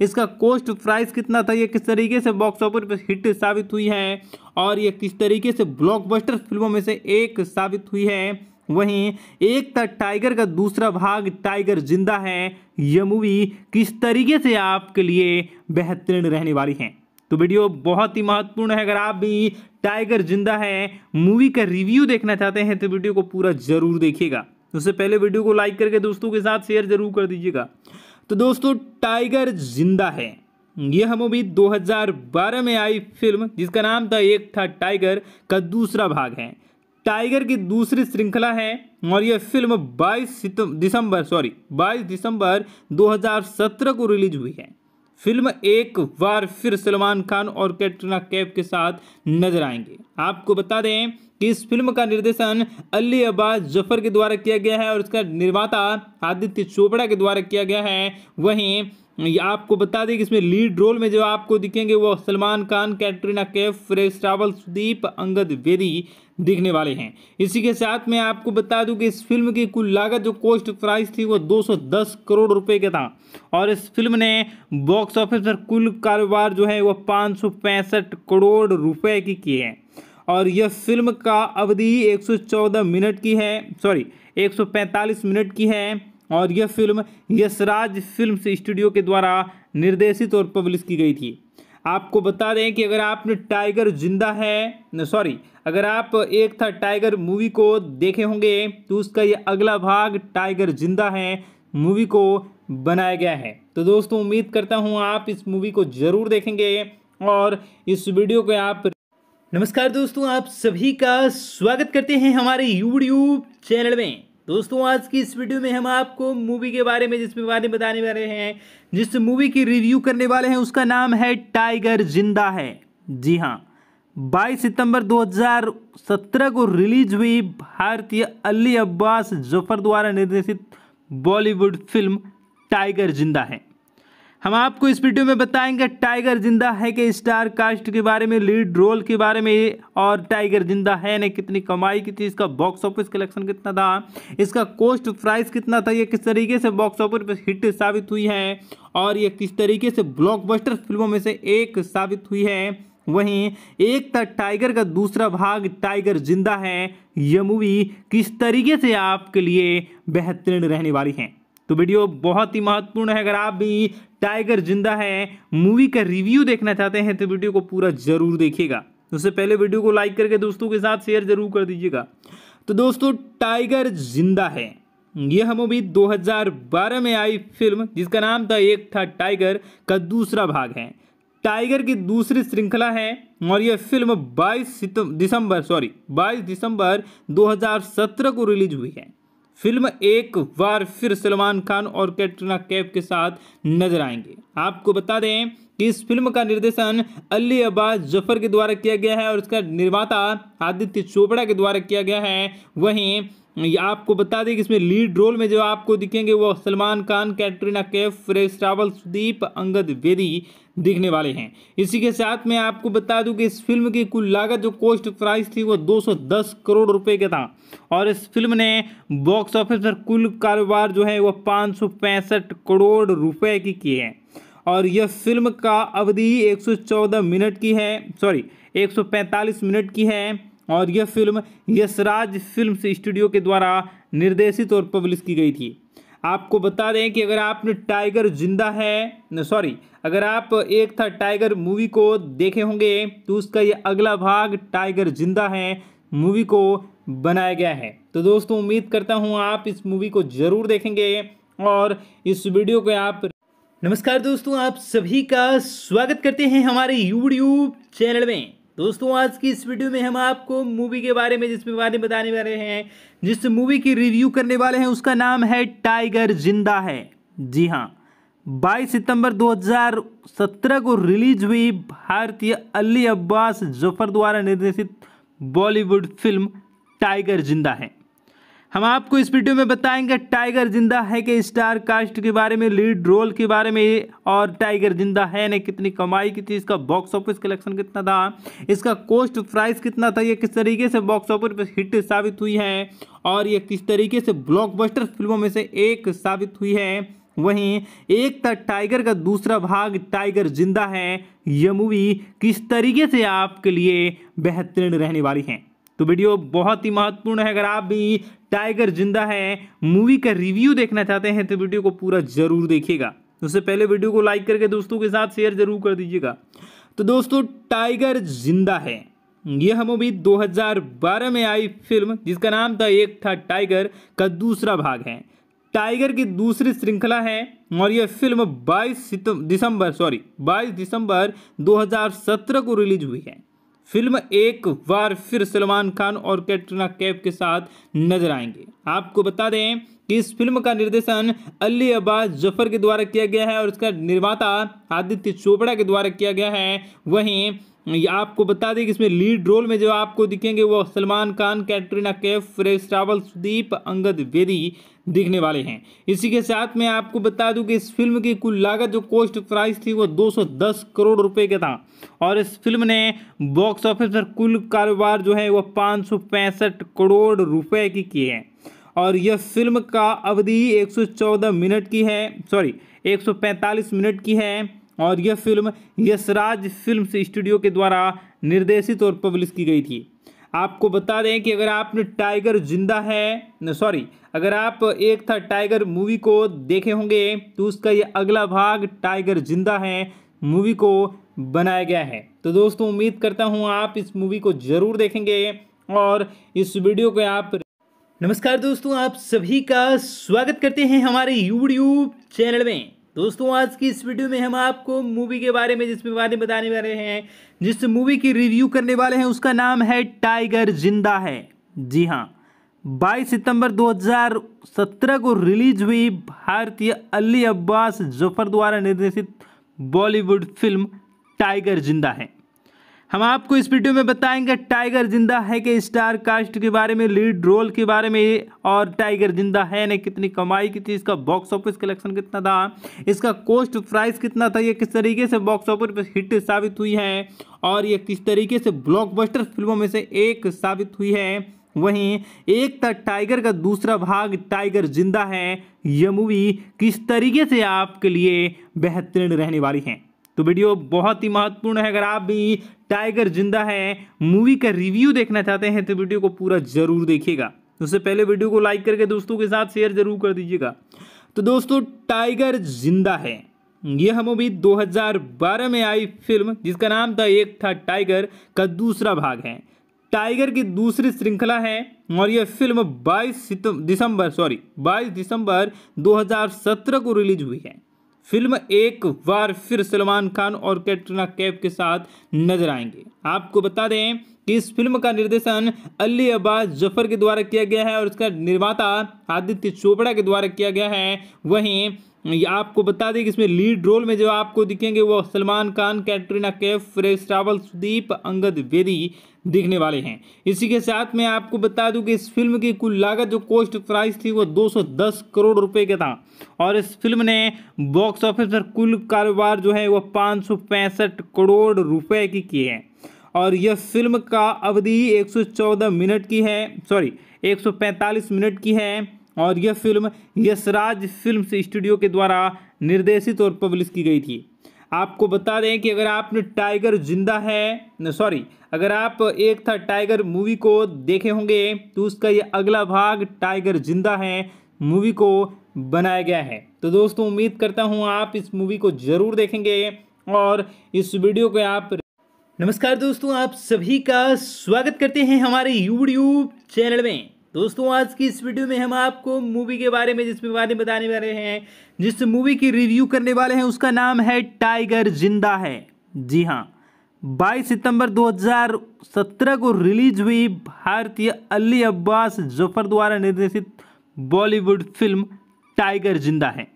इसका कोस्ट प्राइस कितना था ये किस तरीके से बॉक्स ऑफिस पर हिट साबित हुई है और ये किस तरीके से ब्लॉकबस्टर फिल्मों में से एक साबित हुई है वहीं एक था टाइगर का दूसरा भाग टाइगर जिंदा है यह मूवी किस तरीके से आपके लिए बेहतरीन रहने वाली है तो वीडियो बहुत ही महत्वपूर्ण है अगर आप भी टाइगर जिंदा है मूवी का रिव्यू देखना चाहते हैं तो वीडियो को पूरा जरूर देखिएगा उससे पहले वीडियो को लाइक करके दोस्तों के साथ शेयर जरूर कर दीजिएगा तो दोस्तों टाइगर जिंदा है यह मूवी 2012 में आई फिल्म जिसका नाम था एक था टाइगर का दूसरा भाग है टाइगर की दूसरी श्रृंखला है और यह फिल्म 22 दिसंबर सॉरी 22 दिसंबर 2017 को रिलीज हुई है फिल्म एक बार फिर सलमान खान और कैटरीना कैफ के साथ नजर आएंगे आपको बता दें कि इस फिल्म का निर्देशन अली अब्बास जफर के द्वारा किया गया है और इसका निर्माता आदित्य चोपड़ा के द्वारा किया गया है वहीं आपको बता दें कि इसमें लीड रोल में जो आपको दिखेंगे वो सलमान खान कैटरीना कैफ फ्रेश रावल सुदीप अंगद वेदी दिखने वाले हैं इसी के साथ मैं आपको बता दूं कि इस फिल्म की कुल लागत जो कोस्ट प्राइस थी वो 210 करोड़ रुपए का था और इस फिल्म ने बॉक्स ऑफिस पर कुल कारोबार जो है वह पाँच करोड़ रुपए की की है और यह फिल्म का अवधि 114 मिनट की है सॉरी 145 मिनट की है और यह फिल्म यशराज फिल्म स्टूडियो के द्वारा निर्देशित और पब्लिश की गई थी आपको बता दें कि अगर आपने टाइगर जिंदा है सॉरी अगर आप एक था टाइगर मूवी को देखे होंगे तो उसका ये अगला भाग टाइगर जिंदा है मूवी को बनाया गया है तो दोस्तों उम्मीद करता हूँ आप इस मूवी को ज़रूर देखेंगे और इस वीडियो को आप नमस्कार दोस्तों आप सभी का स्वागत करते हैं हमारे यूट्यूब चैनल में दोस्तों आज की इस वीडियो में हम आपको मूवी के बारे में जिसमें बारे में बताने वाले हैं जिस मूवी की रिव्यू करने वाले हैं उसका नाम है टाइगर जिंदा है जी हाँ 22 सितंबर 2017 को रिलीज हुई भारतीय अली अब्बास जफर द्वारा निर्देशित बॉलीवुड फिल्म टाइगर जिंदा है हम आपको इस वीडियो में बताएंगे टाइगर जिंदा है के स्टार कास्ट के बारे में लीड रोल के बारे में और टाइगर जिंदा है ने कितनी कमाई की थी इसका बॉक्स ऑफिस कलेक्शन कितना था इसका कोस्ट प्राइस कितना था ये किस तरीके से बॉक्स ऑफिस पर हिट साबित हुई है और ये किस तरीके से ब्लॉकबस्टर फिल्मों में से एक साबित हुई है वहीं एक था टाइगर का दूसरा भाग टाइगर जिंदा है यह मूवी किस तरीके से आपके लिए बेहतरीन रहने वाली है तो वीडियो बहुत ही महत्वपूर्ण है अगर आप भी टाइगर जिंदा है मूवी का रिव्यू देखना चाहते हैं तो वीडियो को पूरा जरूर देखिएगा तो उससे पहले वीडियो को लाइक करके दोस्तों के साथ शेयर जरूर कर दीजिएगा तो दोस्तों टाइगर जिंदा है यह मूवी 2012 में आई फिल्म जिसका नाम था एक था टाइगर का दूसरा भाग है टाइगर की दूसरी श्रृंखला है और यह फिल्म 22 दिसंबर सॉरी 22 दिसंबर 2017 को रिलीज हुई है फिल्म एक बार फिर सलमान खान और कैटरीना कैफ के साथ नजर आएंगे आपको बता दें कि इस फिल्म का निर्देशन अली अब्बास जफर के द्वारा किया गया है और इसका निर्माता आदित्य चोपड़ा के द्वारा किया गया है वहीं आपको बता दें कि इसमें लीड रोल में जो आपको दिखेंगे वो सलमान खान कैटरीना कैफ फ्रेश रावल सुदीप अंगद बेदी दिखने वाले हैं इसी के साथ मैं आपको बता दूं कि इस फिल्म की कुल लागत जो कोस्ट प्राइस थी वो 210 करोड़ रुपए का था और इस फिल्म ने बॉक्स ऑफिस पर कुल कारोबार जो है वह पाँच करोड़ रुपए की की है और यह फिल्म का अवधि 114 मिनट की है सॉरी 145 मिनट की है और यह फिल्म यशराज फिल्म स्टूडियो के द्वारा निर्देशित और पब्लिश की गई थी आपको बता दें कि अगर आपने टाइगर जिंदा है सॉरी अगर आप एक था टाइगर मूवी को देखे होंगे तो उसका ये अगला भाग टाइगर जिंदा है मूवी को बनाया गया है तो दोस्तों उम्मीद करता हूँ आप इस मूवी को ज़रूर देखेंगे और इस वीडियो को आप नमस्कार दोस्तों आप सभी का स्वागत करते हैं हमारे यूट्यूब चैनल में दोस्तों आज की इस वीडियो में हम आपको मूवी के बारे में जिसमें बारे में बताने वाले हैं जिस मूवी की रिव्यू करने वाले हैं उसका नाम है टाइगर जिंदा है जी हाँ 22 सितंबर 2017 को रिलीज हुई भारतीय अली अब्बास जफर द्वारा निर्देशित बॉलीवुड फिल्म टाइगर जिंदा है हम आपको इस वीडियो में बताएंगे टाइगर जिंदा है कि स्टार कास्ट के बारे में लीड रोल के बारे में और टाइगर जिंदा है ने कितनी कमाई की थी इसका बॉक्स ऑफिस कलेक्शन कितना था इसका कोस्ट प्राइस कितना था ये किस तरीके से बॉक्स ऑफिस पर हिट साबित हुई है और ये किस तरीके से ब्लॉकबस्टर फिल्मों में से एक साबित हुई है वहीं एक था टाइगर का दूसरा भाग टाइगर जिंदा है यह मूवी किस तरीके से आपके लिए बेहतरीन रहने वाली है तो वीडियो बहुत ही महत्वपूर्ण है अगर आप भी टाइगर जिंदा है मूवी का रिव्यू देखना चाहते हैं तो वीडियो को पूरा जरूर देखिएगा तो उससे पहले वीडियो को लाइक करके दोस्तों के साथ शेयर जरूर कर दीजिएगा तो दोस्तों टाइगर जिंदा है यह मूवी 2012 में आई फिल्म जिसका नाम था एक था टाइगर का दूसरा भाग है टाइगर की दूसरी श्रृंखला है और यह फिल्म 22 दिसंबर सॉरी 22 दिसंबर 2017 को रिलीज हुई है फिल्म एक बार फिर सलमान खान और कैटरीना कैफ के साथ नजर आएंगे आपको बता दें कि इस फिल्म का निर्देशन अली अब्बास जफर के द्वारा किया गया है और इसका निर्माता आदित्य चोपड़ा के द्वारा किया गया है वहीं आपको बता दें कि इसमें लीड रोल में जो आपको दिखेंगे वो सलमान खान कैटरीना कैफ फ्रेश रावल सुदीप अंगद वेदी दिखने वाले हैं इसी के साथ मैं आपको बता दूं कि इस फिल्म की कुल लागत जो कोस्ट प्राइस थी वो 210 करोड़ रुपए का था और इस फिल्म ने बॉक्स ऑफिस पर कुल कारोबार जो है वह पाँच करोड़ रुपए की किए हैं और यह फिल्म का अवधि 114 मिनट की है सॉरी 145 मिनट की है और यह फिल्म यशराज फिल्म स्टूडियो के द्वारा निर्देशित और पब्लिश की गई थी आपको बता दें कि अगर आपने टाइगर जिंदा है सॉरी अगर आप एक था टाइगर मूवी को देखे होंगे तो उसका ये अगला भाग टाइगर जिंदा है मूवी को बनाया गया है तो दोस्तों उम्मीद करता हूँ आप इस मूवी को ज़रूर देखेंगे और इस वीडियो को आप नमस्कार दोस्तों आप सभी का स्वागत करते हैं हमारे यूट्यूब चैनल में दोस्तों आज की इस वीडियो में हम आपको मूवी के बारे में जिसमें बारे में बताने वाले हैं जिस मूवी की रिव्यू करने वाले हैं उसका नाम है टाइगर जिंदा है जी हाँ 22 सितंबर 2017 को रिलीज हुई भारतीय अली अब्बास जफर द्वारा निर्देशित बॉलीवुड फिल्म टाइगर जिंदा है हम आपको इस वीडियो में बताएंगे टाइगर जिंदा है के स्टार कास्ट के बारे में लीड रोल के बारे में और टाइगर जिंदा है ने कितनी कमाई की थी इसका बॉक्स ऑफिस कलेक्शन कितना था इसका कोस्ट प्राइस कितना था ये किस तरीके से बॉक्स ऑफिस पर हिट साबित हुई है और ये किस तरीके से ब्लॉकबस्टर फिल्मों में से एक साबित हुई है वहीं एक था टाइगर का दूसरा भाग टाइगर जिंदा है यह मूवी किस तरीके से आपके लिए बेहतरीन रहने वाली है तो वीडियो बहुत ही महत्वपूर्ण है अगर आप भी टाइगर जिंदा है मूवी का रिव्यू देखना चाहते हैं तो वीडियो को पूरा जरूर देखिएगा उससे पहले वीडियो को लाइक करके दोस्तों के साथ शेयर जरूर कर दीजिएगा तो दोस्तों टाइगर जिंदा है यह मूवी 2012 में आई फिल्म जिसका नाम था एक था टाइगर का दूसरा भाग है टाइगर की दूसरी श्रृंखला है और यह फिल्म 22 दिसंबर सॉरी 22 दिसंबर 2017 को रिलीज हुई है फिल्म एक बार फिर सलमान खान और कैटरीना कैफ के साथ नजर आएंगे आपको बता दें कि इस फिल्म का निर्देशन अली अब्बास जफर के द्वारा किया गया है और इसका निर्माता आदित्य चोपड़ा के द्वारा किया गया है वहीं आपको बता दें कि इसमें लीड रोल में जो आपको दिखेंगे वो सलमान खान कैटरीना कैफ फ्रेश रावल सुदीप अंगद बेदी देखने वाले हैं इसी के साथ मैं आपको बता दूं कि इस फिल्म की कुल लागत जो कोस्ट प्राइस थी वो 210 करोड़ रुपए का था और इस फिल्म ने बॉक्स ऑफिस पर कुल कारोबार जो है वह पाँच करोड़ रुपए की की है और यह फिल्म का अवधि 114 मिनट की है सॉरी 145 मिनट की है और यह फिल्म यशराज फिल्म स्टूडियो के द्वारा निर्देशित और पब्लिश की गई थी आपको बता दें कि अगर आपने टाइगर जिंदा है सॉरी अगर आप एक था टाइगर मूवी को देखे होंगे तो उसका ये अगला भाग टाइगर जिंदा है मूवी को बनाया गया है तो दोस्तों उम्मीद करता हूँ आप इस मूवी को ज़रूर देखेंगे और इस वीडियो को आप नमस्कार दोस्तों आप सभी का स्वागत करते हैं हमारे यूट्यूब चैनल में दोस्तों आज की इस वीडियो में हम आपको मूवी के बारे में जिसमें बारे में बताने वाले हैं जिस मूवी की रिव्यू करने वाले हैं उसका नाम है टाइगर जिंदा है जी हाँ 22 सितंबर 2017 को रिलीज हुई भारतीय अली अब्बास जफर द्वारा निर्देशित बॉलीवुड फिल्म टाइगर जिंदा है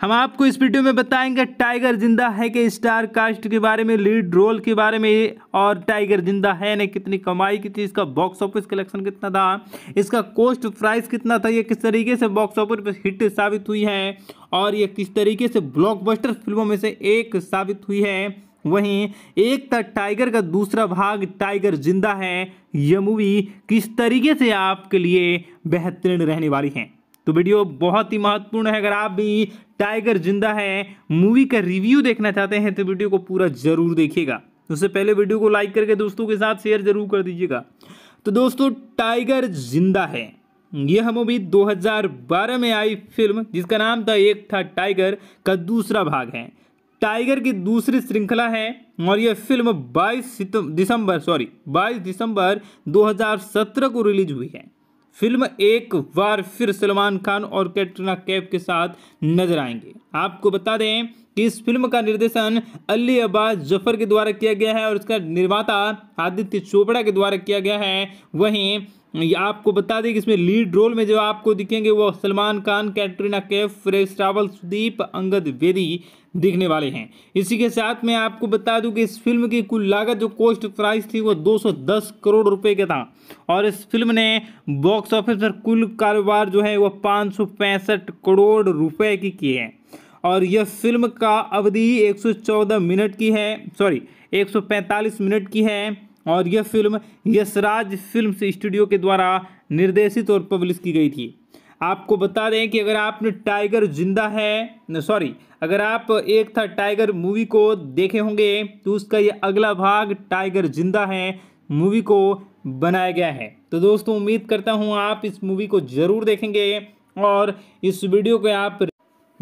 हम आपको इस वीडियो में बताएंगे टाइगर जिंदा है के स्टार कास्ट के बारे में लीड रोल के बारे में और टाइगर जिंदा है ने कितनी कमाई की थी इसका बॉक्स ऑफिस कलेक्शन कितना था इसका कॉस्ट प्राइस कितना था ये किस तरीके से बॉक्स ऑफिस पर हिट साबित हुई है और ये किस तरीके से ब्लॉकबस्टर फिल्मों में से एक साबित हुई है वहीं एक था टाइगर का दूसरा भाग टाइगर जिंदा है यह मूवी किस तरीके से आपके लिए बेहतरीन रहने वाली है तो वीडियो बहुत ही महत्वपूर्ण है अगर आप भी टाइगर जिंदा है मूवी का रिव्यू देखना चाहते हैं तो वीडियो को पूरा जरूर देखिएगा उससे पहले वीडियो को लाइक करके दोस्तों के साथ शेयर जरूर कर दीजिएगा तो दोस्तों टाइगर जिंदा है यह मूवी 2012 में आई फिल्म जिसका नाम था एक था टाइगर का दूसरा भाग है टाइगर की दूसरी श्रृंखला है और यह फिल्म 22 दिसंबर सॉरी 22 दिसंबर 2017 को रिलीज हुई है फिल्म एक बार फिर सलमान खान और कैटरीना कैफ के साथ नजर आएंगे आपको बता दें कि इस फिल्म का निर्देशन अली अब्बास जफर के द्वारा किया गया है और इसका निर्माता आदित्य चोपड़ा के द्वारा किया गया है वहीं आपको बता दें कि इसमें लीड रोल में जो आपको दिखेंगे वो सलमान खान कैटरीना कैफ फ्रेश रावल सुदीप अंगद वेदी दिखने वाले हैं इसी के साथ मैं आपको बता दूं कि इस फिल्म की कुल लागत जो कोस्ट प्राइस थी वो 210 करोड़ रुपए का था और इस फिल्म ने बॉक्स ऑफिस पर कुल कारोबार जो है वह पाँच करोड़ रुपये की किए है और यह फिल्म का अवधि एक मिनट की है सॉरी एक मिनट की है और यह फिल्म यशराज फिल्म स्टूडियो के द्वारा निर्देशित और पब्लिश की गई थी आपको बता दें कि अगर आपने टाइगर जिंदा है सॉरी अगर आप एक था टाइगर मूवी को देखे होंगे तो उसका यह अगला भाग टाइगर जिंदा है मूवी को बनाया गया है तो दोस्तों उम्मीद करता हूँ आप इस मूवी को ज़रूर देखेंगे और इस वीडियो को आप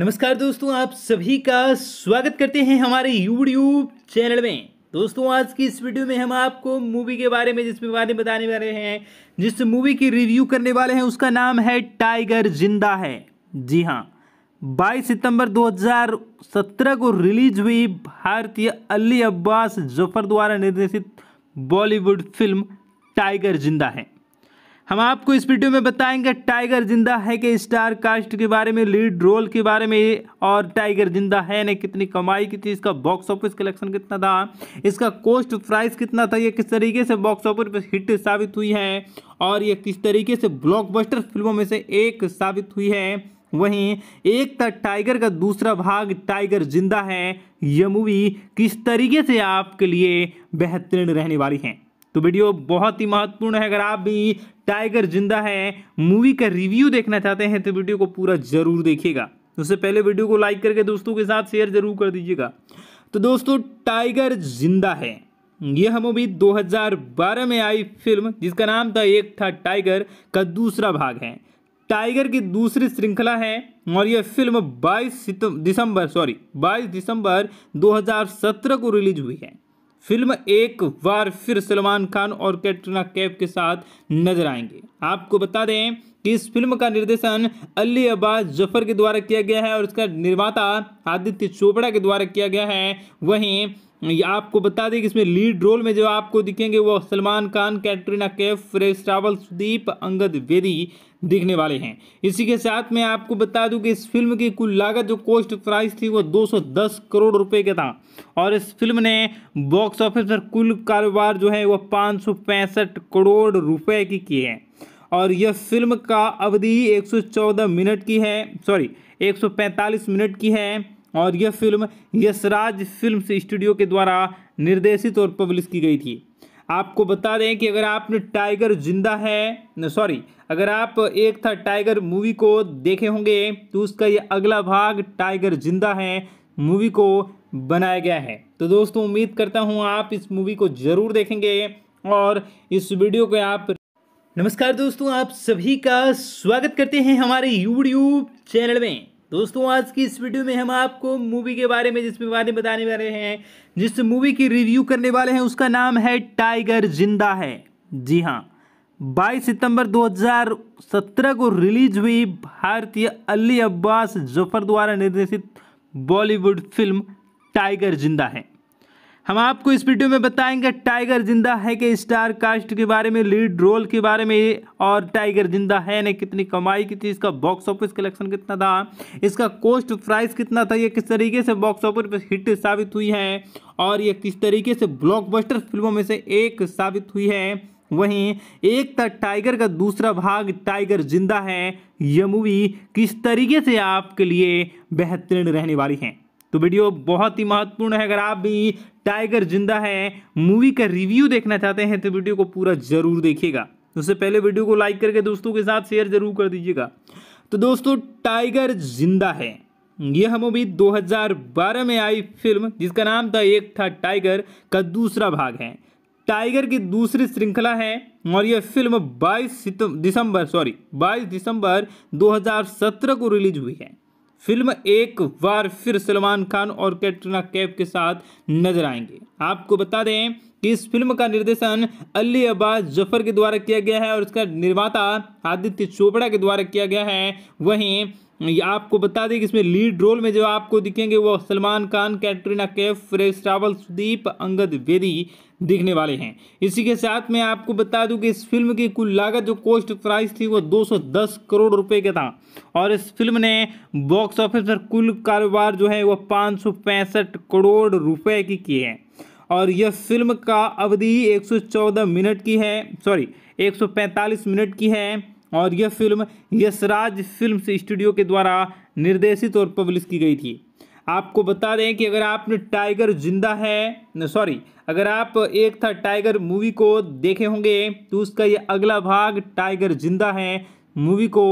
नमस्कार दोस्तों आप सभी का स्वागत करते हैं हमारे यूट्यूब चैनल में दोस्तों आज की इस वीडियो में हम आपको मूवी के बारे में जिसमें बारे में बताने वाले हैं जिस मूवी की रिव्यू करने वाले हैं उसका नाम है टाइगर जिंदा है जी हाँ 22 सितंबर 2017 को रिलीज हुई भारतीय अली अब्बास जफर द्वारा निर्देशित बॉलीवुड फिल्म टाइगर जिंदा है हम आपको इस वीडियो में बताएंगे टाइगर जिंदा है कि स्टार कास्ट के बारे में लीड रोल के बारे में और टाइगर जिंदा है ने कितनी कमाई की थी इसका बॉक्स ऑफिस कलेक्शन कितना था इसका कोस्ट प्राइस कितना था ये किस तरीके से बॉक्स ऑफिस पर हिट साबित हुई है और ये किस तरीके से ब्लॉकबस्टर फिल्मों में से एक साबित हुई है वहीं एक था टाइगर का दूसरा भाग टाइगर जिंदा है यह मूवी किस तरीके से आपके लिए बेहतरीन रहने वाली है तो वीडियो बहुत ही महत्वपूर्ण है अगर आप भी टाइगर जिंदा है मूवी का रिव्यू देखना चाहते हैं तो वीडियो को पूरा जरूर देखिएगा तो उससे पहले वीडियो को लाइक करके दोस्तों के साथ शेयर जरूर कर दीजिएगा तो दोस्तों टाइगर जिंदा है यह मूवी 2012 में आई फिल्म जिसका नाम था एक था टाइगर का दूसरा भाग है टाइगर की दूसरी श्रृंखला है और यह फिल्म 22 दिसंबर सॉरी 22 दिसंबर 2017 को रिलीज हुई है फिल्म एक बार फिर सलमान खान और कैटरीना कैफ के साथ नजर आएंगे आपको बता दें कि इस फिल्म का निर्देशन अली अब्बास जफर के द्वारा किया गया है और इसका निर्माता आदित्य चोपड़ा के द्वारा किया गया है वहीं आपको बता दें कि इसमें लीड रोल में जो आपको दिखेंगे वो सलमान खान कैटरीना कैफ फ्रेश रावल सुदीप अंगद वेदी दिखने वाले हैं इसी के साथ मैं आपको बता दूं कि इस फिल्म की कुल लागत जो कोस्ट प्राइस थी वो 210 करोड़ रुपए का था और इस फिल्म ने बॉक्स ऑफिस पर कुल कारोबार जो है वह पाँच करोड़ रुपये की किए है और यह फिल्म का अवधि एक मिनट की है सॉरी एक मिनट की है और यह फिल्म यशराज फिल्म स्टूडियो के द्वारा निर्देशित और पब्लिश की गई थी आपको बता दें कि अगर आपने टाइगर जिंदा है सॉरी अगर आप एक था टाइगर मूवी को देखे होंगे तो उसका यह अगला भाग टाइगर जिंदा है मूवी को बनाया गया है तो दोस्तों उम्मीद करता हूँ आप इस मूवी को ज़रूर देखेंगे और इस वीडियो को आप नमस्कार दोस्तों आप सभी का स्वागत करते हैं हमारे यूट्यूब चैनल में दोस्तों आज की इस वीडियो में हम आपको मूवी के बारे में जिसमें बारे में बताने वाले हैं जिस मूवी की रिव्यू करने वाले हैं उसका नाम है टाइगर जिंदा है जी हाँ 22 सितंबर 2017 को रिलीज हुई भारतीय अली अब्बास जफर द्वारा निर्देशित बॉलीवुड फिल्म टाइगर जिंदा है हम आपको इस वीडियो में बताएंगे टाइगर जिंदा है कि स्टार कास्ट के बारे में लीड रोल के बारे में और टाइगर जिंदा है ने कितनी कमाई की थी इसका बॉक्स ऑफिस कलेक्शन कितना था इसका कोस्ट प्राइस कितना था ये किस तरीके से बॉक्स ऑफिस पर हिट साबित हुई है और ये किस तरीके से ब्लॉकबस्टर फिल्मों में से एक साबित हुई है वहीं एक था टाइगर का दूसरा भाग टाइगर जिंदा है यह मूवी किस तरीके से आपके लिए बेहतरीन रहने वाली है तो वीडियो बहुत ही महत्वपूर्ण है अगर आप भी टाइगर जिंदा है मूवी का रिव्यू देखना चाहते हैं तो वीडियो को पूरा जरूर देखिएगा उससे पहले वीडियो को लाइक करके दोस्तों के साथ शेयर जरूर कर दीजिएगा तो दोस्तों टाइगर जिंदा है यह मूवी 2012 में आई फिल्म जिसका नाम था एक था टाइगर का दूसरा भाग है टाइगर की दूसरी श्रृंखला है और यह फिल्म 22 दिसंबर सॉरी 22 दिसंबर 2017 को रिलीज हुई है फिल्म एक बार फिर सलमान खान और कैटरीना कैफ के साथ नजर आएंगे आपको बता दें कि इस फिल्म का निर्देशन अली अब्बास जफर के द्वारा किया गया है और इसका निर्माता आदित्य चोपड़ा के द्वारा किया गया है वहीं आपको बता दें कि इसमें लीड रोल में जो आपको दिखेंगे वो सलमान खान कैटरीना कैफ फ्रेश रावल सुदीप अंगद वेदी दिखने वाले हैं इसी के साथ मैं आपको बता दूं कि इस फिल्म की कुल लागत जो कोस्ट प्राइस थी वो 210 करोड़ रुपए का था और इस फिल्म ने बॉक्स ऑफिस पर कुल कारोबार जो है वह पाँच करोड़ रुपए की किए हैं और यह फिल्म का अवधि एक मिनट की है सॉरी एक मिनट की है और यह फिल्म यशराज फिल्म स्टूडियो के द्वारा निर्देशित और पब्लिश की गई थी आपको बता दें कि अगर आपने टाइगर जिंदा है सॉरी अगर आप एक था टाइगर मूवी को देखे होंगे तो उसका यह अगला भाग टाइगर जिंदा है मूवी को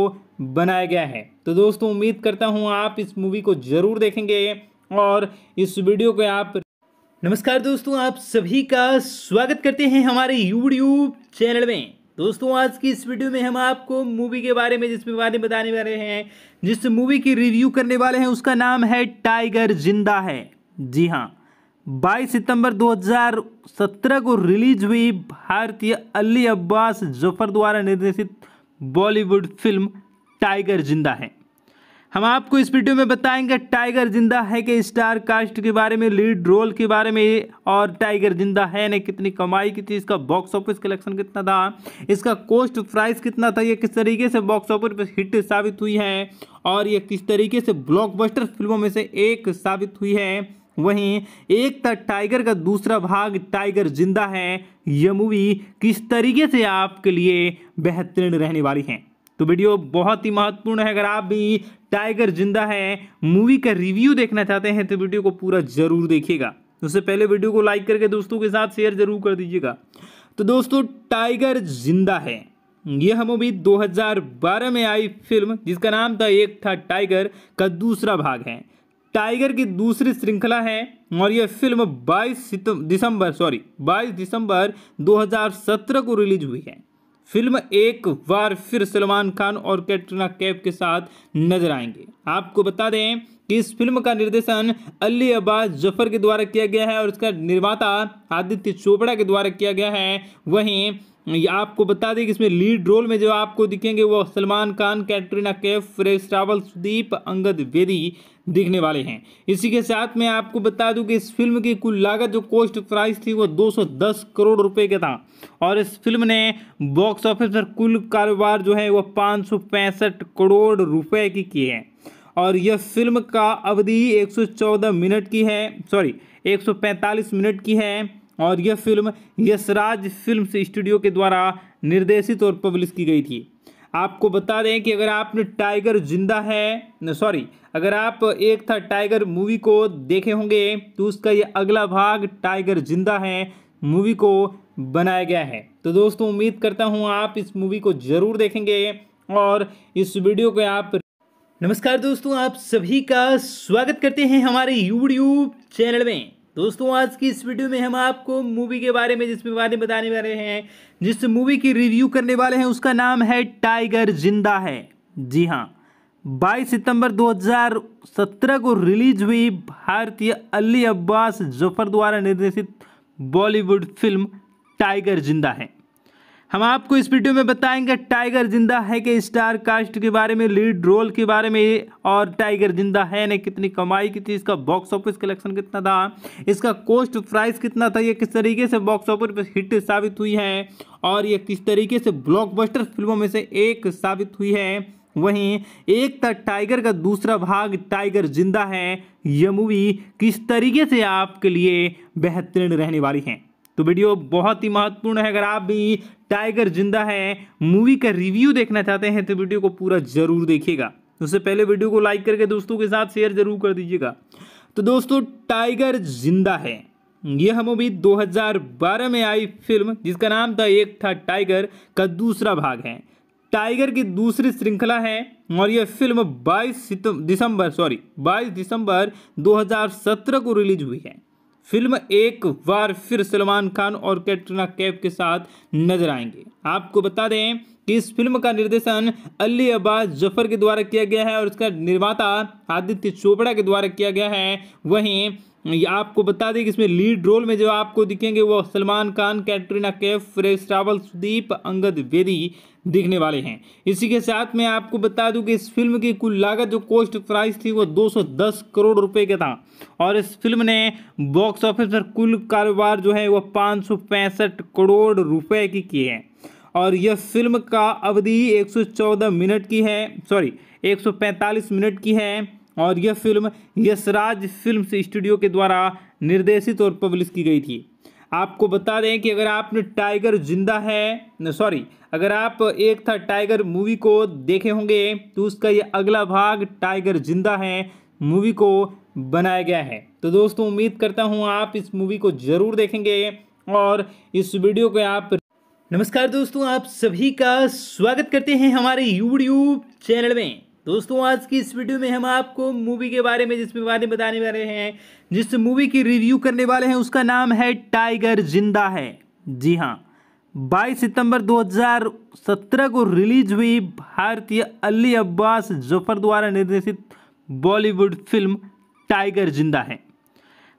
बनाया गया है तो दोस्तों उम्मीद करता हूँ आप इस मूवी को ज़रूर देखेंगे और इस वीडियो को आप नमस्कार दोस्तों आप सभी का स्वागत करते हैं हमारे यूट्यूब चैनल में दोस्तों आज की इस वीडियो में हम आपको मूवी के बारे में जिसमें बारे में बताने वाले हैं जिस मूवी की रिव्यू करने वाले हैं उसका नाम है टाइगर जिंदा है जी हाँ 22 सितंबर 2017 को रिलीज हुई भारतीय अली अब्बास जफर द्वारा निर्देशित बॉलीवुड फिल्म टाइगर जिंदा है हम आपको इस वीडियो में बताएंगे टाइगर जिंदा है के स्टार कास्ट के बारे में लीड रोल के बारे में और टाइगर जिंदा है ने कितनी कमाई की थी इसका बॉक्स ऑफिस कलेक्शन कितना था इसका कोस्ट प्राइस कितना था ये किस तरीके से बॉक्स ऑफिस पर हिट साबित हुई है और ये किस तरीके से ब्लॉकबस्टर फिल्मों में से एक साबित हुई है वहीं एक था टाइगर का दूसरा भाग टाइगर जिंदा है यह मूवी किस तरीके से आपके लिए बेहतरीन रहने वाली है तो वीडियो बहुत ही महत्वपूर्ण है अगर आप भी टाइगर जिंदा है मूवी का रिव्यू देखना चाहते हैं तो वीडियो को पूरा जरूर देखिएगा उससे पहले वीडियो को लाइक करके दोस्तों के साथ शेयर जरूर कर दीजिएगा तो दोस्तों टाइगर जिंदा है यह मूवी 2012 में आई फिल्म जिसका नाम था एक था टाइगर का दूसरा भाग है टाइगर की दूसरी श्रृंखला है और यह फिल्म 22 दिसंबर सॉरी 22 दिसंबर 2017 को रिलीज हुई है फिल्म एक बार फिर सलमान खान और कैटरीना कैफ के साथ नजर आएंगे आपको बता दें कि इस फिल्म का निर्देशन अली अब्बास जफर के द्वारा किया गया है और इसका निर्माता आदित्य चोपड़ा के द्वारा किया गया है वहीं आपको बता दें कि इसमें लीड रोल में जो आपको दिखेंगे वो सलमान खान कैटरीना कैफ फ्रेश रावल सुदीप अंगद वेदी दिखने वाले हैं इसी के साथ मैं आपको बता दूं कि इस फिल्म की कुल लागत जो कोस्ट प्राइस थी वो 210 करोड़ रुपए का था और इस फिल्म ने बॉक्स ऑफिस पर कुल कारोबार जो है वो पाँच करोड़ रुपए की किए हैं और यह फिल्म का अवधि 114 मिनट की है सॉरी 145 मिनट की है और यह फिल्म यशराज फिल्म स्टूडियो के द्वारा निर्देशित और पब्लिश की गई थी आपको बता दें कि अगर आपने टाइगर जिंदा है सॉरी अगर आप एक था टाइगर मूवी को देखे होंगे तो उसका यह अगला भाग टाइगर जिंदा है मूवी को बनाया गया है तो दोस्तों उम्मीद करता हूँ आप इस मूवी को ज़रूर देखेंगे और इस वीडियो को आप नमस्कार दोस्तों आप सभी का स्वागत करते हैं हमारे यूट्यूब चैनल में दोस्तों आज की इस वीडियो में हम आपको मूवी के बारे में जिसमें बारे में बताने वाले हैं जिस मूवी की रिव्यू करने वाले हैं उसका नाम है टाइगर जिंदा है जी हाँ 22 सितंबर 2017 को रिलीज हुई भारतीय अली अब्बास जफर द्वारा निर्देशित बॉलीवुड फिल्म टाइगर जिंदा है हम आपको इस वीडियो में बताएंगे टाइगर जिंदा है कि स्टार कास्ट के बारे में लीड रोल के बारे में और टाइगर जिंदा है ने कितनी कमाई की थी इसका बॉक्स ऑफिस कलेक्शन कितना था इसका कोस्ट प्राइस कितना था ये किस तरीके से बॉक्स ऑफिस पर हिट साबित हुई है और ये किस तरीके से ब्लॉकबस्टर फिल्मों में से एक साबित हुई है वहीं एक था टाइगर का दूसरा भाग टाइगर जिंदा है यह मूवी किस तरीके से आपके लिए बेहतरीन रहने वाली है तो वीडियो बहुत ही महत्वपूर्ण है अगर आप भी टाइगर जिंदा है मूवी का रिव्यू देखना चाहते हैं तो वीडियो को पूरा जरूर देखिएगा उससे पहले वीडियो को लाइक करके दोस्तों के साथ शेयर जरूर कर दीजिएगा तो दोस्तों टाइगर जिंदा है यह मूवी 2012 में आई फिल्म जिसका नाम था एक था टाइगर का दूसरा भाग है टाइगर की दूसरी श्रृंखला है और यह फिल्म 22 दिसंबर सॉरी 22 दिसंबर 2017 को रिलीज हुई है फिल्म एक बार फिर सलमान खान और कैटरीना कैफ के साथ नजर आएंगे आपको बता दें कि इस फिल्म का निर्देशन अली अब्बास जफर के द्वारा किया गया है और इसका निर्माता आदित्य चोपड़ा के द्वारा किया गया है वहीं ये आपको बता दें कि इसमें लीड रोल में जो आपको दिखेंगे वो सलमान खान कैटरीना कैफ फ्रेश रावल सुदीप अंगद वेदी दिखने वाले हैं इसी के साथ मैं आपको बता दूं कि इस फिल्म की कुल लागत जो कोस्ट प्राइस थी वो 210 करोड़ रुपए का था और इस फिल्म ने बॉक्स ऑफिस पर कुल कारोबार जो है वह पाँच करोड़ रुपए की की है और यह फिल्म का अवधि 114 मिनट की है सॉरी 145 मिनट की है और यह फिल्म यशराज फिल्म स्टूडियो के द्वारा निर्देशित और पब्लिश की गई थी आपको बता दें कि अगर आपने टाइगर जिंदा है सॉरी अगर आप एक था टाइगर मूवी को देखे होंगे तो उसका यह अगला भाग टाइगर जिंदा है मूवी को बनाया गया है तो दोस्तों उम्मीद करता हूँ आप इस मूवी को ज़रूर देखेंगे और इस वीडियो को आप नमस्कार दोस्तों आप सभी का स्वागत करते हैं हमारे यूट्यूब चैनल में दोस्तों आज की इस वीडियो में हम आपको मूवी के बारे में जिसमें बारे में बताने वाले हैं जिस मूवी की रिव्यू करने वाले हैं उसका नाम है टाइगर जिंदा है जी हाँ 22 सितंबर 2017 को रिलीज हुई भारतीय अली अब्बास जफर द्वारा निर्देशित बॉलीवुड फिल्म टाइगर जिंदा है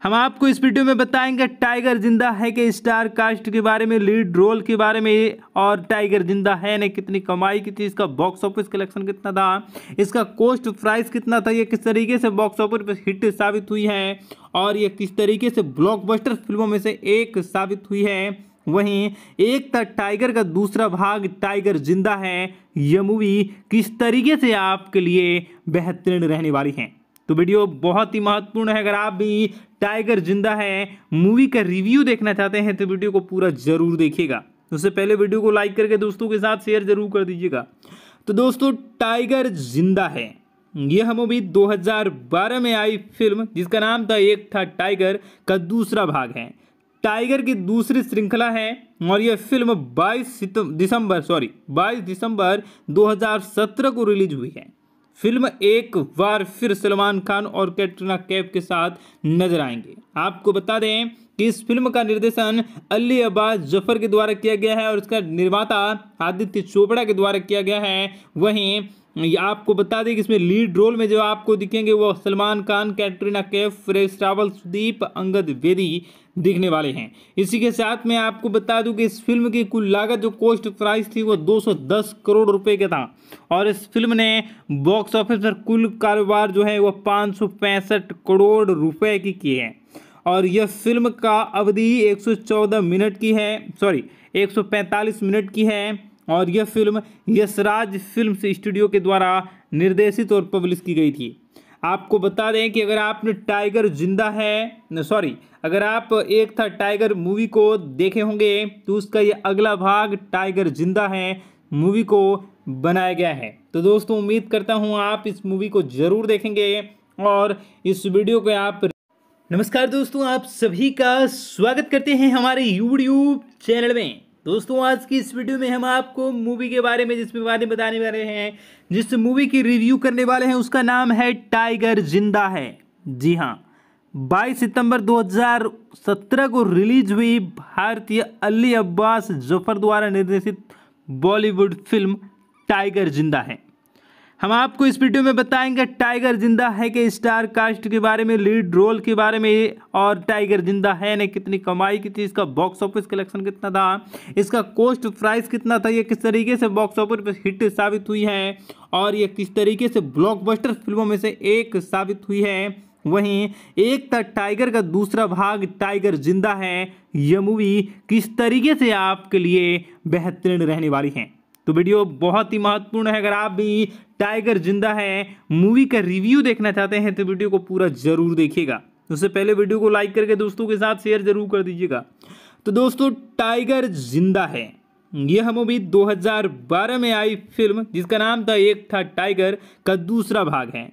हम आपको इस वीडियो में बताएंगे टाइगर जिंदा है के स्टार कास्ट के बारे में लीड रोल के बारे में और टाइगर जिंदा है ने कितनी कमाई की थी इसका बॉक्स ऑफिस कलेक्शन कितना था इसका कोस्ट प्राइस कितना था ये किस तरीके से बॉक्स ऑफिस पर हिट साबित हुई है और ये किस तरीके से ब्लॉकबस्टर फिल्मों में से एक साबित हुई है वहीं एक था टाइगर का दूसरा भाग टाइगर जिंदा है यह मूवी किस तरीके से आपके लिए बेहतरीन रहने वाली है तो वीडियो बहुत ही महत्वपूर्ण है अगर आप भी टाइगर जिंदा है मूवी का रिव्यू देखना चाहते हैं तो वीडियो को पूरा जरूर देखिएगा उससे पहले वीडियो को लाइक करके दोस्तों के साथ शेयर जरूर कर दीजिएगा तो दोस्तों टाइगर जिंदा है यह मूवी 2012 में आई फिल्म जिसका नाम था एक था टाइगर का दूसरा भाग है टाइगर की दूसरी श्रृंखला है और यह फिल्म 22 दिसंबर सॉरी 22 दिसंबर 2017 को रिलीज हुई है फिल्म एक बार फिर सलमान खान और कैटरीना कैफ के साथ नजर आएंगे आपको बता दें कि इस फिल्म का निर्देशन अली अब्बास जफर के द्वारा किया गया है और इसका निर्माता आदित्य चोपड़ा के द्वारा किया गया है वहीं आपको बता दें कि इसमें लीड रोल में जो आपको दिखेंगे वो सलमान खान कैटरीना कैफ फ्रेश रावल सुदीप अंगद वेदी दिखने वाले हैं इसी के साथ मैं आपको बता दूं कि इस फिल्म की कुल लागत जो कोस्ट प्राइस थी वो 210 करोड़ रुपए का था और इस फिल्म ने बॉक्स ऑफिस पर कुल कारोबार जो है वह पाँच करोड़ रुपए की की है और यह फिल्म का अवधि 114 मिनट की है सॉरी 145 मिनट की है और यह फिल्म यशराज फिल्म स्टूडियो के द्वारा निर्देशित और पब्लिश की गई थी आपको बता दें कि अगर आपने टाइगर जिंदा है सॉरी अगर आप एक था टाइगर मूवी को देखे होंगे तो उसका यह अगला भाग टाइगर जिंदा है मूवी को बनाया गया है तो दोस्तों उम्मीद करता हूँ आप इस मूवी को ज़रूर देखेंगे और इस वीडियो को आप नमस्कार दोस्तों आप सभी का स्वागत करते हैं हमारे यूट्यूब चैनल में दोस्तों आज की इस वीडियो में हम आपको मूवी के बारे में जिसमें बारे में बताने वाले हैं जिस मूवी की रिव्यू करने वाले हैं उसका नाम है टाइगर जिंदा है जी हाँ 22 सितंबर 2017 को रिलीज हुई भारतीय अली अब्बास जफर द्वारा निर्देशित बॉलीवुड फिल्म टाइगर जिंदा है हम आपको इस वीडियो में बताएंगे टाइगर जिंदा है के स्टार कास्ट के बारे में लीड रोल के बारे में और टाइगर जिंदा है ने कितनी कमाई की थी इसका बॉक्स ऑफिस कलेक्शन कितना था इसका कोस्ट प्राइस कितना था ये किस तरीके से बॉक्स ऑफिस पर हिट साबित हुई है और ये किस तरीके से ब्लॉकबस्टर फिल्मों में से एक साबित हुई है वहीं एक था टाइगर का दूसरा भाग टाइगर जिंदा है यह मूवी किस तरीके से आपके लिए बेहतरीन रहने वाली है तो वीडियो बहुत ही महत्वपूर्ण है अगर आप भी टाइगर जिंदा है मूवी का रिव्यू देखना चाहते हैं तो वीडियो को पूरा जरूर देखिएगा तो उससे पहले वीडियो को लाइक करके दोस्तों के साथ शेयर जरूर कर दीजिएगा तो दोस्तों टाइगर जिंदा है यह मूवी 2012 में आई फिल्म जिसका नाम था एक था टाइगर का दूसरा भाग है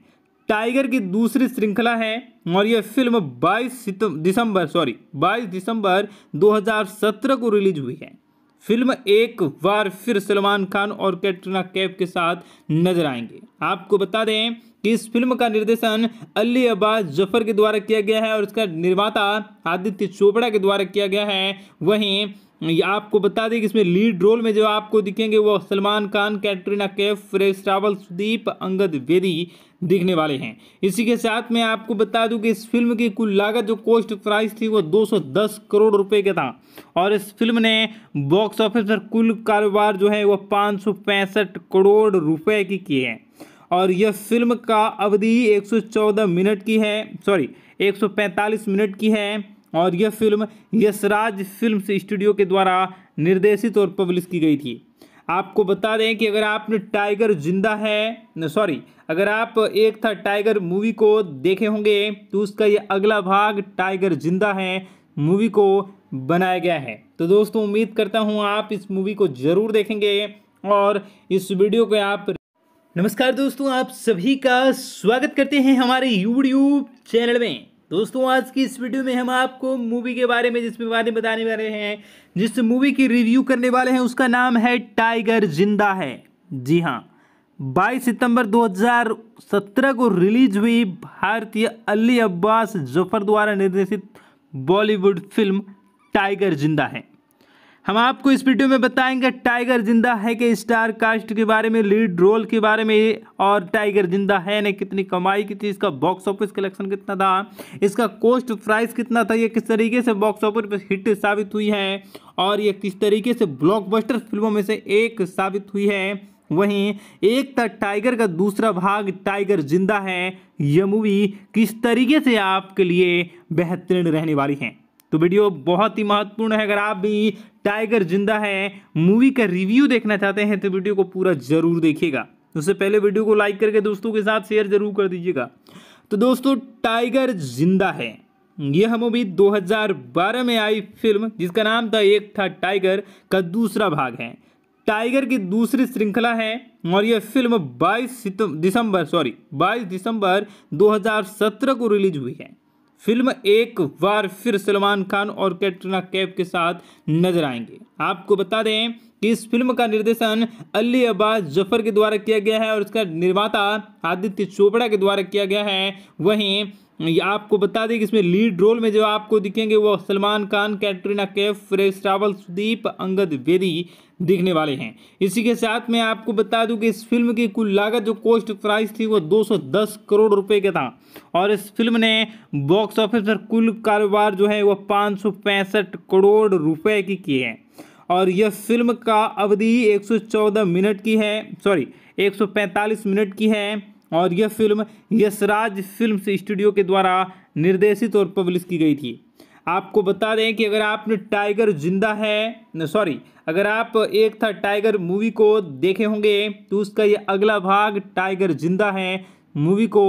टाइगर की दूसरी श्रृंखला है और यह फिल्म 22 दिसंबर सॉरी 22 दिसंबर 2017 को रिलीज हुई है फिल्म एक बार फिर सलमान खान और कैटरीना कैफ के साथ नजर आएंगे आपको बता दें कि इस फिल्म का निर्देशन अली अब्बास जफर के द्वारा किया गया है और इसका निर्माता आदित्य चोपड़ा के द्वारा किया गया है वहीं आपको बता दें कि इसमें लीड रोल में जो आपको दिखेंगे वो सलमान खान कैटरीना कैफ फ्रेश रावल सुदीप अंगद वेदी दिखने वाले हैं इसी के साथ मैं आपको बता दूं कि इस फिल्म की कुल लागत जो कोस्ट प्राइस थी वो 210 करोड़ रुपए का था और इस फिल्म ने बॉक्स ऑफिस पर कुल कारोबार जो है वो पाँच करोड़ रुपये की किए हैं और यह फिल्म का अवधि 114 मिनट की है सॉरी 145 मिनट की है और यह फिल्म यशराज फिल्म स्टूडियो के द्वारा निर्देशित और पब्लिश की गई थी आपको बता दें कि अगर आपने टाइगर जिंदा है सॉरी अगर आप एक था टाइगर मूवी को देखे होंगे तो उसका यह अगला भाग टाइगर जिंदा है मूवी को बनाया गया है तो दोस्तों उम्मीद करता हूँ आप इस मूवी को ज़रूर देखेंगे और इस वीडियो को आप नमस्कार दोस्तों आप सभी का स्वागत करते हैं हमारे यूट्यूब चैनल में दोस्तों आज की इस वीडियो में हम आपको मूवी के बारे में जिसमें बारे में बताने वाले हैं जिस मूवी की रिव्यू करने वाले हैं उसका नाम है टाइगर जिंदा है जी हाँ 22 सितंबर 2017 को रिलीज हुई भारतीय अली अब्बास जफर द्वारा निर्देशित बॉलीवुड फिल्म टाइगर जिंदा है हम आपको इस वीडियो में बताएंगे टाइगर जिंदा है के स्टार कास्ट के बारे में लीड रोल के बारे में और टाइगर जिंदा है ने कितनी कमाई की थी इसका बॉक्स ऑफिस कलेक्शन कितना था इसका कोस्ट प्राइस कितना था ये किस तरीके से बॉक्स ऑफिस पर हिट साबित हुई है और ये किस तरीके से ब्लॉकबस्टर फिल्मों में से एक साबित हुई है वहीं एक था टाइगर का दूसरा भाग टाइगर जिंदा है यह मूवी किस तरीके से आपके लिए बेहतरीन रहने वाली है तो वीडियो बहुत ही महत्वपूर्ण है अगर आप भी टाइगर जिंदा है मूवी का रिव्यू देखना चाहते हैं तो वीडियो को पूरा जरूर देखिएगा तो उससे पहले वीडियो को लाइक करके दोस्तों के साथ शेयर जरूर कर दीजिएगा तो दोस्तों टाइगर जिंदा है यह मूवी 2012 में आई फिल्म जिसका नाम था एक था टाइगर का दूसरा भाग है टाइगर की दूसरी श्रृंखला है और यह फिल्म 22 दिसंबर सॉरी 22 दिसंबर 2017 को रिलीज हुई है फिल्म एक बार फिर सलमान खान और कैटरीना कैफ के साथ नजर आएंगे आपको बता दें कि इस फिल्म का निर्देशन अली अब्बास जफर के द्वारा किया गया है और इसका निर्माता आदित्य चोपड़ा के द्वारा किया गया है वहीं आपको बता दें कि इसमें लीड रोल में जो आपको दिखेंगे वो सलमान खान कैटरीना कैफ फ्रेश रावल सुदीप अंगद वेदी दिखने वाले हैं इसी के साथ मैं आपको बता दूं कि इस फिल्म की कुल लागत जो कोस्ट प्राइस थी वो 210 करोड़ रुपए का था और इस फिल्म ने बॉक्स ऑफिस पर कुल कारोबार जो है वह पाँच करोड़ रुपये की किए हैं और यह फिल्म का अवधि एक मिनट की है सॉरी एक मिनट की है और यह फिल्म यशराज फिल्म स्टूडियो के द्वारा निर्देशित और पब्लिश की गई थी आपको बता दें कि अगर आपने टाइगर जिंदा है सॉरी अगर आप एक था टाइगर मूवी को देखे होंगे तो उसका यह अगला भाग टाइगर जिंदा है मूवी को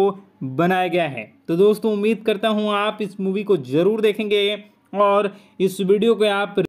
बनाया गया है तो दोस्तों उम्मीद करता हूँ आप इस मूवी को ज़रूर देखेंगे और इस वीडियो को आप